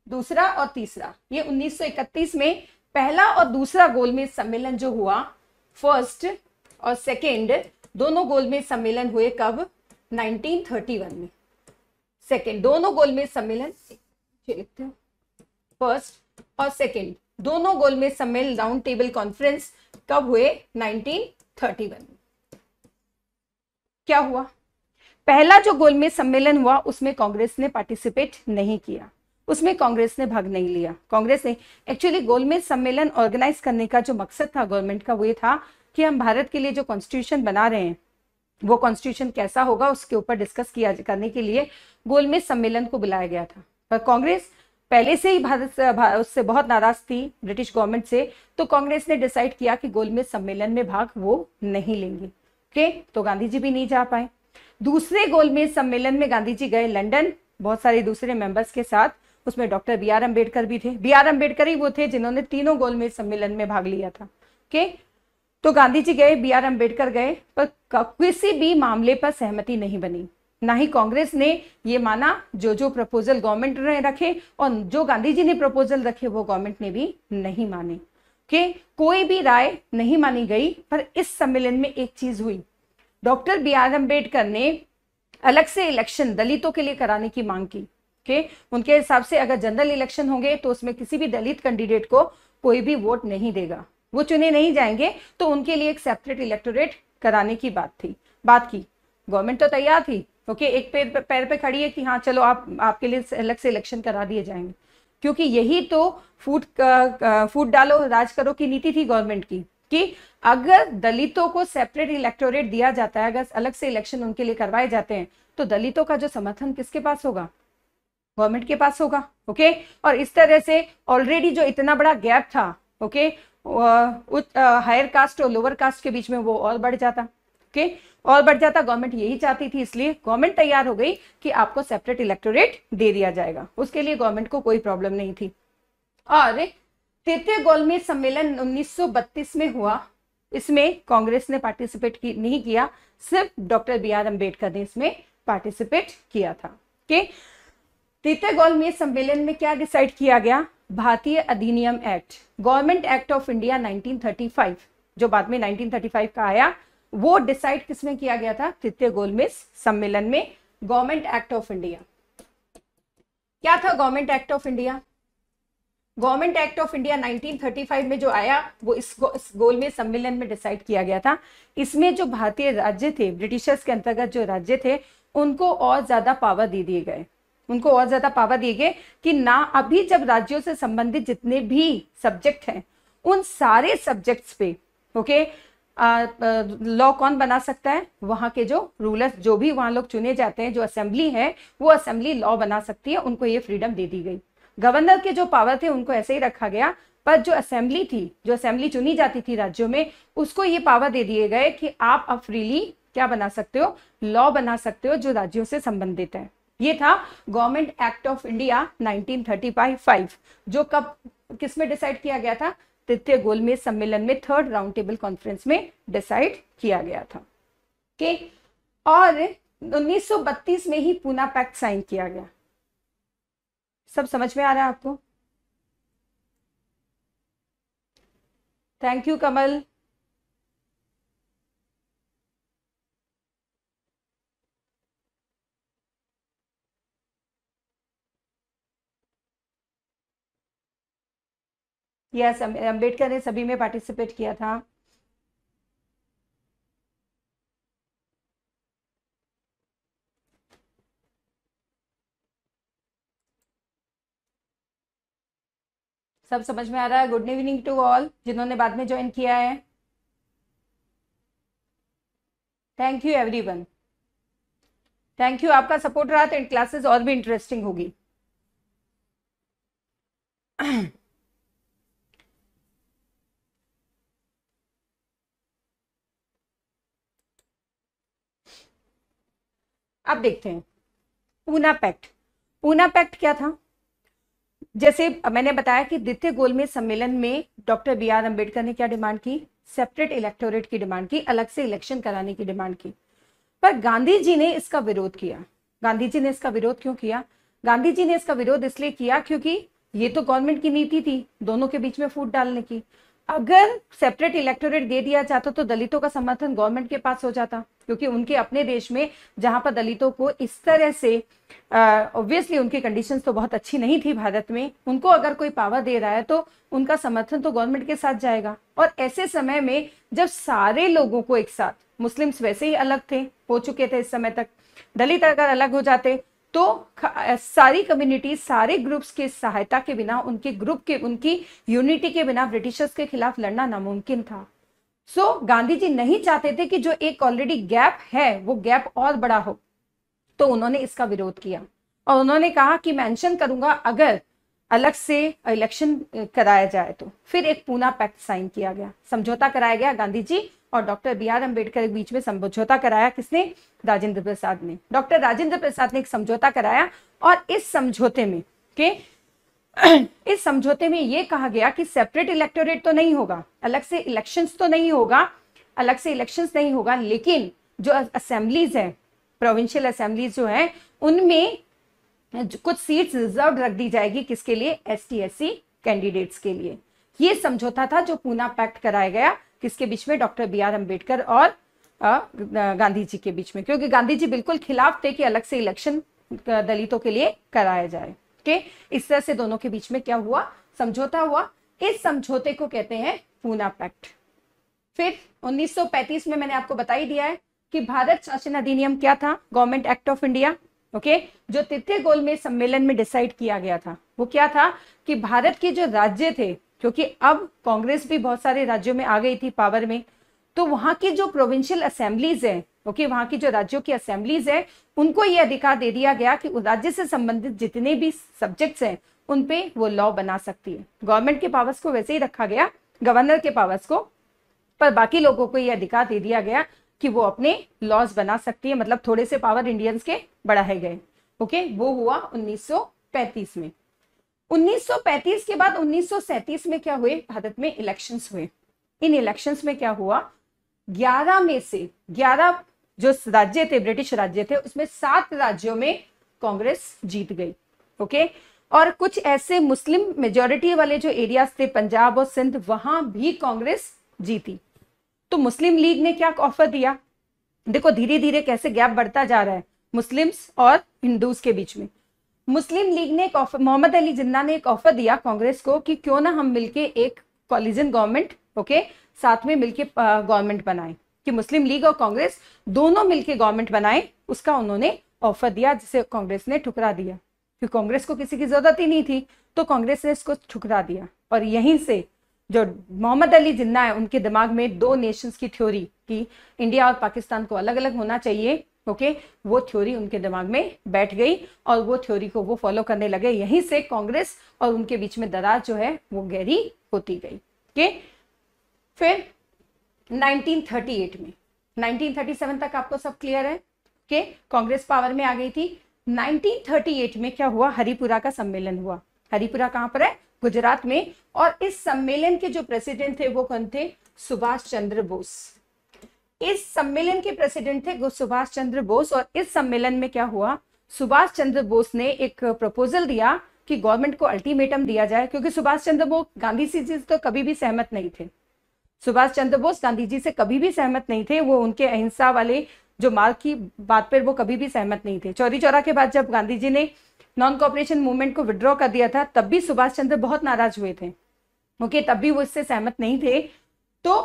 दूसरा और तीसरा ये 1931 में पहला और दूसरा गोलमेज सम्मेलन जो हुआ फर्स्ट और सेकेंड दोनों गोलमेज सम्मेलन हुए कब 1931 में सेकेंड दोनों गोलमेज सम्मेलन लिखते फर्स्ट और सेकेंड दोनों गोलमेज सम्मेलन राउंड टेबल कॉन्फ्रेंस कब हुए 1931 क्या हुआ पहला जो गोलमेज सम्मेलन हुआ उसमें कांग्रेस ने पार्टिसिपेट नहीं किया उसमें कांग्रेस ने भाग नहीं लिया कांग्रेस ने एक्चुअली गोलमेज सम्मेलन ऑर्गेनाइज करने का जो मकसद था गवर्नमेंट का वो ये था कि हम भारत के लिए जो कॉन्स्टिट्यूशन बना रहे हैं वो कॉन्स्टिट्यूशन कैसा होगा उसके ऊपर डिस्कस किया करने के लिए गोलमेज सम्मेलन को बुलाया गया था पर कांग्रेस पहले से ही भारत भा, उससे बहुत नाराज थी ब्रिटिश गवर्नमेंट से तो कांग्रेस ने डिसाइड किया कि गोलमेज सम्मेलन में भाग वो नहीं लेंगे ओके तो गांधी जी भी नहीं जा पाए दूसरे गोलमेज सम्मेलन में गांधी जी गए लंडन बहुत सारे दूसरे मेंबर्स के साथ उसमें डॉक्टर बी आर अम्बेडकर भी थे बी आर अम्बेडकर ही वो थे जिन्होंने तीनों गोलमेज सम्मेलन में भाग लिया था के तो गांधी जी गए बी आर अम्बेडकर गए पर किसी भी मामले पर सहमति नहीं बनी ना ही कांग्रेस ने ये माना जो जो प्रपोजल गवर्नमेंट ने रखे और जो गांधी जी ने प्रपोजल रखे वो गवर्नमेंट ने भी नहीं माने कि कोई भी राय नहीं मानी गई पर इस सम्मेलन में एक चीज हुई डॉक्टर बी आर अम्बेडकर ने अलग से इलेक्शन दलितों के लिए कराने की मांग की के उनके हिसाब से अगर जनरल इलेक्शन होंगे तो उसमें किसी भी दलित कैंडिडेट को कोई भी वोट नहीं देगा वो चुने नहीं जाएंगे तो उनके लिए एक सेपरेट इलेक्टोरेट कराने की बात थी बात की गवर्नमेंट तो तैयार थी ओके एक पैर पैर पे खड़ी है कि हाँ चलो आप आपके लिए अलग से इलेक्शन करा दिए जाएंगे क्योंकि यही तो फूट फूट डालो राज करो की नीति थी गवर्नमेंट की कि अगर दलितों को सेपरेट इलेक्टोरेट दिया जाता है अगर अलग से इलेक्शन उनके लिए करवाए जाते हैं तो दलितों का जो समर्थन किसके पास होगा गवर्नमेंट के पास होगा ओके और इस तरह से ऑलरेडी जो इतना बड़ा गैप था ओके हायर कास्ट और लोअर कास्ट के बीच में वो और बढ़ जाता ओके okay? और बढ़ जाता गवर्नमेंट यही चाहती थी इसलिए गवर्नमेंट तैयार हो गई कि आपको सेपरेट इलेक्टोरेट दे दिया जाएगा उसके लिए गवर्नमेंट को कोई प्रॉब्लम नहीं थी और तृतीय गोलमेज सम्मेलन 1932 में हुआ इसमें कांग्रेस ने पार्टिसिपेट की, नहीं किया सिर्फ डॉक्टर बी आर अम्बेडकर ने इसमें पार्टिसिपेट किया था ओके तृतीय गोलमेज सम्मेलन में क्या डिसाइड किया गया भारतीय अधिनियम act government act of India 1935 जो बाद में 1935 का आया वो डिसाइड किसमें किया गया था तृतीय गोलमेज सम्मेलन में गवर्नमेंट एक्ट ऑफ इंडिया क्या था government act of India government act of India 1935 में जो आया वो इस, गो, इस गोल में सम्मेलन में डिसाइड किया गया था इसमें जो भारतीय राज्य थे ब्रिटिशर्स के अंतर्गत जो राज्य थे उनको और ज्यादा पावर दे दिए गए उनको और ज्यादा पावर दिए गए कि ना अभी जब राज्यों से संबंधित जितने भी सब्जेक्ट हैं उन सारे सब्जेक्ट्स पे ओके लॉ कौन बना सकता है वहाँ के जो रूलर्स जो भी वहाँ लोग चुने जाते हैं जो असेंबली है वो असेंबली लॉ बना सकती है उनको ये फ्रीडम दे दी गई गवर्नर के जो पावर थे उनको ऐसे ही रखा गया पर जो असेंबली थी जो असेंबली चुनी जाती थी राज्यों में उसको ये पावर दे दिए गए कि आप अब फ्रीली क्या बना सकते हो लॉ बना सकते हो जो राज्यों से संबंधित है ये था गवर्नमेंट एक्ट ऑफ इंडिया 1935 जो कब किस में डिसाइड किया गया था तृतीय गोलमेज सम्मेलन में थर्ड राउंड टेबल कॉन्फ्रेंस में डिसाइड किया गया था के और 1932 में ही पूना पैक्ट साइन किया गया सब समझ में आ रहा है आपको thank you Kamal yes Ambedkar ने सभी में पार्टिसिपेट किया था सब समझ में आ रहा है गुड इवनिंग टू ऑल जिन्होंने बाद में ज्वाइन किया है thank you everyone thank you आपका सपोर्ट रहा तो क्लासेस और भी इंटरेस्टिंग होगी अब देखते हैं पूना पैक्ट पूना पैक्ट क्या था जैसे मैंने बताया कि द्वितीय गोलमेज सम्मेलन में डॉक्टर बी आर अम्बेडकर ने क्या डिमांड की सेपरेट इलेक्टोरेट की डिमांड की अलग से इलेक्शन कराने की डिमांड की पर गांधी जी ने इसका विरोध किया गांधी जी ने इसका विरोध क्यों किया गांधी जी ने इसका विरोध इसलिए किया क्योंकि ये तो गवर्नमेंट की नीति थी दोनों के बीच में फूट डालने की अगर सेपरेट इलेक्टोरेट दे दिया जाता तो दलितों का समर्थन गवर्नमेंट के पास हो जाता क्योंकि उनके अपने देश में जहां पर दलितों को इस तरह से ऑब्वियसली उनकी कंडीशंस तो बहुत अच्छी नहीं थी भारत में उनको अगर कोई पावर दे रहा है तो उनका समर्थन तो गवर्नमेंट के साथ जाएगा और ऐसे समय में जब सारे लोगों को एक साथ मुस्लिम्स वैसे ही अलग थे हो चुके थे इस समय तक दलित अगर अलग हो जाते तो सारी कम्युनिटी सारे ग्रुप्स के सहायता के बिना उनके ग्रुप के उनकी यूनिटी के बिना ब्रिटिशर्स के खिलाफ लड़ना नामुमकिन था सो so, गांधी जी नहीं चाहते थे कि जो एक ऑलरेडी गैप है वो गैप और बड़ा हो तो उन्होंने इसका विरोध किया और उन्होंने कहा कि मेंशन करूंगा अगर अलग से इलेक्शन कराया जाए तो फिर एक पूना पैक्ट साइन किया गया समझौता कराया गया गांधी जी और डॉक्टर बी आर अम्बेडकर के बीच में समझौता कराया किसने राजेंद्र प्रसाद ने डॉक्टर राजेंद्र प्रसाद ने एक समझौता कराया और इस समझौते में के इस समझौते में यह कहा गया कि सेपरेट इलेक्टोरेट तो नहीं होगा अलग से इलेक्शंस तो नहीं होगा अलग से इलेक्शंस नहीं होगा लेकिन जो असेंबलीज हैं प्रोविंशियल असेंबलीज जो है उनमें कुछ सीट्स रिजर्व रख दी जाएगी किसके लिए एस टी कैंडिडेट्स के लिए ये समझौता था जो पूना पैक्ट कराया गया किसके बीच में डॉक्टर बी आर अम्बेडकर और गांधी जी के बीच में क्योंकि गांधी जी बिल्कुल खिलाफ थे कि अलग से इलेक्शन दलितों के लिए कराया जाए के इस तरह से दोनों के बीच में क्या हुआ समझौता हुआ इस समझौते को कहते हैं पूना पैक्ट फिर 1935 में मैंने आपको बताई दिया है कि भारत शासन अधिनियम क्या था government act of India okay जो तिथे गोल में सम्मेलन में डिसाइड किया गया था वो क्या था कि भारत के जो राज्य थे क्योंकि अब कांग्रेस भी बहुत सारे राज्यों में आ गई थी पावर में तो वहां की जो प्रोविंशियल असेंबलीज है ओके वहां की जो राज्यों की असेंबलीज है उनको ये अधिकार दे दिया गया कि राज्य से संबंधित जितने भी सब्जेक्ट्स हैं उन पे वो लॉ बना सकती है गवर्नमेंट के पावर्स को वैसे ही रखा गया गवर्नर के पावर्स को पर बाकी लोगों को ये अधिकार दे दिया गया कि वो अपने लॉज बना सकती है मतलब थोड़े से पावर इंडियंस के बढ़ाए गए ओके वो हुआ 1935 में 1935 के बाद 1937 में क्या हुए भारत में इलेक्शंस हुए इन इलेक्शंस में क्या हुआ 11 में से 11 जो राज्य थे ब्रिटिश राज्य थे उसमें सात राज्यों में कांग्रेस जीत गई ओके और कुछ ऐसे मुस्लिम मेजोरिटी वाले जो एरियाज थे पंजाब और सिंध वहां भी कांग्रेस जीती तो मुस्लिम लीग ने क्या ऑफर दिया देखो धीरे धीरे कैसे गैप बढ़ता जा रहा है मुस्लिम्स और हिंदूज के बीच में मुस्लिम लीग ने एक ऑफर मोहम्मद अली जिन्ना ने एक ऑफर दिया कांग्रेस को कि क्यों ना हम मिलके एक कॉलिजन गवर्नमेंट ओके साथ में मिलके गवर्नमेंट बनाएं कि मुस्लिम लीग और कांग्रेस दोनों मिलके गवर्नमेंट बनाएं उसका उन्होंने ऑफर दिया जिसे कांग्रेस ने ठुकरा दिया क्योंकि कांग्रेस को किसी की जरूरत ही नहीं थी तो कांग्रेस ने इसको ठुकरा दिया और यहीं से जो मोहम्मद अली जिन्ना है उनके दिमाग में दो नेशंस की थ्योरी कि इंडिया और पाकिस्तान को अलग अलग होना चाहिए ओके वो थ्योरी उनके दिमाग में बैठ गई और वो थ्योरी को वो फॉलो करने लगे यहीं से कांग्रेस और उनके बीच में दरार जो है वो गहरी होती गई के फिर 1938 में 1937 तक आपको सब क्लियर है के कांग्रेस पावर में आ गई थी 1938 में क्या हुआ हरिपुरा का सम्मेलन हुआ हरिपुरा कहां पर है गुजरात में और इस सम्मेलन के जो प्रेसिडेंट थे वो कौन थे सुभाष चंद्र बोस इस सम्मेलन के प्रेसिडेंट थे सुभाष चंद्र बोस और इस सम्मेलन में क्या हुआ सुभाष चंद्र बोस ने एक प्रपोजल दिया कि गवर्नमेंट को अल्टीमेटम दिया जाए क्योंकि सुभाष चंद्र बोस गांधी जी से तो कभी भी सहमत नहीं थे सुभाष चंद्र बोस गांधी जी से कभी भी सहमत नहीं थे वो उनके अहिंसा वाले जो मार्ग की बात पर वो कभी भी सहमत नहीं थे चौरी चौरा के बाद जब गांधी जी ने नॉन कॉपरेशन मूवमेंट को विड्रॉ कर दिया था तब भी सुभाष चंद्र बहुत नाराज हुए थे ओके तब भी वो इससे सहमत नहीं थे तो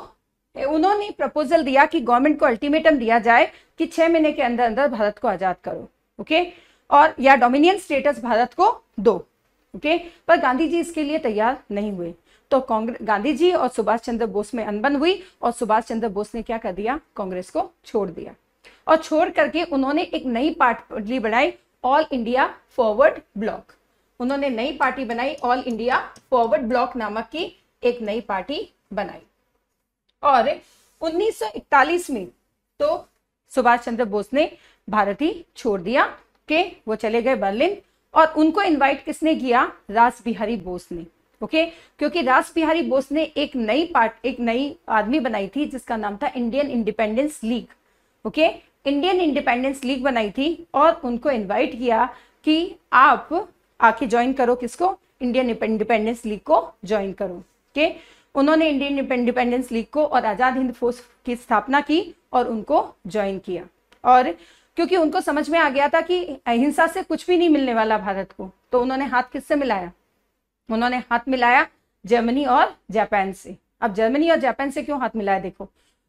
उन्होंने प्रपोजल दिया कि गवर्नमेंट को अल्टीमेटम दिया जाए कि छह महीने के अंदर अंदर भारत को आजाद करो ओके और या डोमिनियन स्टेटस भारत को दो ओके पर गांधी जी इसके लिए तैयार नहीं हुए तो कांग्रेस गांधी जी और सुभाष चंद्र बोस में अनबन हुई और सुभाष चंद्र बोस ने क्या कर दिया कांग्रेस को छोड़ दिया और छोड़ करके उन्होंने एक नई पार्टी बनाई ऑल इंडिया फॉरवर्ड ब्लॉक उन्होंने नई पार्टी बनाई ऑल इंडिया फॉरवर्ड ब्लॉक नामक की एक नई पार्टी बनाई और 1941 में तो सुभाष चंद्र बोस ने भारत ही छोड़ दिया के वो चले गए बर्लिन और उनको इनवाइट किसने किया रास बिहारी बोस ने ओके okay? क्योंकि रास बिहारी बोस ने एक नई पार्ट एक नई आदमी बनाई थी जिसका नाम था Indian independence league okay okay? Indian independence league बनाई थी और उनको इनवाइट किया कि आप आके ज्वाइन करो किसको इंडियन इंडिपेंडेंस लीग को ज्वाइन करो के उन्होंने इंडियन इंडिपेंडेंस लीग को और आज़ाद हिंद फोर्स की स्थापना की और उनको ज्वाइन किया और क्योंकि उनको समझ में आ गया था कि अहिंसा से कुछ भी नहीं मिलने वाला भारत को तो उन्होंने हाथ किससे मिलाया उन्होंने हाथ मिलाया जर्मनी और जापान से अब जर्मनी और जापान से क्यों हाथ मिलाया देखो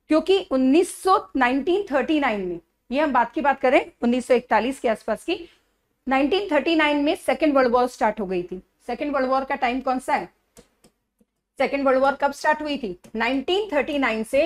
क्योंकि उन्नीस 1939 में ये हम बात की बात करें 1941 के आसपास की 1939 में सेकेंड वर्ल्ड वॉर स्टार्ट हो गई थी सेकेंड वर्ल्ड वॉर का टाइम कौन सा है सेकेंड वर्ल्ड वॉर कब स्टार्ट हुई थी 1939 से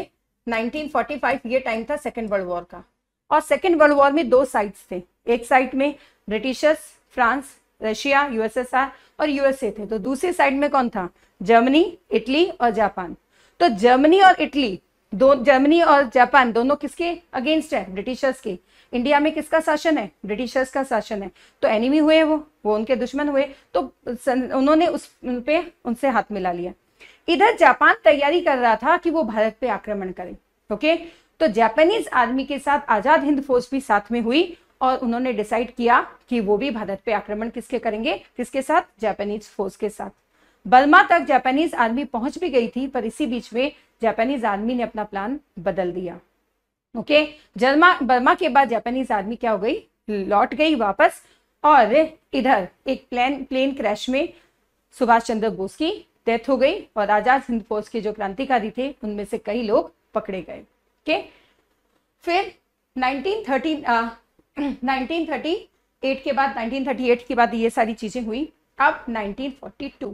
1945 ये टाइम था सेकेंड वर्ल्ड वॉर का और सेकेंड वर्ल्ड वॉर में दो साइड्स थे एक साइड में ब्रिटिशर्स फ्रांस रशिया यूएसएसआर और यूएसए थे तो दूसरी साइड में कौन था जर्मनी इटली और जापान तो जर्मनी और इटली दो जर्मनी और जापान दोनों किसके अगेंस्ट है ब्रिटिशर्स के इंडिया में किसका शासन है ब्रिटिशर्स का शासन है तो एनिमी हुए वो वो उनके दुश्मन हुए तो उन्होंने उस उन पे उनसे हाथ मिला लिया इधर जापान तैयारी कर रहा था कि वो भारत पे आक्रमण करे ओके तो जापानीज आर्मी के साथ आजाद हिंद फौज भी साथ में हुई और उन्होंने डिसाइड किया कि वो भी भारत पे आक्रमण किसके करेंगे किसके साथ जापानीज फोर्स के साथ बर्मा तक जापानीज आर्मी पहुंच भी गई थी पर इसी बीच में जापानीज आर्मी ने अपना प्लान बदल दिया ओके जर्मा बर्मा के बाद जापानीज आर्मी क्या हो गई लौट गई वापस और इधर एक प्लेन प्लेन क्रैश में सुभाष चंद्र बोस की डेथ हो गई और आजाद हिंद फोर्स के जो क्रांतिकारी थे उनमें से कई लोग पकड़े गए ओके फिर 1930 आ, 1938 के बाद 1938 के बाद ये सारी चीजें हुई अब 1942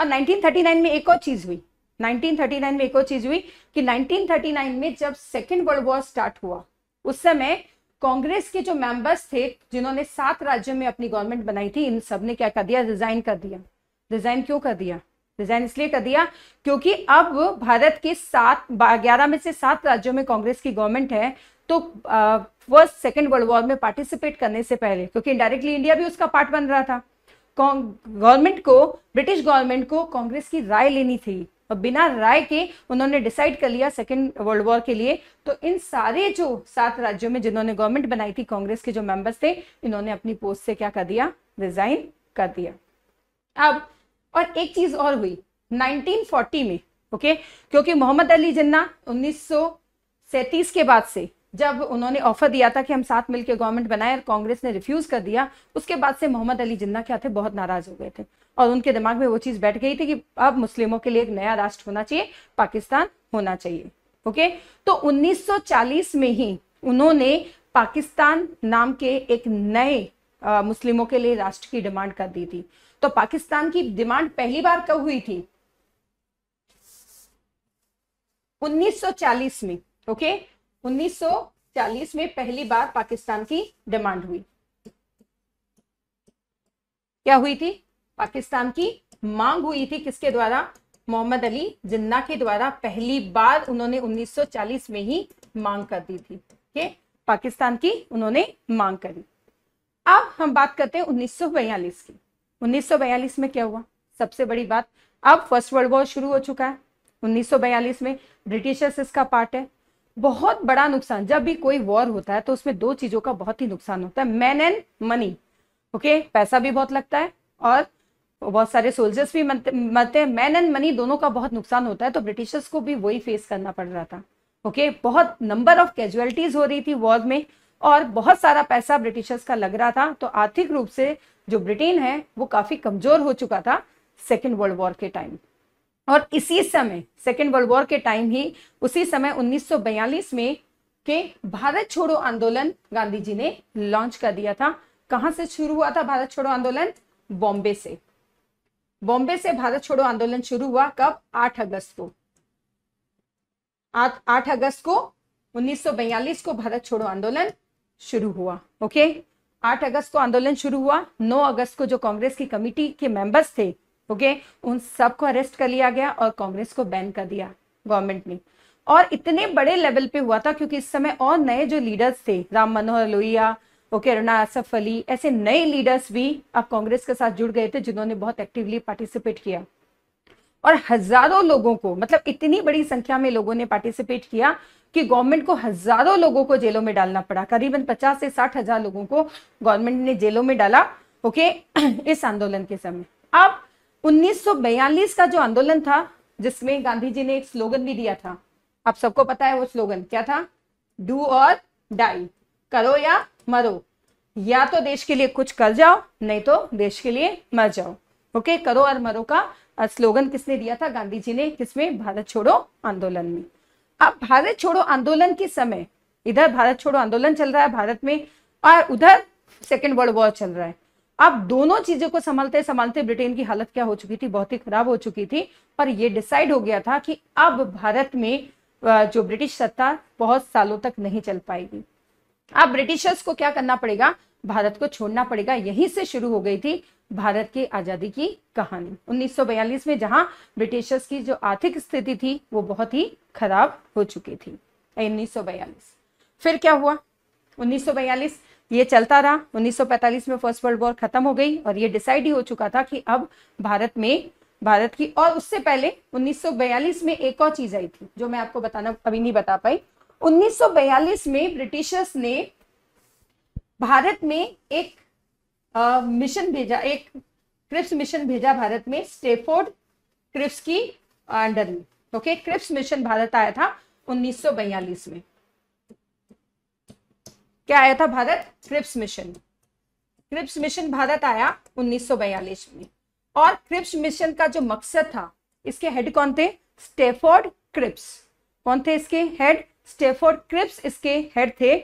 और 1939 में एक और चीज हुई 1939 में एक और चीज हुई कि 1939 में जब सेकेंड वर्ल्ड वॉर स्टार्ट हुआ उस समय कांग्रेस के जो मेंबर्स थे जिन्होंने सात राज्यों में अपनी गवर्नमेंट बनाई थी इन सब ने क्या कर दिया रिजाइन कर दिया रिजाइन क्यों कर दिया रिजाइन इसलिए कर दिया क्योंकि अब भारत के सात ग्यारह में से सात राज्यों में कांग्रेस की गवर्नमेंट है तो फर्स्ट सेकेंड वर्ल्ड वॉर में पार्टिसिपेट करने से पहले क्योंकि इंडायरेक्टली इंडिया भी उसका पार्ट बन रहा था गवर्नमेंट को ब्रिटिश गवर्नमेंट को कांग्रेस की राय लेनी थी और बिना राय के उन्होंने डिसाइड कर लिया सेकेंड वर्ल्ड वॉर के लिए तो इन सारे जो सात राज्यों में जिन्होंने गवर्नमेंट बनाई थी कांग्रेस के जो मेंबर्स थे इन्होंने अपनी पोस्ट से क्या कर दिया रिजाइन कर दिया अब और एक चीज और हुई 1940 में ओके क्योंकि मोहम्मद अली जिन्ना उन्नीस के बाद से जब उन्होंने ऑफर दिया था कि हम साथ मिलकर गवर्नमेंट बनाए और कांग्रेस ने रिफ्यूज कर दिया उसके बाद से मोहम्मद अली जिन्ना क्या थे बहुत नाराज हो गए थे और उनके दिमाग में वो चीज बैठ गई थी कि अब मुस्लिमों के लिए एक नया राष्ट्र होना चाहिए पाकिस्तान होना चाहिए ओके तो 1940 में ही उन्होंने पाकिस्तान नाम के एक नए आ, मुस्लिमों के लिए राष्ट्र की डिमांड कर दी थी तो पाकिस्तान की डिमांड पहली बार कब हुई थी 1940 में ओके okay? 1940 में पहली बार पाकिस्तान की डिमांड हुई क्या हुई थी पाकिस्तान की मांग हुई थी किसके द्वारा मोहम्मद अली जिन्ना के द्वारा पहली बार उन्होंने 1940 में ही मांग कर दी थी के? पाकिस्तान की उन्होंने मांग करी अब हम बात करते हैं 1942 की 1942 में क्या हुआ सबसे बड़ी बात अब फर्स्ट वर्ल्ड वॉर शुरू हो चुका है 1942 में ब्रिटिशर्स इसका पार्ट है बहुत बड़ा नुकसान जब भी कोई वॉर होता है तो उसमें दो चीजों का बहुत ही नुकसान होता है मैन एंड मनी ओके पैसा भी बहुत लगता है और बहुत सारे सोल्जर्स भी मरते हैं मैन एंड मनी दोनों का बहुत नुकसान होता है तो ब्रिटिशर्स को भी वही फेस करना पड़ रहा था ओके okay? बहुत नंबर ऑफ कैजुअलिटीज हो रही थी वॉर में और बहुत सारा पैसा ब्रिटिशर्स का लग रहा था तो आर्थिक रूप से जो ब्रिटेन है वो काफी कमजोर हो चुका था सेकेंड वर्ल्ड वॉर के टाइम और इसी समय सेकेंड वर्ल्ड वॉर के टाइम ही उसी समय 1942 में के भारत छोड़ो आंदोलन गांधी जी ने लॉन्च कर दिया था कहाँ से शुरू हुआ था भारत छोड़ो आंदोलन बॉम्बे से बॉम्बे से भारत छोड़ो आंदोलन शुरू हुआ कब 8 अगस्त को 8 अगस्त को 1942 को भारत छोड़ो आंदोलन शुरू हुआ ओके 8 अगस्त को आंदोलन शुरू हुआ 9 अगस्त को जो कांग्रेस की कमेटी के मेंबर्स थे ओके उन सबको अरेस्ट कर लिया गया और कांग्रेस को बैन कर दिया गवर्नमेंट ने और इतने बड़े लेवल पे हुआ था क्योंकि इस समय और नए जो लीडर्स थे राम मनोहर लोहिया ओके अरुणा आसफ अली ऐसे नए लीडर्स भी अब कांग्रेस के साथ जुड़ गए थे जिन्होंने बहुत एक्टिवली पार्टिसिपेट किया और हजारों लोगों को मतलब इतनी बड़ी संख्या में लोगों ने पार्टिसिपेट किया कि गवर्नमेंट को हजारों लोगों को जेलों में डालना पड़ा करीबन पचास से साठ हजार लोगों को गवर्नमेंट ने जेलों में डाला ओके इस आंदोलन के समय अब 1942 का जो आंदोलन था जिसमें गांधी जी ने एक स्लोगन भी दिया था आप सबको पता है वो स्लोगन क्या था डू और डाई करो या मरो या तो देश के लिए कुछ कर जाओ नहीं तो देश के लिए मर जाओ ओके करो और मरो का स्लोगन किसने दिया था गांधी जी ने किसमें भारत छोड़ो आंदोलन में अब भारत छोड़ो आंदोलन के समय इधर भारत छोड़ो आंदोलन चल रहा है भारत में और उधर सेकेंड वर्ल्ड वॉर चल रहा है अब दोनों चीजों को संभालते संभालते ब्रिटेन की हालत क्या हो चुकी थी बहुत ही खराब हो चुकी थी पर यह डिसाइड हो गया था कि अब भारत में जो ब्रिटिश सत्ता बहुत सालों तक नहीं चल पाएगी अब ब्रिटिशर्स को क्या करना पड़ेगा भारत को छोड़ना पड़ेगा यहीं से शुरू हो गई थी भारत की आजादी की कहानी 1942 में जहां ब्रिटिशर्स की जो आर्थिक स्थिति थी वो बहुत ही खराब हो चुकी थी 1942 फिर क्या हुआ 1942 ये चलता रहा 1945 में फर्स्ट वर्ल्ड वॉर खत्म हो गई और ये डिसाइड ही हो चुका था कि अब भारत में भारत की और उससे पहले 1942 में एक और चीज आई थी जो मैं आपको बताना अभी नहीं बता पाई 1942 में ब्रिटिशर्स ने भारत में एक आ, मिशन भेजा एक क्रिप्स मिशन भेजा भारत में स्टेफोर्ड क्रिप्स की अंडर में ओके क्रिप्स मिशन भारत आया था 1942 में क्या आया था Bharat Cripps mission Cripps mission Bharat आया 1942 में और क्रिप्स मिशन का जो मकसद था इसके हेड कौन थे स्टेफोर्ड क्रिप्स कौन थे इसके हेड स्टेफोर्ड क्रिप्स इसके हेड थे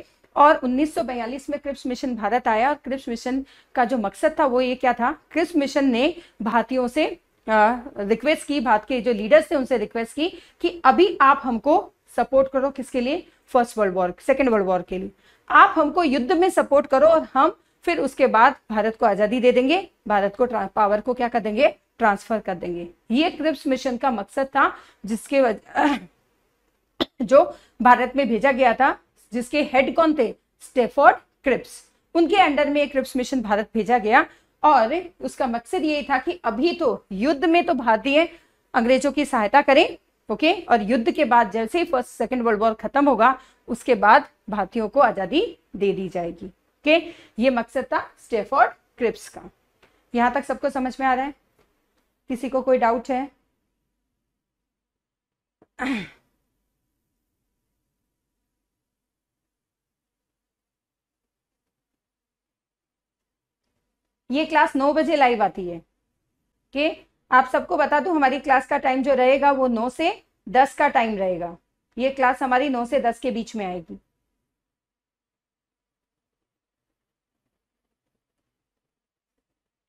और 1942 में क्रिप्स मिशन भारत आया और क्रिप्स मिशन का जो मकसद था वो ये क्या था क्रिप्स मिशन ने भारतीयों से रिक्वेस्ट की भारत के जो लीडर्स थे उनसे रिक्वेस्ट की कि अभी आप हमको सपोर्ट करो किसके लिए first world war second world war के लिए आप हमको युद्ध में सपोर्ट करो और हम फिर उसके बाद भारत को आजादी दे देंगे भारत को पावर को क्या कर देंगे ट्रांसफर कर देंगे ये क्रिप्स मिशन का मकसद था जिसके जो भारत में भेजा गया था जिसके हेड कौन थे स्टेफोर्ड क्रिप्स उनके अंडर में क्रिप्स मिशन भारत भेजा गया और उसका मकसद यही था कि अभी तो युद्ध में तो भारतीय अंग्रेजों की सहायता करें ओके और युद्ध के बाद जैसे ही फर्स्ट सेकेंड वर्ल्ड वॉर खत्म होगा उसके बाद भारतीयों को आज़ादी दे दी जाएगी ओके ये मकसद था स्टेफोर्ड क्रिप्स का यहां तक सबको समझ में आ रहा है किसी को कोई डाउट है ये क्लास नौ बजे लाइव आती है के आप सबको बता दूं हमारी क्लास का टाइम जो रहेगा वो नौ से दस का टाइम रहेगा ये क्लास हमारी नौ से दस के बीच में आएगी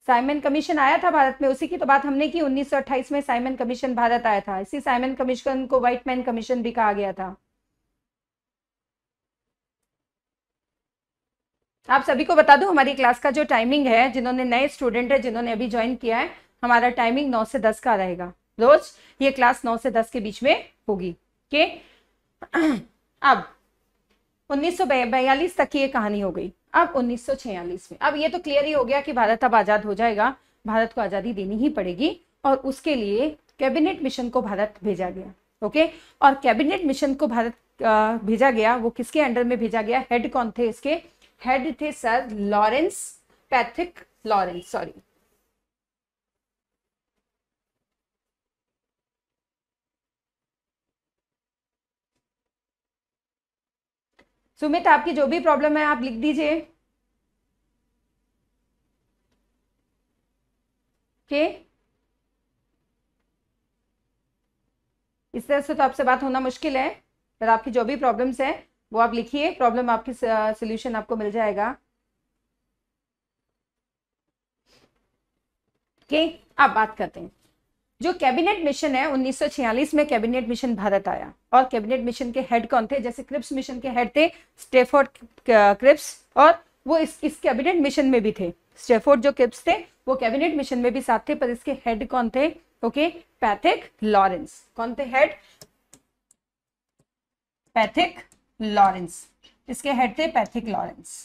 साइमन कमीशन आया था भारत में उसी की तो बात हमने की 1928 में साइमन कमीशन भारत आया था इसी साइमन कमीशन को व्हाइट मैन कमीशन भी कहा गया था आप सभी को बता दूं हमारी क्लास का जो टाइमिंग है जिन्होंने नए स्टूडेंट है जिन्होंने अभी ज्वाइन किया है हमारा टाइमिंग नौ से दस का रहेगा रोज ये क्लास नौ से दस के बीच में होगी के अब उन्नीस तक की ये कहानी हो गई अब 1946 में अब ये तो क्लियर ही हो गया कि भारत अब आजाद हो जाएगा भारत को आजादी देनी ही पड़ेगी और उसके लिए कैबिनेट मिशन को भारत भेजा गया ओके और कैबिनेट मिशन को भारत भेजा गया वो किसके अंडर में भेजा गया हेड कौन थे इसके हेड थे sir Lawrence Pethick Lawrence sorry Sumit आपकी जो भी प्रॉब्लम है आप लिख दीजिए के इस तरह से तो आपसे बात होना मुश्किल है पर आपकी जो भी प्रॉब्लम्स है वो आप लिखिए प्रॉब्लम आपकी सोल्यूशन आपको मिल जाएगा के अब बात करते हैं जो कैबिनेट मिशन है 1946 में कैबिनेट मिशन भारत आया और कैबिनेट मिशन के हेड कौन थे जैसे क्रिप्स मिशन के हेड थे स्टेफोर्ड क्रिप्स और वो इस इस कैबिनेट मिशन में भी थे स्टेफोर्ड जो क्रिप्स थे वो कैबिनेट मिशन में भी साथ थे पर इसके हेड कौन थे ओके पैथिक लॉरेंस कौन थे हेड पैथिक लॉरेंस इसके हेड थे पैथिक लॉरेंस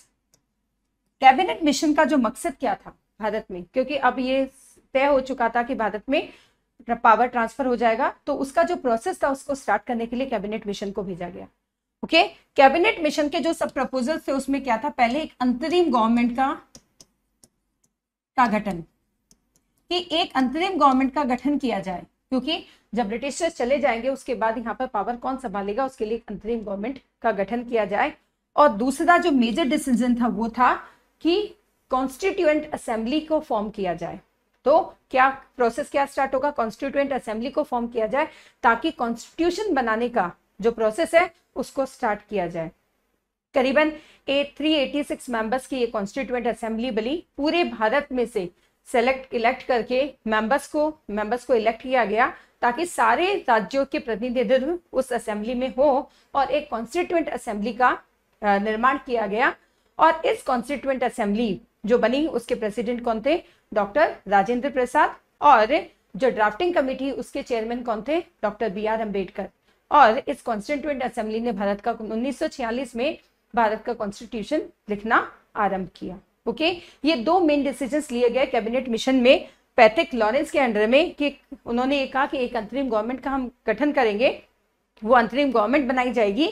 कैबिनेट मिशन का जो मकसद क्या था भारत में क्योंकि अब ये तय हो चुका था कि भारत में पावर ट्रांसफर हो जाएगा तो उसका जो प्रोसेस था उसको स्टार्ट करने के लिए कैबिनेट मिशन को भेजा गया ओके कैबिनेट मिशन के जो सब प्रपोजल थे उसमें क्या था पहले एक अंतरिम गवर्नमेंट का का गठन कि एक अंतरिम गवर्नमेंट का गठन किया जाए क्योंकि जब ब्रिटिशर्स चले जाएंगे उसके बाद यहाँ पर पावर कौन संभालेगा उसके लिए अंतरिम गवर्नमेंट का गठन किया जाए और दूसरा जो मेजर डिसीजन था वो था कि कॉन्स्टिट्यूएंट असेंबली को फॉर्म किया जाए तो क्या प्रोसेस क्या स्टार्ट होगा कॉन्स्टिट्यूएंट असेंबली को फॉर्म किया जाए ताकि कॉन्स्टिट्यूशन बनाने का जो प्रोसेस है उसको स्टार्ट किया जाए करीबन 386 मेंबर्स की ये कॉन्स्टिट्यूएंट असेंबली बनी पूरे भारत में से सेलेक्ट इलेक्ट करके मेंबर्स को मेंबर्स को इलेक्ट किया गया ताकि सारे राज्यों के प्रतिनिधित्व उस असेंबली में हो और एक कॉन्स्टिट्यूएंट असेंबली का निर्माण किया गया और इस कॉन्स्टिट्यूएंट असेंबली जो बनी उसके प्रेसिडेंट कौन थे डॉक्टर राजेंद्र प्रसाद और जो ड्राफ्टिंग कमेटी उसके चेयरमैन कौन थे डॉक्टर बी आर अम्बेडकर और इस कॉन्स्टिट्यूंट असेंबली ने भारत का 1946 में भारत का कॉन्स्टिट्यूशन लिखना आरंभ किया ओके ये दो मेन डिसीजन लिए गए कैबिनेट मिशन में पैथिक लॉरेंस के अंडर में कि उन्होंने ये कहा कि एक अंतरिम गवर्नमेंट का हम गठन करेंगे वो अंतरिम गवर्नमेंट बनाई जाएगी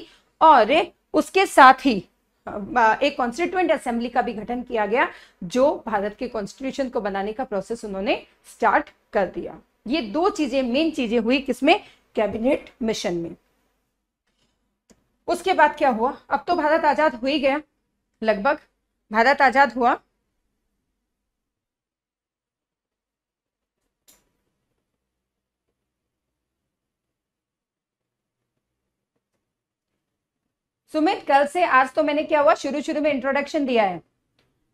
और उसके साथ ही एक कॉन्स्टिट्यूंट असेंबली का भी गठन किया गया जो भारत के कॉन्स्टिट्यूशन को बनाने का प्रोसेस उन्होंने स्टार्ट कर दिया ये दो चीजें मेन चीजें हुई किसमें कैबिनेट मिशन में उसके बाद क्या हुआ अब तो भारत आजाद हो ही गया लगभग भारत आजाद हुआ सुमित कल से आज तो मैंने क्या हुआ शुरू शुरू में इंट्रोडक्शन दिया है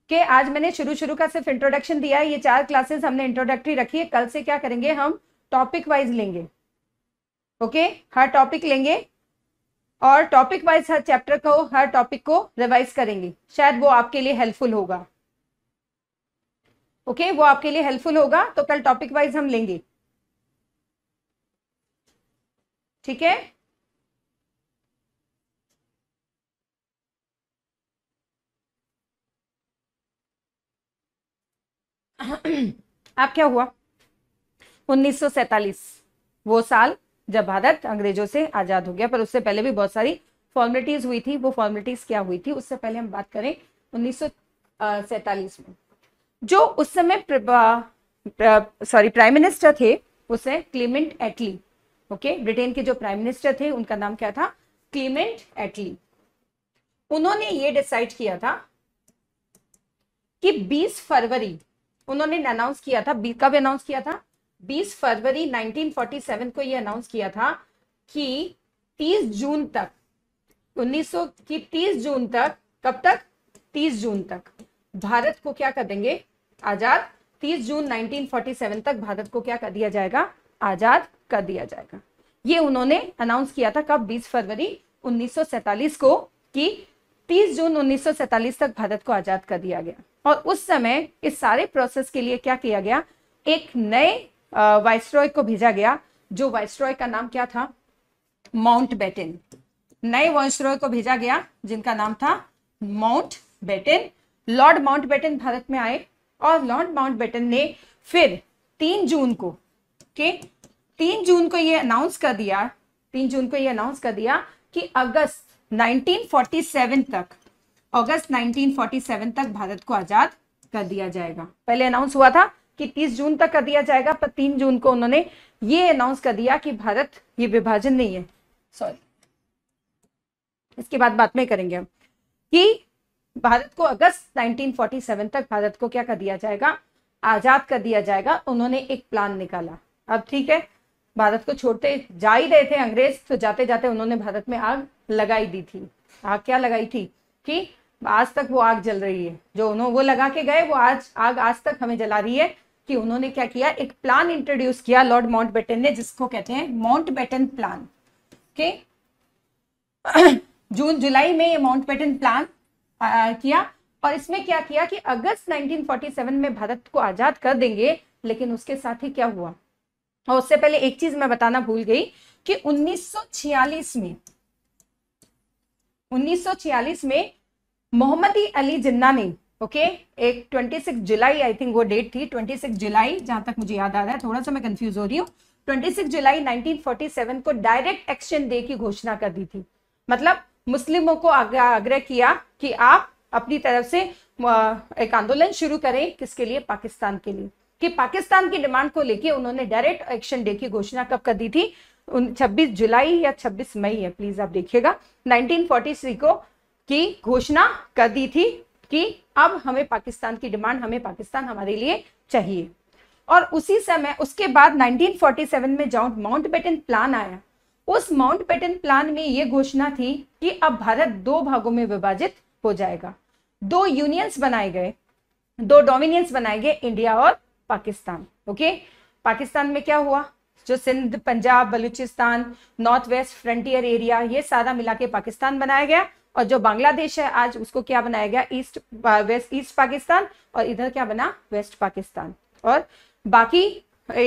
कि आज मैंने शुरू शुरू का सिर्फ इंट्रोडक्शन दिया है ये चार क्लासेस हमने इंट्रोडक्टरी रखी है कल से क्या करेंगे हम टॉपिक वाइज लेंगे ओके हर टॉपिक लेंगे और टॉपिक वाइज हर चैप्टर को हर टॉपिक को रिवाइज करेंगे शायद वो आपके लिए हेल्पफुल होगा ओके okay, वो आपके लिए हेल्पफुल होगा तो कल टॉपिक वाइज हम लेंगे ठीक है अब क्या हुआ 1947 वो साल जब भारत अंग्रेजों से आजाद हो गया पर उससे पहले भी बहुत सारी फॉर्मेलिटीज हुई थी वो फॉर्मेलिटीज क्या हुई थी उससे पहले हम बात करें उन्नीस में जो उस समय सॉरी प्राइम मिनिस्टर थे उसे क्लीमेंट एटली ओके ब्रिटेन के जो प्राइम मिनिस्टर थे उनका नाम क्या था क्लीमेंट एटली उन्होंने ये डिसाइड किया था कि 20 फरवरी उन्होंने अनाउंस किया था कब अनाउंस किया था 20 फरवरी 1947 को ये अनाउंस किया था कि 30 जून तक 1900 की 30 जून तक कब तक 30 जून तक भारत को क्या कर देंगे आजाद 30 जून 1947 तक भारत को क्या कर दिया जाएगा आजाद कर दिया जाएगा ये उन्होंने अनाउंस किया था कब 20 फरवरी 1947 को कि 30 जून 1947 तक भारत को आजाद कर दिया गया और उस समय इस सारे प्रोसेस के लिए क्या किया गया एक नए वाइसरॉय को भेजा गया जो वाइसरॉय का नाम क्या था माउंट बेटन नए वाइसरॉय को भेजा गया जिनका नाम था Mountbatten Lord Mountbatten Bharat में आए और लॉर्ड माउंट बेटन ने फिर तीन जून को के तीन जून को यह अनाउंस कर दिया तीन जून को यह अनाउंस कर दिया कि अगस्त 1947 तक अगस्त 1947 तक भारत को आजाद कर दिया जाएगा पहले अनाउंस हुआ था कि 30 जून तक कर दिया जाएगा पर 3 जून को उन्होंने ये अनाउंस कर दिया कि भारत ये विभाजन नहीं है सॉरी इसके बाद बात में करेंगे हम कि भारत को अगस्त 1947 तक भारत को क्या कर दिया जाएगा आजाद कर दिया जाएगा उन्होंने एक प्लान निकाला अब ठीक है भारत को छोड़ते जा ही रहे थे अंग्रेज तो जाते जाते उन्होंने भारत में आग लगाई दी थी आग क्या लगाई थी कि आज तक वो आग जल रही है जो उन्होंने वो लगा के गए वो आज आग आज तक हमें जला रही है कि उन्होंने क्या किया एक प्लान इंट्रोड्यूस किया लॉर्ड माउंट ने जिसको कहते हैं माउंट बेटन प्लान के जून जुलाई में ये माउंट बेटन प्लान आ, किया और इसमें क्या किया कि अगस्त 1947 में भारत को आजाद कर देंगे लेकिन उसके साथ ही क्या हुआ और उससे पहले एक चीज मैं बताना भूल गई कि 1946 में 1946 में मोहम्मद अली जिन्ना ने ओके एक 26 जुलाई आई थिंक वो डेट थी 26 जुलाई जहां तक मुझे याद आ रहा है थोड़ा सा मैं कंफ्यूज हो रही हूँ 26 जुलाई 1947 को डायरेक्ट एक्शन डे की घोषणा कर दी थी मतलब मुस्लिमों को आग्रह किया कि आप अपनी तरफ से एक आंदोलन शुरू करें किसके लिए पाकिस्तान के लिए कि पाकिस्तान की डिमांड को लेके उन्होंने डायरेक्ट एक्शन डे की घोषणा कब कर दी थी 26 जुलाई या 26 मई है प्लीज आप देखिएगा 1943 को की घोषणा कर दी थी कि अब हमें पाकिस्तान की डिमांड हमें पाकिस्तान हमारे लिए चाहिए और उसी समय उसके बाद 1947 में जॉन्ट माउंटबेटन प्लान आया उस बेटन प्लान में यह घोषणा थी कि अब भारत दो भागों में विभाजित हो जाएगा दो यूनियंस बनाए गए दो डोमिनियंस बनाए गए इंडिया और पाकिस्तान ओके पाकिस्तान में क्या हुआ जो Sindh Punjab Balochistan north west frontier area ये सारा मिला के पाकिस्तान बनाया गया और जो बांग्लादेश है आज उसको क्या बनाया गया ईस्ट वेस्ट ईस्ट पाकिस्तान और इधर क्या बना वेस्ट पाकिस्तान और बाकी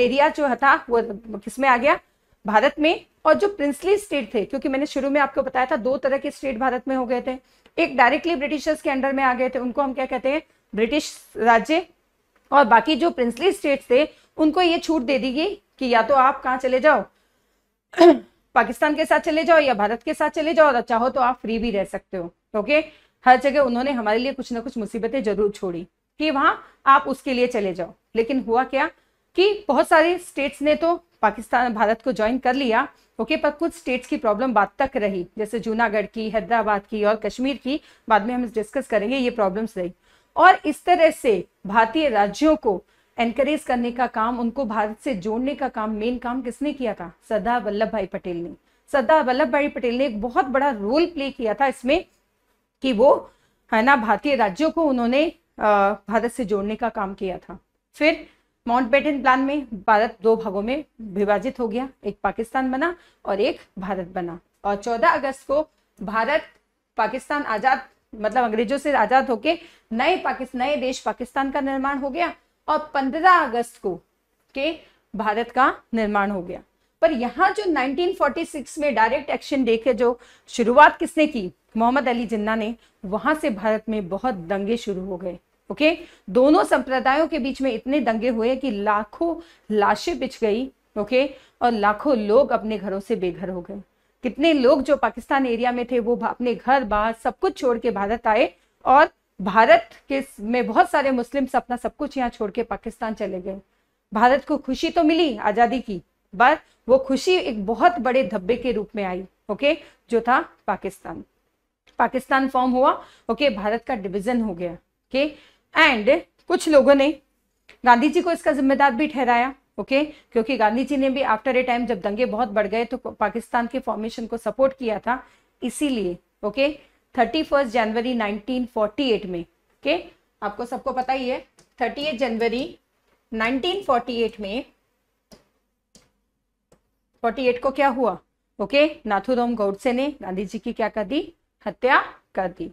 एरिया जो था वो किसमें आ गया भारत में और जो प्रिंसली स्टेट थे क्योंकि मैंने शुरू में आपको बताया था दो तरह के स्टेट भारत में हो गए थे एक डायरेक्टली ब्रिटिशर्स के अंडर में आ गए थे उनको हम क्या कहते हैं ब्रिटिश राज्य और बाकी जो प्रिंसली स्टेट्स थे उनको ये छूट दे दी गई कि या तो आप कहाँ चले जाओ पाकिस्तान के साथ चले जाओ या भारत के साथ चले जाओ और हो तो आप फ्री भी रह सकते हो ओके हर जगह उन्होंने हमारे लिए कुछ ना कुछ मुसीबतें जरूर छोड़ी कि वहां आप उसके लिए चले जाओ लेकिन हुआ क्या कि बहुत सारे स्टेट्स ने तो पाकिस्तान भारत को ज्वाइन कर लिया ओके पर कुछ स्टेट्स की प्रॉब्लम बाद तक रही जैसे जूनागढ़ की हैदराबाद की और कश्मीर की बाद में हम डिस्कस करेंगे ये प्रॉब्लम्स रही और इस तरह से भारतीय राज्यों को एनकरेज करने का काम उनको भारत से जोड़ने का काम मेन काम किसने किया था सरदार वल्लभ भाई पटेल ने सरदार वल्लभ भाई पटेल ने एक बहुत बड़ा रोल प्ले किया था इसमें कि वो है ना भारतीय राज्यों को उन्होंने भारत से जोड़ने का काम किया था फिर बेटन प्लान में भारत दो भागों में विभाजित हो गया एक पाकिस्तान बना और एक भारत बना और 14 अगस्त को भारत पाकिस्तान आजाद मतलब अंग्रेजों से आजाद होके नए पाकिस्तान नए देश पाकिस्तान का निर्माण हो गया और 15 अगस्त को के भारत का निर्माण हो गया पर यहाँ जो 1946 में डायरेक्ट एक्शन डे के जो शुरुआत किसने की मोहम्मद अली जिन्ना ने वहां से भारत में बहुत दंगे शुरू हो गए ओके दोनों संप्रदायों के बीच में इतने दंगे हुए कि लाखों लाशें बिछ गई ओके और लाखों लोग अपने घरों से बेघर हो गए कितने लोग जो पाकिस्तान एरिया में थे वो अपने घर बार सब कुछ छोड़ के भारत आए और भारत के में बहुत सारे मुस्लिम अपना सब कुछ यहाँ छोड़ के पाकिस्तान चले गए भारत को खुशी तो मिली आज़ादी की पर वो खुशी एक बहुत बड़े धब्बे के रूप में आई ओके जो था पाकिस्तान पाकिस्तान फॉर्म हुआ ओके भारत का डिविजन हो गया ओके एंड कुछ लोगों ने गांधी जी को इसका जिम्मेदार भी ठहराया ओके okay? क्योंकि गांधी जी ने भी आफ्टर ए टाइम जब दंगे बहुत बढ़ गए तो पाकिस्तान के फॉर्मेशन को सपोर्ट किया था इसीलिए ओके थर्टी फर्स्ट जनवरी 1948 में ओके okay? आपको सबको पता ही है थर्टी जनवरी 1948 में 48 को क्या हुआ ओके okay? गौडसे ने गांधी जी की क्या कर दी हत्या कर दी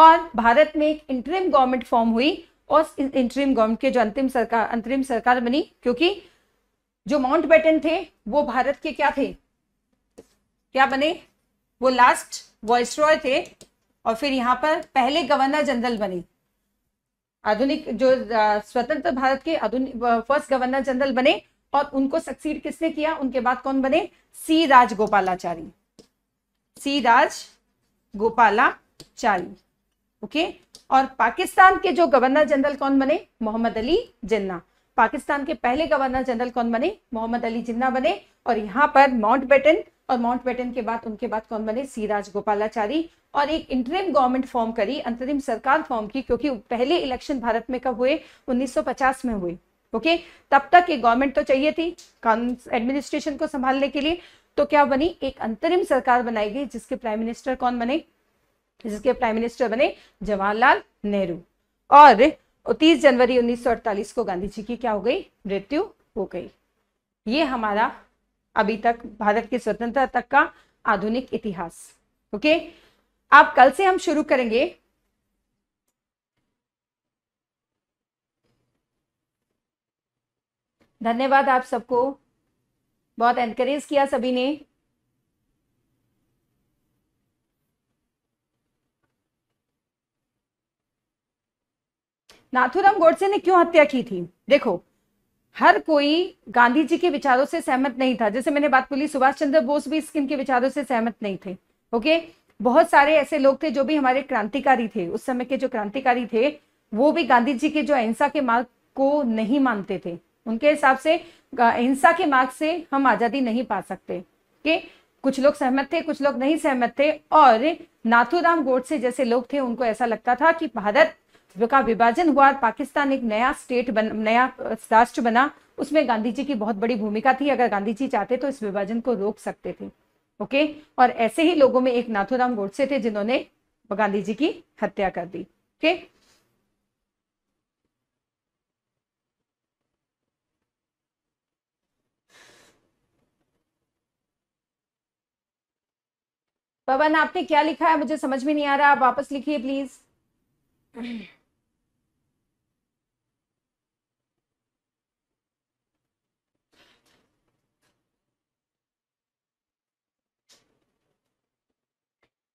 और भारत में एक इंटरिम गवर्नमेंट फॉर्म हुई और इंटरिम गवर्नमेंट के जो अंतिम सरकार अंतरिम सरकार बनी क्योंकि जो माउंट बेटन थे वो भारत के क्या थे क्या बने वो लास्ट वॉइस थे और फिर यहां पर पहले गवर्नर जनरल बने आधुनिक जो स्वतंत्र भारत के आधुनिक फर्स्ट गवर्नर जनरल बने और उनको सक्सीड किसने किया उनके बाद कौन बने C Rajagopalachari C Rajagopalachari okay और पाकिस्तान के जो गवर्नर जनरल कौन बने मोहम्मद अली जिन्ना पाकिस्तान के पहले गवर्नर जनरल कौन बने मोहम्मद अली जिन्ना बने और यहाँ पर माउंट बेटन और माउंट बेटन के बाद उनके बाद कौन बने सीराज गोपालाचारी और एक इंटरिम गवर्नमेंट फॉर्म करी अंतरिम सरकार फॉर्म की क्योंकि पहले इलेक्शन भारत में कब हुए 1950 में हुए ओके तब तक ये गवर्नमेंट तो चाहिए थी एडमिनिस्ट्रेशन को संभालने के लिए तो क्या बनी एक अंतरिम सरकार बनाई गई जिसके प्राइम मिनिस्टर कौन बने जिसके प्राइम मिनिस्टर बने जवाहरलाल नेहरू और 30 जनवरी 1948 को गांधी जी की क्या हो गई मृत्यु हो गई ये हमारा अभी तक भारत की स्वतंत्रता तक का आधुनिक इतिहास ओके आप कल से हम शुरू करेंगे धन्यवाद आप सबको बहुत एनकरेज किया सभी ने नाथुराम गोडसे ने क्यों हत्या की थी देखो हर कोई गांधी जी के विचारों से सहमत नहीं था जैसे मैंने बात बोली सुभाष चंद्र बोस भी स्किन के विचारों से सहमत नहीं थे ओके बहुत सारे ऐसे लोग थे जो भी हमारे क्रांतिकारी थे उस समय के जो क्रांतिकारी थे वो भी गांधी जी के जो अहिंसा के मार्ग को नहीं मानते थे उनके हिसाब से अहिंसा के मार्ग से हम आजादी नहीं पा सकते के कुछ लोग सहमत थे कुछ लोग नहीं सहमत थे और नाथुराम गोडसे जैसे लोग थे उनको ऐसा लगता था कि भारत का विभाजन हुआ और पाकिस्तान एक नया स्टेट बन नया राष्ट्र बना उसमें गांधी जी की बहुत बड़ी भूमिका थी अगर गांधी जी चाहते तो इस विभाजन को रोक सकते थे ओके और ऐसे ही लोगों में एक नाथुराम गोडसे थे जिन्होंने गांधी जी की हत्या कर दी ओके पवन आपने क्या लिखा है मुझे समझ में नहीं आ रहा आप वापस लिखिए प्लीज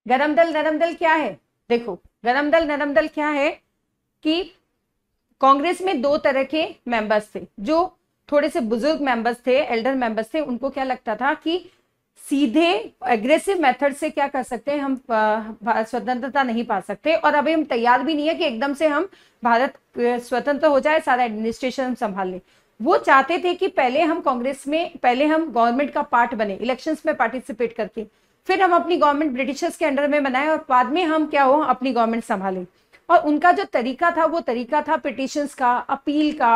गरम दल नरम दल क्या है देखो गरम दल नरम दल क्या है कि कांग्रेस में दो तरह के मेंबर्स थे जो थोड़े से बुजुर्ग मेंबर्स थे एल्डर मेंबर्स थे उनको क्या लगता था कि सीधे एग्रेसिव मेथड से क्या कर सकते हैं हम स्वतंत्रता नहीं पा सकते और अभी हम तैयार भी नहीं है कि एकदम से हम भारत स्वतंत्र हो जाए सारा एडमिनिस्ट्रेशन संभाल लें वो चाहते थे कि पहले हम कांग्रेस में पहले हम गवर्नमेंट का पार्ट बने इलेक्शंस में पार्टिसिपेट करके फिर हम अपनी गवर्नमेंट ब्रिटिशर्स के अंडर में बनाए और बाद में हम क्या हो अपनी गवर्नमेंट संभाले और उनका जो तरीका था वो तरीका था पिटिशंस का अपील का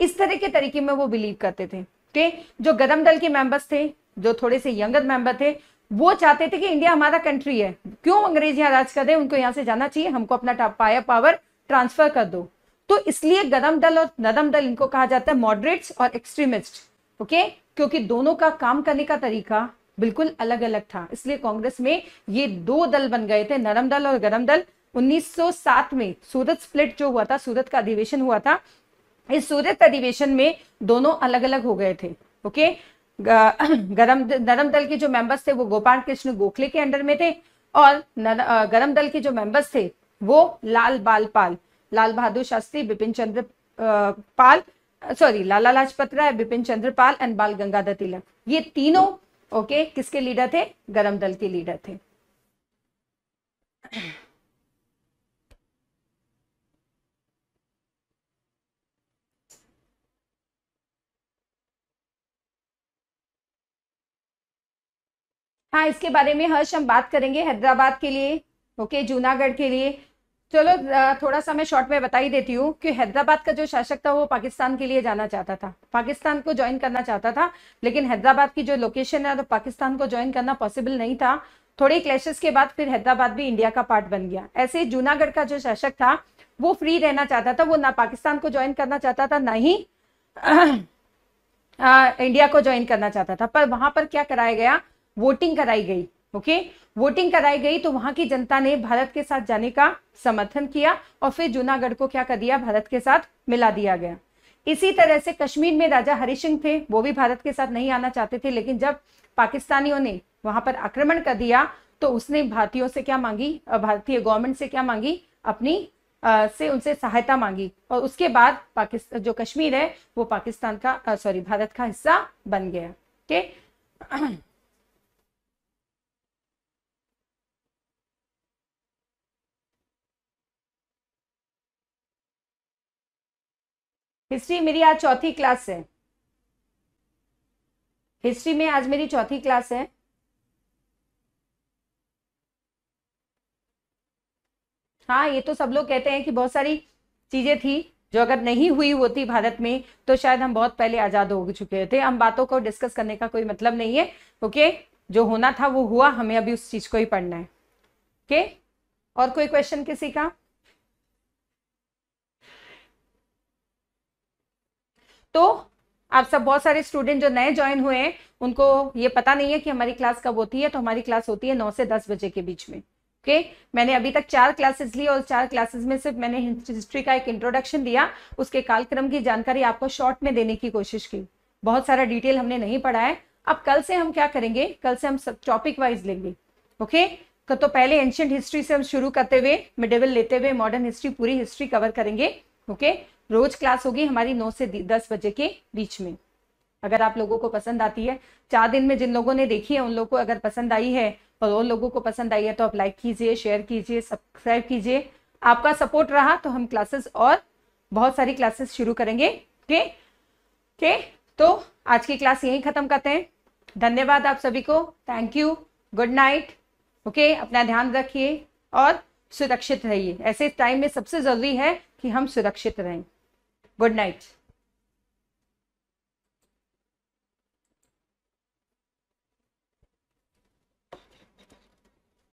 इस तरह के तरीके में वो बिलीव करते थे के जो गदम दल के मेंबर्स थे जो थोड़े से यंगर मेंबर थे वो चाहते थे कि इंडिया हमारा कंट्री है क्यों अंग्रेज यहाँ राज कर दे उनको यहाँ से जाना चाहिए हमको अपना पाया पावर ट्रांसफर कर दो तो इसलिए गदम दल और नदम दल इनको कहा जाता है मॉडरेट्स और एक्सट्रीमिस्ट ओके क्योंकि दोनों का काम करने का तरीका बिल्कुल अलग अलग था इसलिए कांग्रेस में ये दो दल बन गए थे नरम दल और गरम दल 1907 में सूरत स्प्लिट जो हुआ था सूरत का अधिवेशन हुआ था इस सूरत अधिवेशन में दोनों अलग अलग हो गए थे ओके गरम नरम दल के जो मेंबर्स थे वो गोपाल कृष्ण गोखले के अंडर में थे और गरम दल के जो मेंबर्स थे वो लाल बाल पाल लाल बहादुर शास्त्री बिपिन चंद्र पाल सॉरी लाला लाजपत राय बिपिन चंद्र पाल एंड बाल गंगाधर तिलक ये तीनों ओके किसके लीडर थे गरम दल के लीडर थे हाँ इसके बारे में हर्ष हम बात करेंगे हैदराबाद के लिए ओके जूनागढ़ के लिए चलो थोड़ा सा मैं शॉर्ट में बता ही देती हूँ कि हैदराबाद का जो शासक था वो पाकिस्तान के लिए जाना चाहता था पाकिस्तान को ज्वाइन करना चाहता था लेकिन हैदराबाद की जो लोकेशन है तो पाकिस्तान को ज्वाइन करना पॉसिबल नहीं था थोड़े क्लैशेस के बाद फिर हैदराबाद भी इंडिया का पार्ट बन गया ऐसे जूनागढ़ का जो शासक था वो फ्री रहना चाहता था वो ना पाकिस्तान को ज्वाइन करना चाहता था ना ही आ, इंडिया को ज्वाइन करना चाहता था पर वहां पर क्या कराया गया वोटिंग कराई गई ओके वोटिंग कराई गई तो वहां की जनता ने भारत के साथ जाने का समर्थन किया और फिर जूनागढ़ को क्या कर दिया भारत के साथ मिला दिया गया इसी तरह से कश्मीर में राजा सिंह थे वो भी भारत के साथ नहीं आना चाहते थे लेकिन जब पाकिस्तानियों ने वहां पर आक्रमण कर दिया तो उसने भारतीयों से क्या मांगी भारतीय गवर्नमेंट से क्या मांगी अपनी आ, से उनसे सहायता मांगी और उसके बाद पाकिस्तान जो कश्मीर है वो पाकिस्तान का सॉरी भारत का हिस्सा बन गया ठीक हिस्ट्री मेरी आज चौथी क्लास है हिस्ट्री में आज मेरी चौथी क्लास है हाँ ये तो सब लोग कहते हैं कि बहुत सारी चीजें थी जो अगर नहीं हुई होती भारत में तो शायद हम बहुत पहले आजाद हो चुके थे हम बातों को डिस्कस करने का कोई मतलब नहीं है ओके जो होना था वो हुआ हमें अभी उस चीज को ही पढ़ना है ओके और कोई क्वेश्चन किसी का तो आप सब बहुत सारे स्टूडेंट जो नए ज्वाइन हुए हैं उनको ये पता नहीं है कि हमारी क्लास कब होती है तो हमारी क्लास होती है नौ से दस बजे के बीच में ओके मैंने अभी तक चार क्लासेस ली और चार क्लासेस में सिर्फ मैंने हिस्ट्री का एक इंट्रोडक्शन दिया उसके कालक्रम की जानकारी आपको शॉर्ट में देने की कोशिश की बहुत सारा डिटेल हमने नहीं पढ़ा है अब कल से हम क्या करेंगे कल से हम सब टॉपिक वाइज लेंगे ओके okay? तो पहले एंशियंट हिस्ट्री से हम शुरू करते हुए मिडेवल लेते हुए मॉडर्न हिस्ट्री पूरी हिस्ट्री कवर करेंगे ओके okay? रोज क्लास होगी हमारी नौ से दस बजे के बीच में अगर आप लोगों को पसंद आती है चार दिन में जिन लोगों ने देखी है उन लोगों को अगर पसंद आई है और उन लोगों को पसंद आई है तो आप लाइक कीजिए शेयर कीजिए सब्सक्राइब कीजिए आपका सपोर्ट रहा तो हम क्लासेस और बहुत सारी क्लासेस शुरू करेंगे के? के? तो आज की क्लास यही खत्म करते हैं धन्यवाद आप सभी को thank you good night okay अपना ध्यान रखिए और सुरक्षित रहिए ऐसे टाइम में सबसे ज़रूरी है कि हम सुरक्षित रहें Good night.